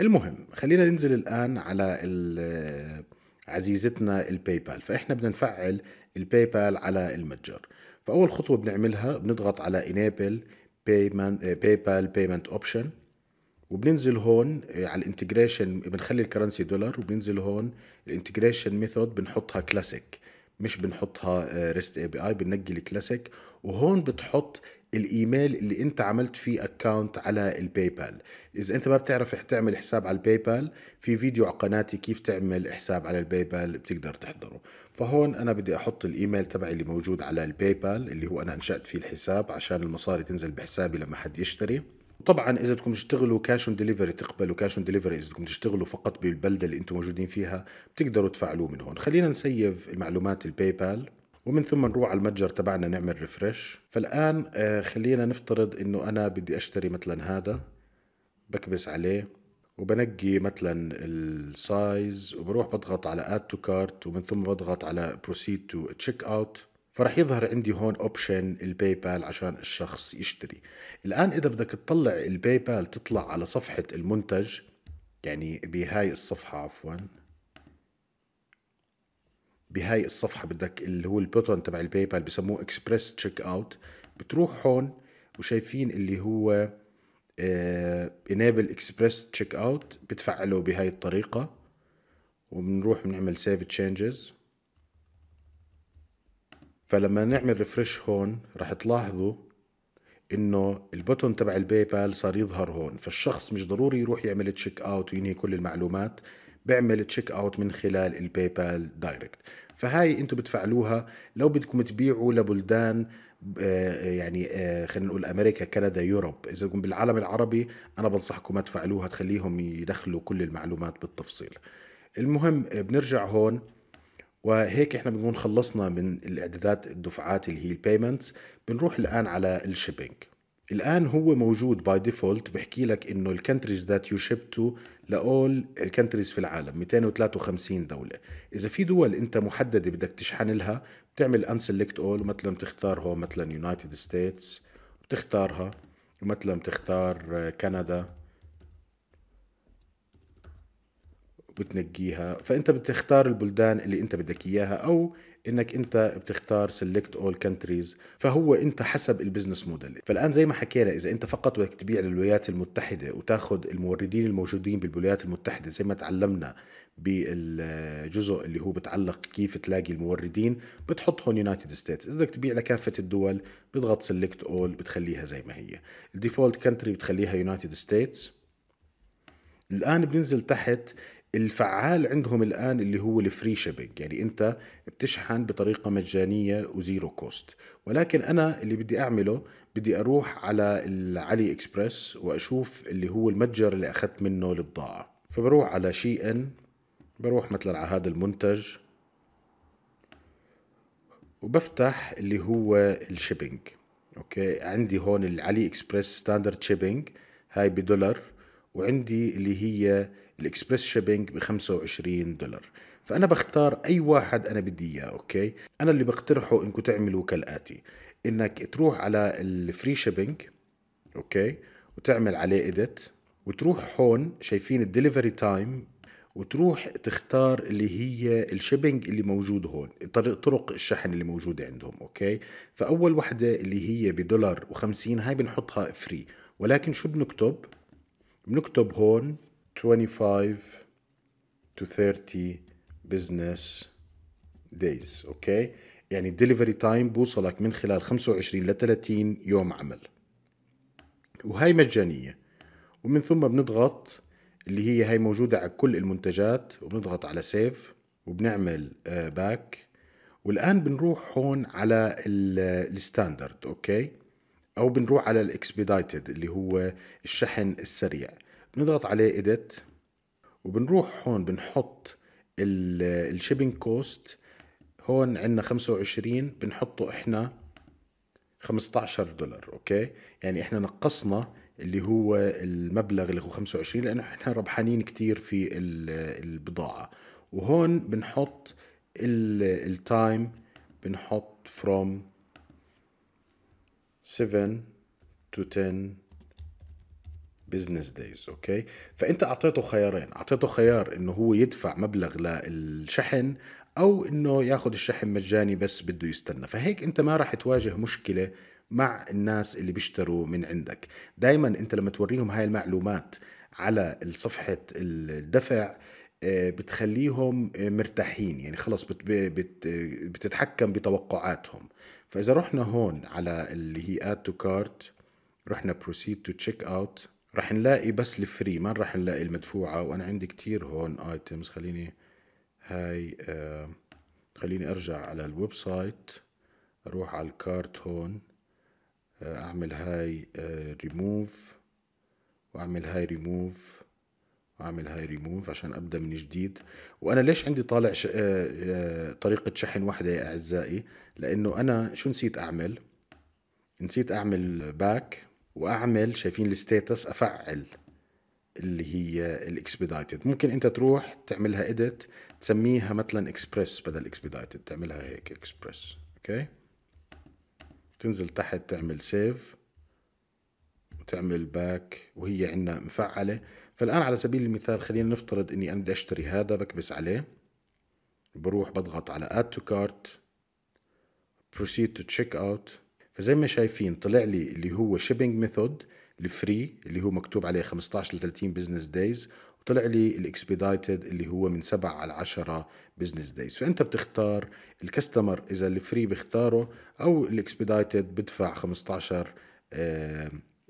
المهم خلينا ننزل الان على عزيزتنا الباي بال فاحنا بدنا نفعل الباي بال على المتجر فاول خطوه بنعملها بنضغط على انيبل بايمنت باي بال بايمنت اوبشن وبننزل هون آه، على الانتجريشن بنخلي الكرنسي دولار وبننزل هون الانتجريشن ميثود بنحطها كلاسيك مش بنحطها آه، ريست اي بي اي بننقي الكلاسيك وهون بتحط الايميل اللي انت عملت فيه اكونت على الباي بال اذا انت ما بتعرف تعمل حساب على الباي بال في فيديو على قناتي كيف تعمل حساب على الباي بال بتقدر تحضره فهون انا بدي احط الايميل تبعي اللي موجود على الباي بال اللي هو انا انشات فيه الحساب عشان المصاري تنزل بحسابي لما حد يشتري طبعا اذا بدكم تشتغلوا كاش اون ديليفري تقبلوا كاش اون ديليفري اذا بدكم تشتغلوا فقط بالبلده اللي انتم موجودين فيها بتقدروا تفعلوه من هون خلينا نسيف المعلومات الباي بال ومن ثم نروح على المتجر تبعنا نعمل ريفرش فالان آه، خلينا نفترض انه انا بدي اشتري مثلا هذا بكبس عليه وبنقي مثلا السايز وبروح بضغط على اد تو كارت ومن ثم بضغط على بروسيد تو تشيك اوت فراح يظهر عندي هون اوبشن الباي بال عشان الشخص يشتري الان اذا بدك تطلع الباي بال تطلع على صفحة المنتج يعني بهاي الصفحة عفوا بهاي الصفحة بدك اللي هو البوتون تبع الباي بال بسموه اكسبرس تشيك اوت بتروح هون وشايفين اللي هو انيبل اكسبرس تشيك اوت بتفعله بهاي الطريقة وبنروح بنعمل سيف تشينجز فلما نعمل ريفرش هون رح تلاحظوا انه البوتون تبع الباي بال صار يظهر هون فالشخص مش ضروري يروح يعمل تشيك اوت وينهي كل المعلومات بيعمل تشيك اوت من خلال الباي بال دايركت فهاي انتم بتفعلوها لو بدكم تبيعوا لبلدان آه، آه، يعني آه، خلينا نقول امريكا كندا يوروب اذا بدكم بالعالم العربي انا بنصحكم ما تفعلوها تخليهم يدخلوا كل المعلومات بالتفصيل المهم بنرجع هون وهيك احنا بنكون خلصنا من الاعدادات الدفعات اللي هي البيمنتس بنروح الان على الشيبينج الان هو موجود باي ديفولت بحكي لك انه الكنتريز ذات يو شيب تو لاول الكنتريز في العالم 253 دوله اذا في دول انت محدده بدك تشحن لها بتعمل ان سيلكت اول ومثلا بتختار هون مثلا يونايتد ستيتس بتختارها ومثلا بتختار كندا بتنقيها فانت بتختار البلدان اللي انت بدك اياها او انك انت بتختار سيلكت اول كنتريز فهو انت حسب البزنس موديل فالان زي ما حكينا اذا انت فقط بدك تبيع للولايات المتحده وتاخذ الموردين الموجودين بالولايات المتحده زي ما تعلمنا بالجزء اللي هو بتعلق كيف تلاقي الموردين بتحطهم يونايتد ستيتس اذا بدك تبيع لكافه الدول بتضغط سيلكت اول بتخليها زي ما هي الديفولت كنتري بتخليها يونايتد ستيتس الان بننزل تحت الفعال عندهم الان اللي هو الفري شيبينج يعني انت بتشحن بطريقه مجانيه وزيرو كوست ولكن انا اللي بدي اعمله بدي اروح على العلي اكسبرس واشوف اللي هو المتجر اللي اخذت منه البضاعه فبروح على شي ان بروح مثلا على هذا المنتج وبفتح اللي هو الشيبينج اوكي عندي هون العلي اكسبرس ستاندرد شيبينج هاي بدولار وعندي اللي هي الاكسبريس شيبينج ب 25 دولار فانا بختار اي واحد انا بدي اياه اوكي انا اللي بقترحه انكم تعملوا كالاتي انك تروح على الفري شيبينج اوكي وتعمل عليه اديت وتروح هون شايفين الدليفري تايم وتروح تختار اللي هي الشيبنج اللي موجود هون طرق الشحن اللي موجودة عندهم أوكي فأول وحدة اللي هي بدولار وخمسين هاي بنحطها فري ولكن شو بنكتب بنكتب هون 25 to 30 business days اوكي يعني الدليفري تايم بوصلك من خلال 25 ل 30 يوم عمل وهي مجانيه ومن ثم بنضغط اللي هي هي موجوده على كل المنتجات وبنضغط على سيف وبنعمل باك آه، والان بنروح هون على آه، الستاندرد اوكي او بنروح على الاكسبيدايتد اللي هو الشحن السريع بنضغط عليه edit وبنروح هون بنحط الشيبينج كوست هون عندنا 25 بنحطه احنا 15 دولار اوكي يعني احنا نقصنا اللي هو المبلغ اللي هو 25 لانه احنا ربحانين كتير في البضاعه وهون بنحط التايم بنحط from 7 to 10 بزنس دايز اوكي فانت اعطيته خيارين اعطيته خيار انه هو يدفع مبلغ للشحن او انه ياخذ الشحن مجاني بس بده يستنى فهيك انت ما راح تواجه مشكله مع الناس اللي بيشتروا من عندك دائما انت لما توريهم هاي المعلومات على صفحه الدفع آه، بتخليهم مرتاحين يعني خلص بت بتتحكم بتوقعاتهم فاذا رحنا هون على اللي هي اد تو كارت رحنا بروسيد تو تشيك اوت رح نلاقي بس الفري ما رح نلاقي المدفوعة وأنا عندي كتير هون ايتمز خليني هاي آه خليني أرجع على الويب سايت أروح على الكارت هون آه أعمل هاي آه ريموف وأعمل هاي ريموف وأعمل هاي ريموف عشان أبدأ من جديد وأنا ليش عندي طالع ش... آه، آه، طريقة شحن واحدة يا أعزائي لأنه أنا شو نسيت أعمل نسيت أعمل باك واعمل شايفين الستاتس افعل اللي هي الاكسبيدايتد ممكن انت تروح تعملها اديت تسميها مثلا اكسبريس بدل اكسبيدايتد تعملها هيك اكسبريس اوكي تنزل تحت تعمل سيف وتعمل باك وهي عندنا مفعله فالان على سبيل المثال خلينا نفترض اني انا بدي اشتري هذا بكبس عليه بروح بضغط على اد تو كارت بروسيد تو تشيك اوت فزي ما شايفين طلع لي اللي هو شيبنج ميثود الفري اللي هو مكتوب عليه 15 ل 30 بزنس دايز وطلع لي الاكسبيدايتد اللي هو من 7 على 10 بزنس دايز فانت بتختار الكاستمر اذا الفري بيختاره او الاكسبيدايتد بدفع 15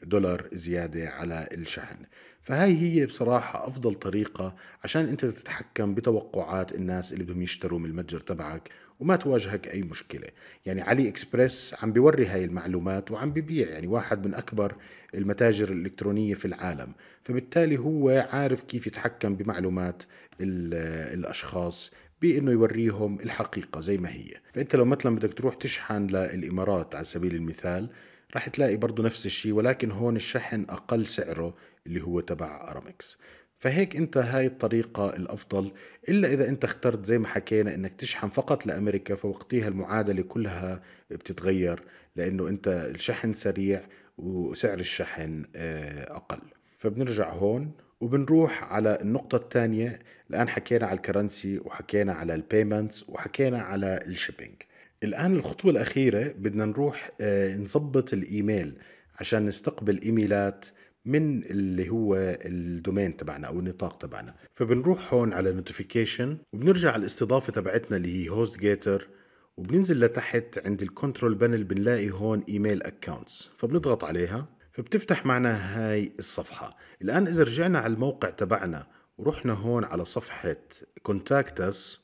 دولار زيادة على الشحن فهاي هي بصراحة أفضل طريقة عشان أنت تتحكم بتوقعات الناس اللي بدهم يشتروا من المتجر تبعك وما تواجهك اي مشكله يعني علي اكسبرس عم بيوري هاي المعلومات وعم ببيع يعني واحد من اكبر المتاجر الالكترونيه في العالم فبالتالي هو عارف كيف يتحكم بمعلومات الاشخاص بانه يوريهم الحقيقه زي ما هي فانت لو مثلا بدك تروح تشحن للامارات على سبيل المثال راح تلاقي برضه نفس الشيء ولكن هون الشحن اقل سعره اللي هو تبع ارامكس فهيك انت هاي الطريقة الافضل الا اذا انت اخترت زي ما حكينا انك تشحن فقط لامريكا فوقتها المعادلة كلها بتتغير لانه انت الشحن سريع وسعر الشحن آه، اقل فبنرجع هون وبنروح على النقطة الثانية الآن حكينا على الكرنسي وحكينا على البيمنتس وحكينا على الشيبينج الآن الخطوة الأخيرة بدنا نروح آه، نظبط الإيميل عشان نستقبل إيميلات من اللي هو الدومين تبعنا او النطاق تبعنا فبنروح هون على نوتيفيكيشن وبنرجع على الاستضافه تبعتنا اللي هي هوست جيتر وبننزل لتحت عند الكنترول بانل بنلاقي هون ايميل اكونتس فبنضغط عليها فبتفتح معنا هاي الصفحه الان اذا رجعنا على الموقع تبعنا ورحنا هون على صفحه كونتاكتس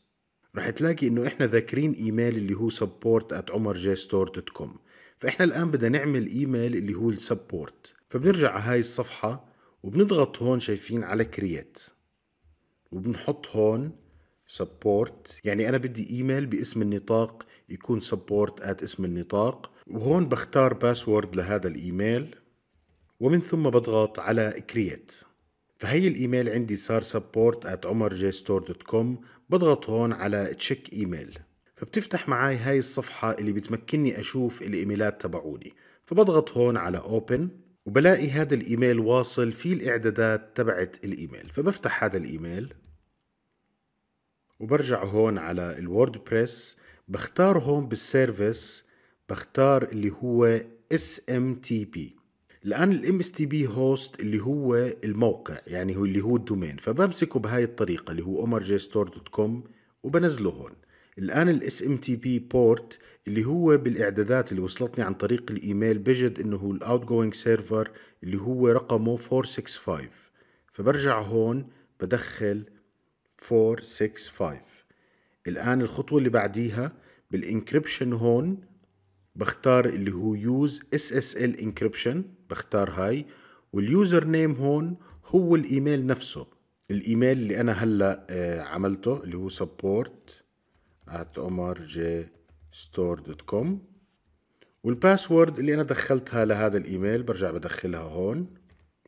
رح تلاقي انه احنا ذاكرين ايميل اللي هو support at عمر فاحنا الان بدنا نعمل ايميل اللي هو السبورت فبنرجع على هاي الصفحة وبنضغط هون شايفين على كرييت وبنحط هون سبورت يعني أنا بدي إيميل باسم النطاق يكون سبورت آت اسم النطاق وهون بختار باسورد لهذا الإيميل ومن ثم بضغط على كرييت فهي الإيميل عندي صار ستور دوت كوم بضغط هون على تشيك إيميل فبتفتح معي هاي الصفحة اللي بتمكنني أشوف الإيميلات تبعوني فبضغط هون على أوبن وبلاقي هذا الايميل واصل في الاعدادات تبعت الايميل فبفتح هذا الايميل وبرجع هون على الووردبريس بختار هون بالسيرفيس بختار اللي هو اس ام تي بي الآن الام اس تي بي هوست اللي هو الموقع يعني هو اللي هو الدومين فبمسكه بهاي الطريقة اللي هو omarjstore.com وبنزله هون الآن الاس ام تي بي بورت اللي هو بالاعدادات اللي وصلتني عن طريق الايميل بجد انه الاوت جوينج سيرفر اللي هو رقمه 465 فبرجع هون بدخل 465 الان الخطوه اللي بعديها بالانكربشن هون بختار اللي هو يوز اس اس ال انكربشن بختار هاي واليوزر نيم هون هو الايميل نفسه الايميل اللي انا هلا آه، عملته اللي هو support at omarj store.com والباسورد اللي أنا دخلتها لهذا الإيميل برجع بدخلها هون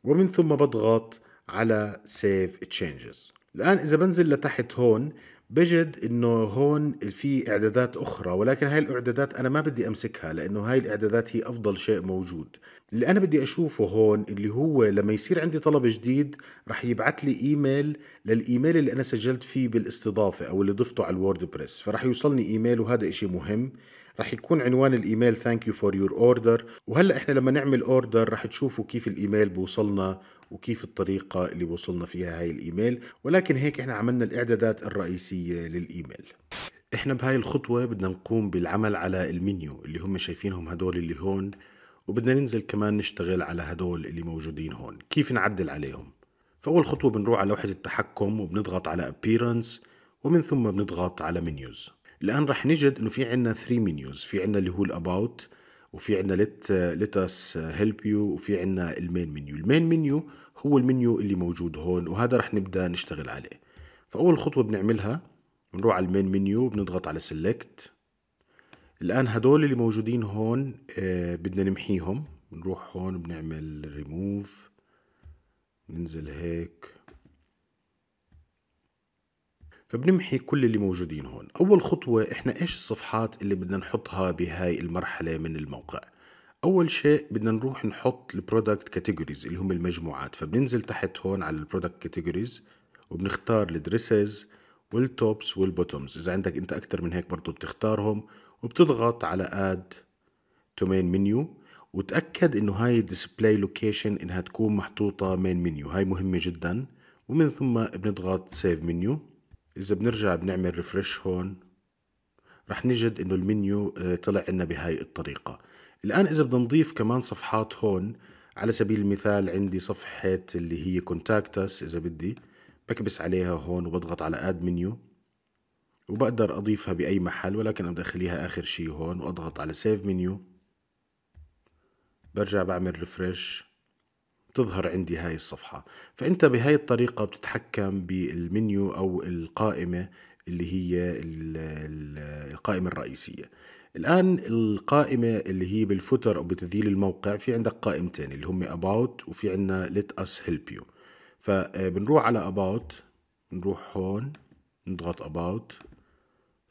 ومن ثم بضغط على save changes الآن إذا بنزل لتحت هون بجد انه هون في اعدادات اخرى ولكن هاي الاعدادات انا ما بدي امسكها لانه هاي الاعدادات هي افضل شيء موجود اللي انا بدي اشوفه هون اللي هو لما يصير عندي طلب جديد رح يبعث لي ايميل للايميل اللي انا سجلت فيه بالاستضافه او اللي ضفته على الووردبريس فرح يوصلني ايميل وهذا اشي مهم رح يكون عنوان الايميل ثانك يو فور يور اوردر وهلا احنا لما نعمل اوردر رح تشوفوا كيف الايميل بوصلنا وكيف الطريقه اللي وصلنا فيها هاي الايميل ولكن هيك احنا عملنا الاعدادات الرئيسيه للايميل احنا بهاي الخطوه بدنا نقوم بالعمل على المنيو اللي هم شايفينهم هدول اللي هون وبدنا ننزل كمان نشتغل على هدول اللي موجودين هون كيف نعدل عليهم فأول خطوة بنروح على لوحة التحكم وبنضغط على Appearance ومن ثم بنضغط على Menus الآن رح نجد إنه في عنا 3 Menus في عنا اللي هو الأباوت وفي عنا let us هيلب يو وفي عنا المين منيو المين منيو هو المنيو اللي موجود هون وهذا رح نبدا نشتغل عليه فاول خطوه بنعملها بنروح على المين منيو بنضغط على select الآن هدول اللي موجودين هون آه، بدنا نمحيهم بنروح هون بنعمل ريموف ننزل هيك فبنمحي كل اللي موجودين هون أول خطوة إحنا إيش الصفحات اللي بدنا نحطها بهاي المرحلة من الموقع أول شيء بدنا نروح نحط البرودكت كاتيجوريز اللي هم المجموعات فبننزل تحت هون على البرودكت كاتيجوريز وبنختار الدريسز والتوبس والبوتومز إذا عندك أنت أكتر من هيك برضو بتختارهم وبتضغط على اد تو مين منيو وتأكد انه هاي الديسبلاي لوكيشن انها تكون محطوطة مين منيو هاي مهمة جدا ومن ثم بنضغط سيف منيو اذا بنرجع بنعمل ريفرش هون رح نجد انه المنيو آه، طلع لنا بهاي الطريقة الان اذا بدنا نضيف كمان صفحات هون على سبيل المثال عندي صفحة اللي هي كونتاكتس اذا بدي بكبس عليها هون وبضغط على اد منيو وبقدر أضيفها بأي محل ولكن أنا بدي أخليها آخر شيء هون وأضغط على سيف منيو برجع بعمل ريفرش تظهر عندي هاي الصفحة فأنت بهاي الطريقة بتتحكم بالمنيو أو القائمة اللي هي القائمة الرئيسية الآن القائمة اللي هي بالفوتر أو بتذيل الموقع في عندك قائمتين اللي هم about وفي عندنا let us help you فبنروح آه، على about نروح هون نضغط about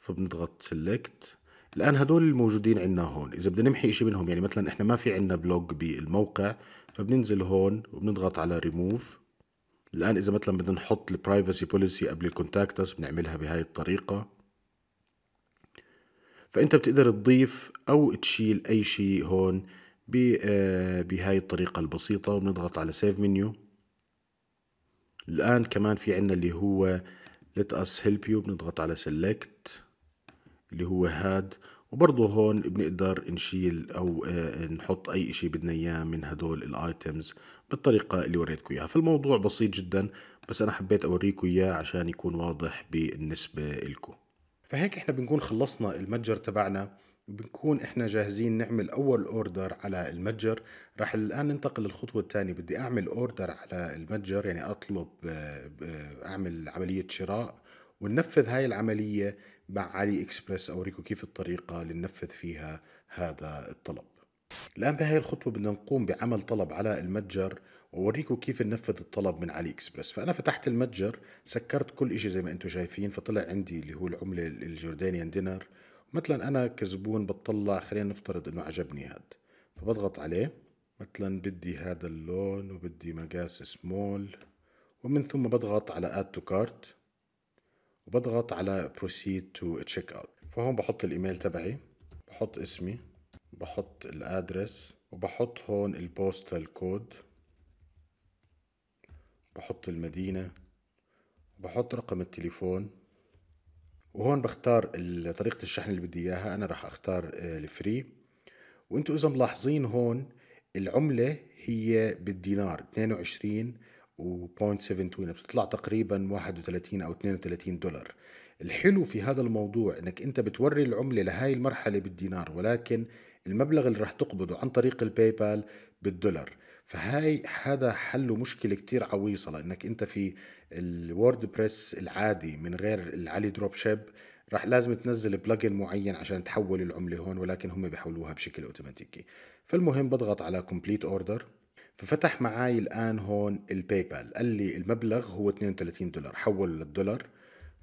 فبنضغط سيلكت الان هدول الموجودين عندنا هون اذا بدنا نمحي شيء منهم يعني مثلا احنا ما في عندنا بلوج بالموقع فبننزل هون وبنضغط على ريموف الان اذا مثلا بدنا نحط البرايفسي بوليسي قبل الكونتاكت اس بنعملها بهاي الطريقه فانت بتقدر تضيف او تشيل اي شيء هون آه، بهاي الطريقه البسيطه وبنضغط على سيف منيو الان كمان في عندنا اللي هو let us help you بنضغط على select اللي هو هاد وبرضه هون بنقدر نشيل او آه، نحط اي شيء بدنا اياه من هدول الايتمز بالطريقة اللي وريتكم اياها فالموضوع بسيط جدا بس انا حبيت اوريكم اياه عشان يكون واضح بالنسبة لكم فهيك احنا بنكون خلصنا المتجر تبعنا بنكون احنا جاهزين نعمل اول اوردر على المتجر راح الان ننتقل للخطوه الثانيه بدي اعمل اوردر على المتجر يعني اطلب آه، آه، اعمل عمليه شراء وننفذ هاي العمليه مع علي إكسبرس أوريكم كيف الطريقة اللي ننفذ فيها هذا الطلب الآن بهاي الخطوة بدنا نقوم بعمل طلب على المتجر ووريكم كيف ننفذ الطلب من علي اكسبرس فانا فتحت المتجر سكرت كل شيء زي ما انتم شايفين فطلع عندي اللي هو العمله الجوردانيان دينار مثلا انا كزبون بتطلع خلينا نفترض انه عجبني هذا فبضغط عليه مثلا بدي هذا اللون وبدي مقاس سمول ومن ثم بضغط على اد تو كارت وبضغط على proceed to check out فهون بحط الايميل تبعي بحط اسمي بحط الادرس وبحط هون البوستال كود بحط المدينة بحط رقم التليفون وهون بختار طريقة الشحن اللي بدي إياها أنا راح أختار آه، الفري وانتو إذا ملاحظين هون العملة هي بالدينار 22 و0.72 بتطلع تقريبا 31 او 32 دولار الحلو في هذا الموضوع انك انت بتوري العملة لهاي المرحلة بالدينار ولكن المبلغ اللي رح تقبضه عن طريق الباي بال بالدولار فهاي هذا حل مشكلة كتير عويصة لانك انت في الوورد بريس العادي من غير العلي دروب شيب رح لازم تنزل بلجن معين عشان تحول العملة هون ولكن هم بيحولوها بشكل اوتوماتيكي فالمهم بضغط على كومبليت اوردر ففتح معاي الآن هون الباي بال قال لي المبلغ هو 32 دولار حوله للدولار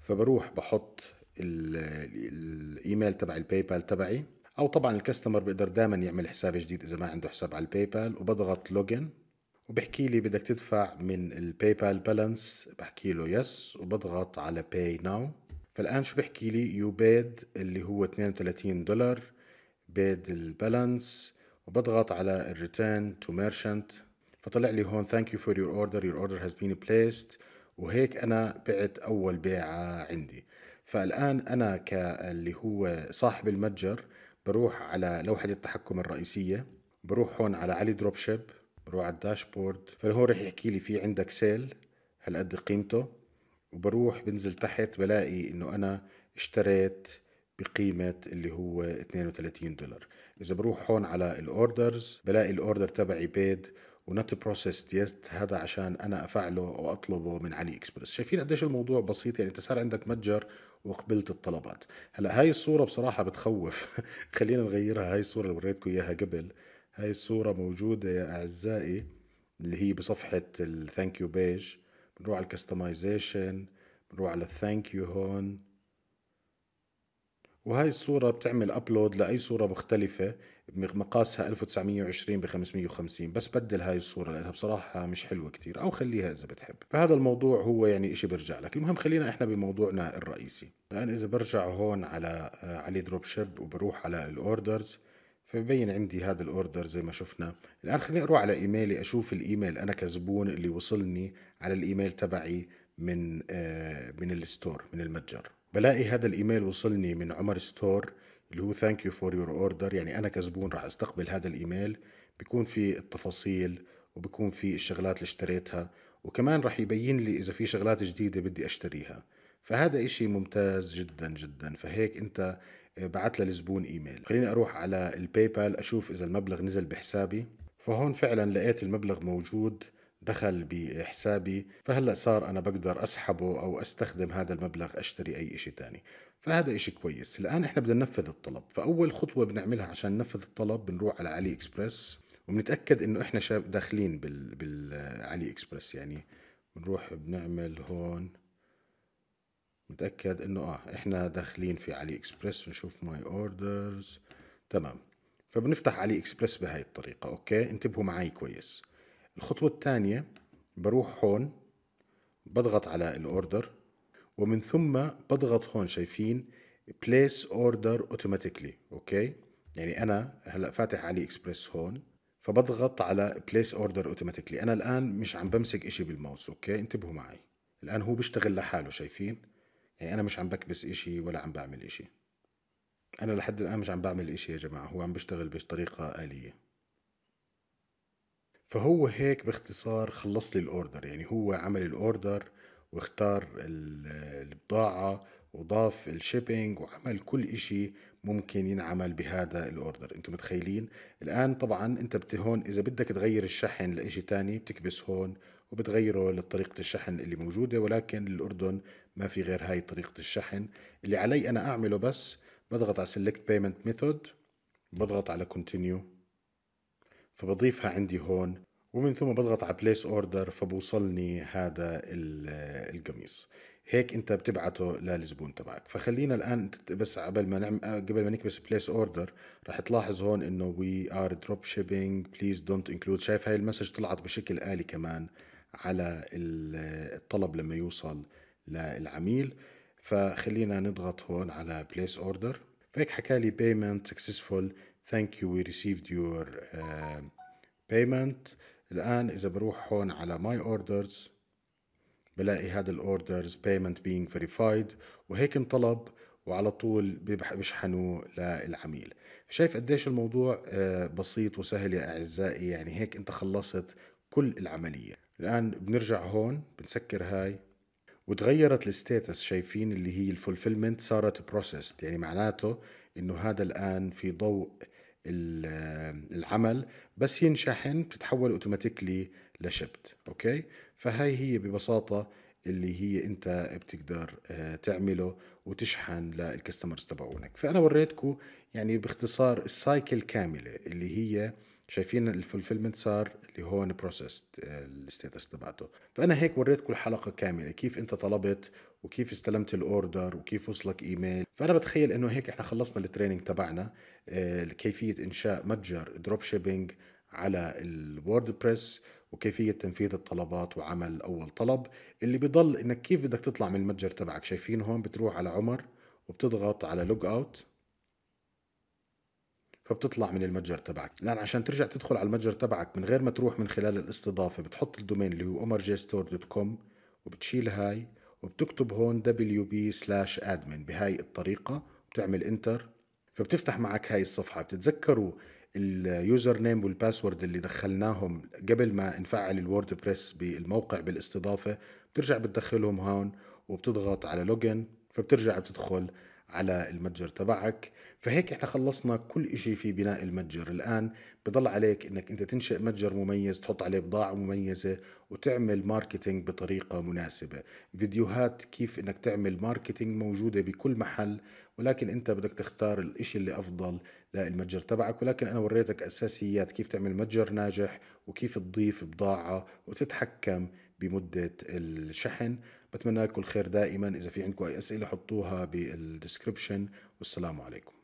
فبروح بحط الايميل تبع الباي بال تبعي او طبعا الكاستمر بيقدر دائما يعمل حساب جديد اذا ما عنده حساب على الباي بال وبضغط لوجن وبحكي لي بدك تدفع من الباي بال بالانس بحكي له يس وبضغط على باي ناو فالان شو بحكي لي يو بيد اللي هو 32 دولار بيد البالانس وبضغط على الريتيرن تو ميرشنت فطلع لي هون ثانك يو فور يور اوردر يور اوردر هاز بين بليست وهيك انا بعت اول بيعه عندي فالان انا كاللي هو صاحب المتجر بروح على لوحه التحكم الرئيسيه بروح هون على علي دروب شيب بروح على الداشبورد فهون رح يحكي لي في عندك سيل هالقد قيمته وبروح بنزل تحت بلاقي انه انا اشتريت بقيمة اللي هو 32 دولار إذا بروح هون على الأوردرز بلاقي الأوردر تبعي بيد ونت بروسيس يست هذا عشان انا افعله واطلبه من علي اكسبرس شايفين قديش الموضوع بسيط يعني انت صار عندك متجر وقبلت الطلبات هلا هاي الصوره بصراحه بتخوف [laughs] خلينا نغيرها هاي الصوره اللي وريتكم اياها قبل هاي الصوره موجوده يا اعزائي اللي هي بصفحه الثانك يو بيج بنروح على الكستمايزيشن بنروح على الثانك يو هون وهاي الصورة بتعمل ابلود لأي صورة مختلفة مقاسها 1920 ب 550 بس بدل هاي الصورة لأنها بصراحة مش حلوة كتير أو خليها إذا بتحب فهذا الموضوع هو يعني شيء برجع لك المهم خلينا إحنا بموضوعنا الرئيسي الآن إذا برجع هون على آه، علي دروب شيب وبروح على الأوردرز فبين عندي هذا الاوردر زي ما شفنا الان خليني اروح على ايميلي اشوف الايميل انا كزبون اللي وصلني على الايميل تبعي من آه من الستور من المتجر بلاقي هذا الايميل وصلني من عمر ستور اللي هو ثانك يو فور يور اوردر يعني انا كزبون راح استقبل هذا الايميل بيكون في التفاصيل وبكون في الشغلات اللي اشتريتها وكمان راح يبين لي اذا في شغلات جديده بدي اشتريها فهذا اشي ممتاز جدا جدا فهيك انت آه، بعت للزبون ايميل خليني اروح على الباي بال اشوف اذا المبلغ نزل بحسابي فهون فعلا لقيت المبلغ موجود دخل بحسابي فهلا صار انا بقدر اسحبه او استخدم هذا المبلغ اشتري اي شيء تاني فهذا إشي كويس الآن إحنا بدنا ننفذ الطلب فأول خطوة بنعملها عشان ننفذ الطلب بنروح على علي إكسبرس وبنتأكد إنه إحنا شاب داخلين بال... بالعلي إكسبرس يعني بنروح بنعمل هون متأكد إنه آه إحنا داخلين في علي إكسبرس بنشوف ماي أوردرز تمام فبنفتح علي إكسبرس بهاي الطريقة أوكي انتبهوا معي كويس الخطوة الثانية بروح هون بضغط على الأوردر ومن ثم بضغط هون شايفين بليس اوردر اوتوماتيكلي اوكي يعني انا هلا فاتح علي اكسبريس هون فبضغط على بليس اوردر اوتوماتيكلي انا الان مش عم بمسك اشي بالماوس اوكي انتبهوا معي الان هو بيشتغل لحاله شايفين يعني انا مش عم بكبس اشي ولا عم بعمل اشي انا لحد الان مش عم بعمل اشي يا جماعه هو عم بيشتغل بطريقه اليه فهو هيك باختصار خلص لي الاوردر يعني هو عمل الاوردر واختار البضاعة وضاف الشيبينج وعمل كل إشي ممكن ينعمل بهذا الاوردر انتم متخيلين الان طبعا انت هون اذا بدك تغير الشحن لإشي تاني بتكبس هون وبتغيره لطريقة الشحن اللي موجودة ولكن الأردن ما في غير هاي طريقة الشحن اللي علي أنا أعمله بس بضغط على Select Payment Method بضغط على Continue فبضيفها عندي هون ومن ثم بضغط على بليس اوردر فبوصلني هذا القميص هيك انت بتبعته للزبون تبعك فخلينا الان بس قبل ما نعمل آه، قبل ما نكبس بليس اوردر رح تلاحظ هون انه وي ار دروب شيبينج بليز دونت انكلود شايف هاي المسج طلعت بشكل آلي كمان على الطلب لما يوصل للعميل فخلينا نضغط هون على بليس اوردر فهيك حكى لي بيمنت سكسسفول ثانك يو وي ريسيفد يور بيمنت الآن إذا بروح هون على ماي اوردرز بلاقي هذا الاوردرز payment being verified وهيك انطلب وعلى طول بيشحنوا للعميل شايف قديش الموضوع آه، بسيط وسهل يا أعزائي يعني هيك أنت خلصت كل العملية الآن بنرجع هون بنسكر هاي وتغيرت الستيتس شايفين اللي هي الفولفيلمنت صارت بروسيسد يعني معناته انه هذا الان في ضوء العمل بس ينشحن بتتحول اوتوماتيكلي لشبت اوكي فهي هي ببساطه اللي هي انت بتقدر آه، تعمله وتشحن للكستمرز تبعونك فانا وريتكم يعني باختصار السايكل كامله اللي هي شايفين الفولفيلمنت صار اللي هون بروسيس آه، الستاتس تبعته فانا هيك وريتكم الحلقه كامله كيف انت طلبت وكيف استلمت الاوردر وكيف وصلك ايميل فانا بتخيل انه هيك احنا خلصنا التريننج تبعنا آه، كيفيه انشاء متجر دروب شيبينج على الووردبريس وكيفية تنفيذ الطلبات وعمل أول طلب اللي بضل إنك كيف بدك تطلع من المتجر تبعك شايفين هون بتروح على عمر وبتضغط على لوج أوت فبتطلع من المتجر تبعك لان عشان ترجع تدخل على المتجر تبعك من غير ما تروح من خلال الاستضافه بتحط الدومين اللي هو omerjstore.com وبتشيل هاي وبتكتب هون wp slash admin بهاي الطريقة بتعمل انتر فبتفتح معك هاي الصفحة بتتذكروا اليوزر نيم والباسورد اللي دخلناهم قبل ما نفعل الووردبريس بالموقع بالاستضافة بترجع بتدخلهم هون وبتضغط على لوجن فبترجع بتدخل على المتجر تبعك فهيك احنا خلصنا كل شيء في بناء المتجر الان بضل عليك انك انت تنشئ متجر مميز تحط عليه بضاعة مميزة وتعمل ماركتينج بطريقة مناسبة فيديوهات كيف انك تعمل ماركتينج موجودة بكل محل ولكن انت بدك تختار الاشي اللي افضل للمتجر تبعك ولكن انا وريتك اساسيات كيف تعمل متجر ناجح وكيف تضيف بضاعة وتتحكم بمدة الشحن بتمنى لكم الخير دائما إذا في عندكم أي أسئلة حطوها بالديسكربشن والسلام عليكم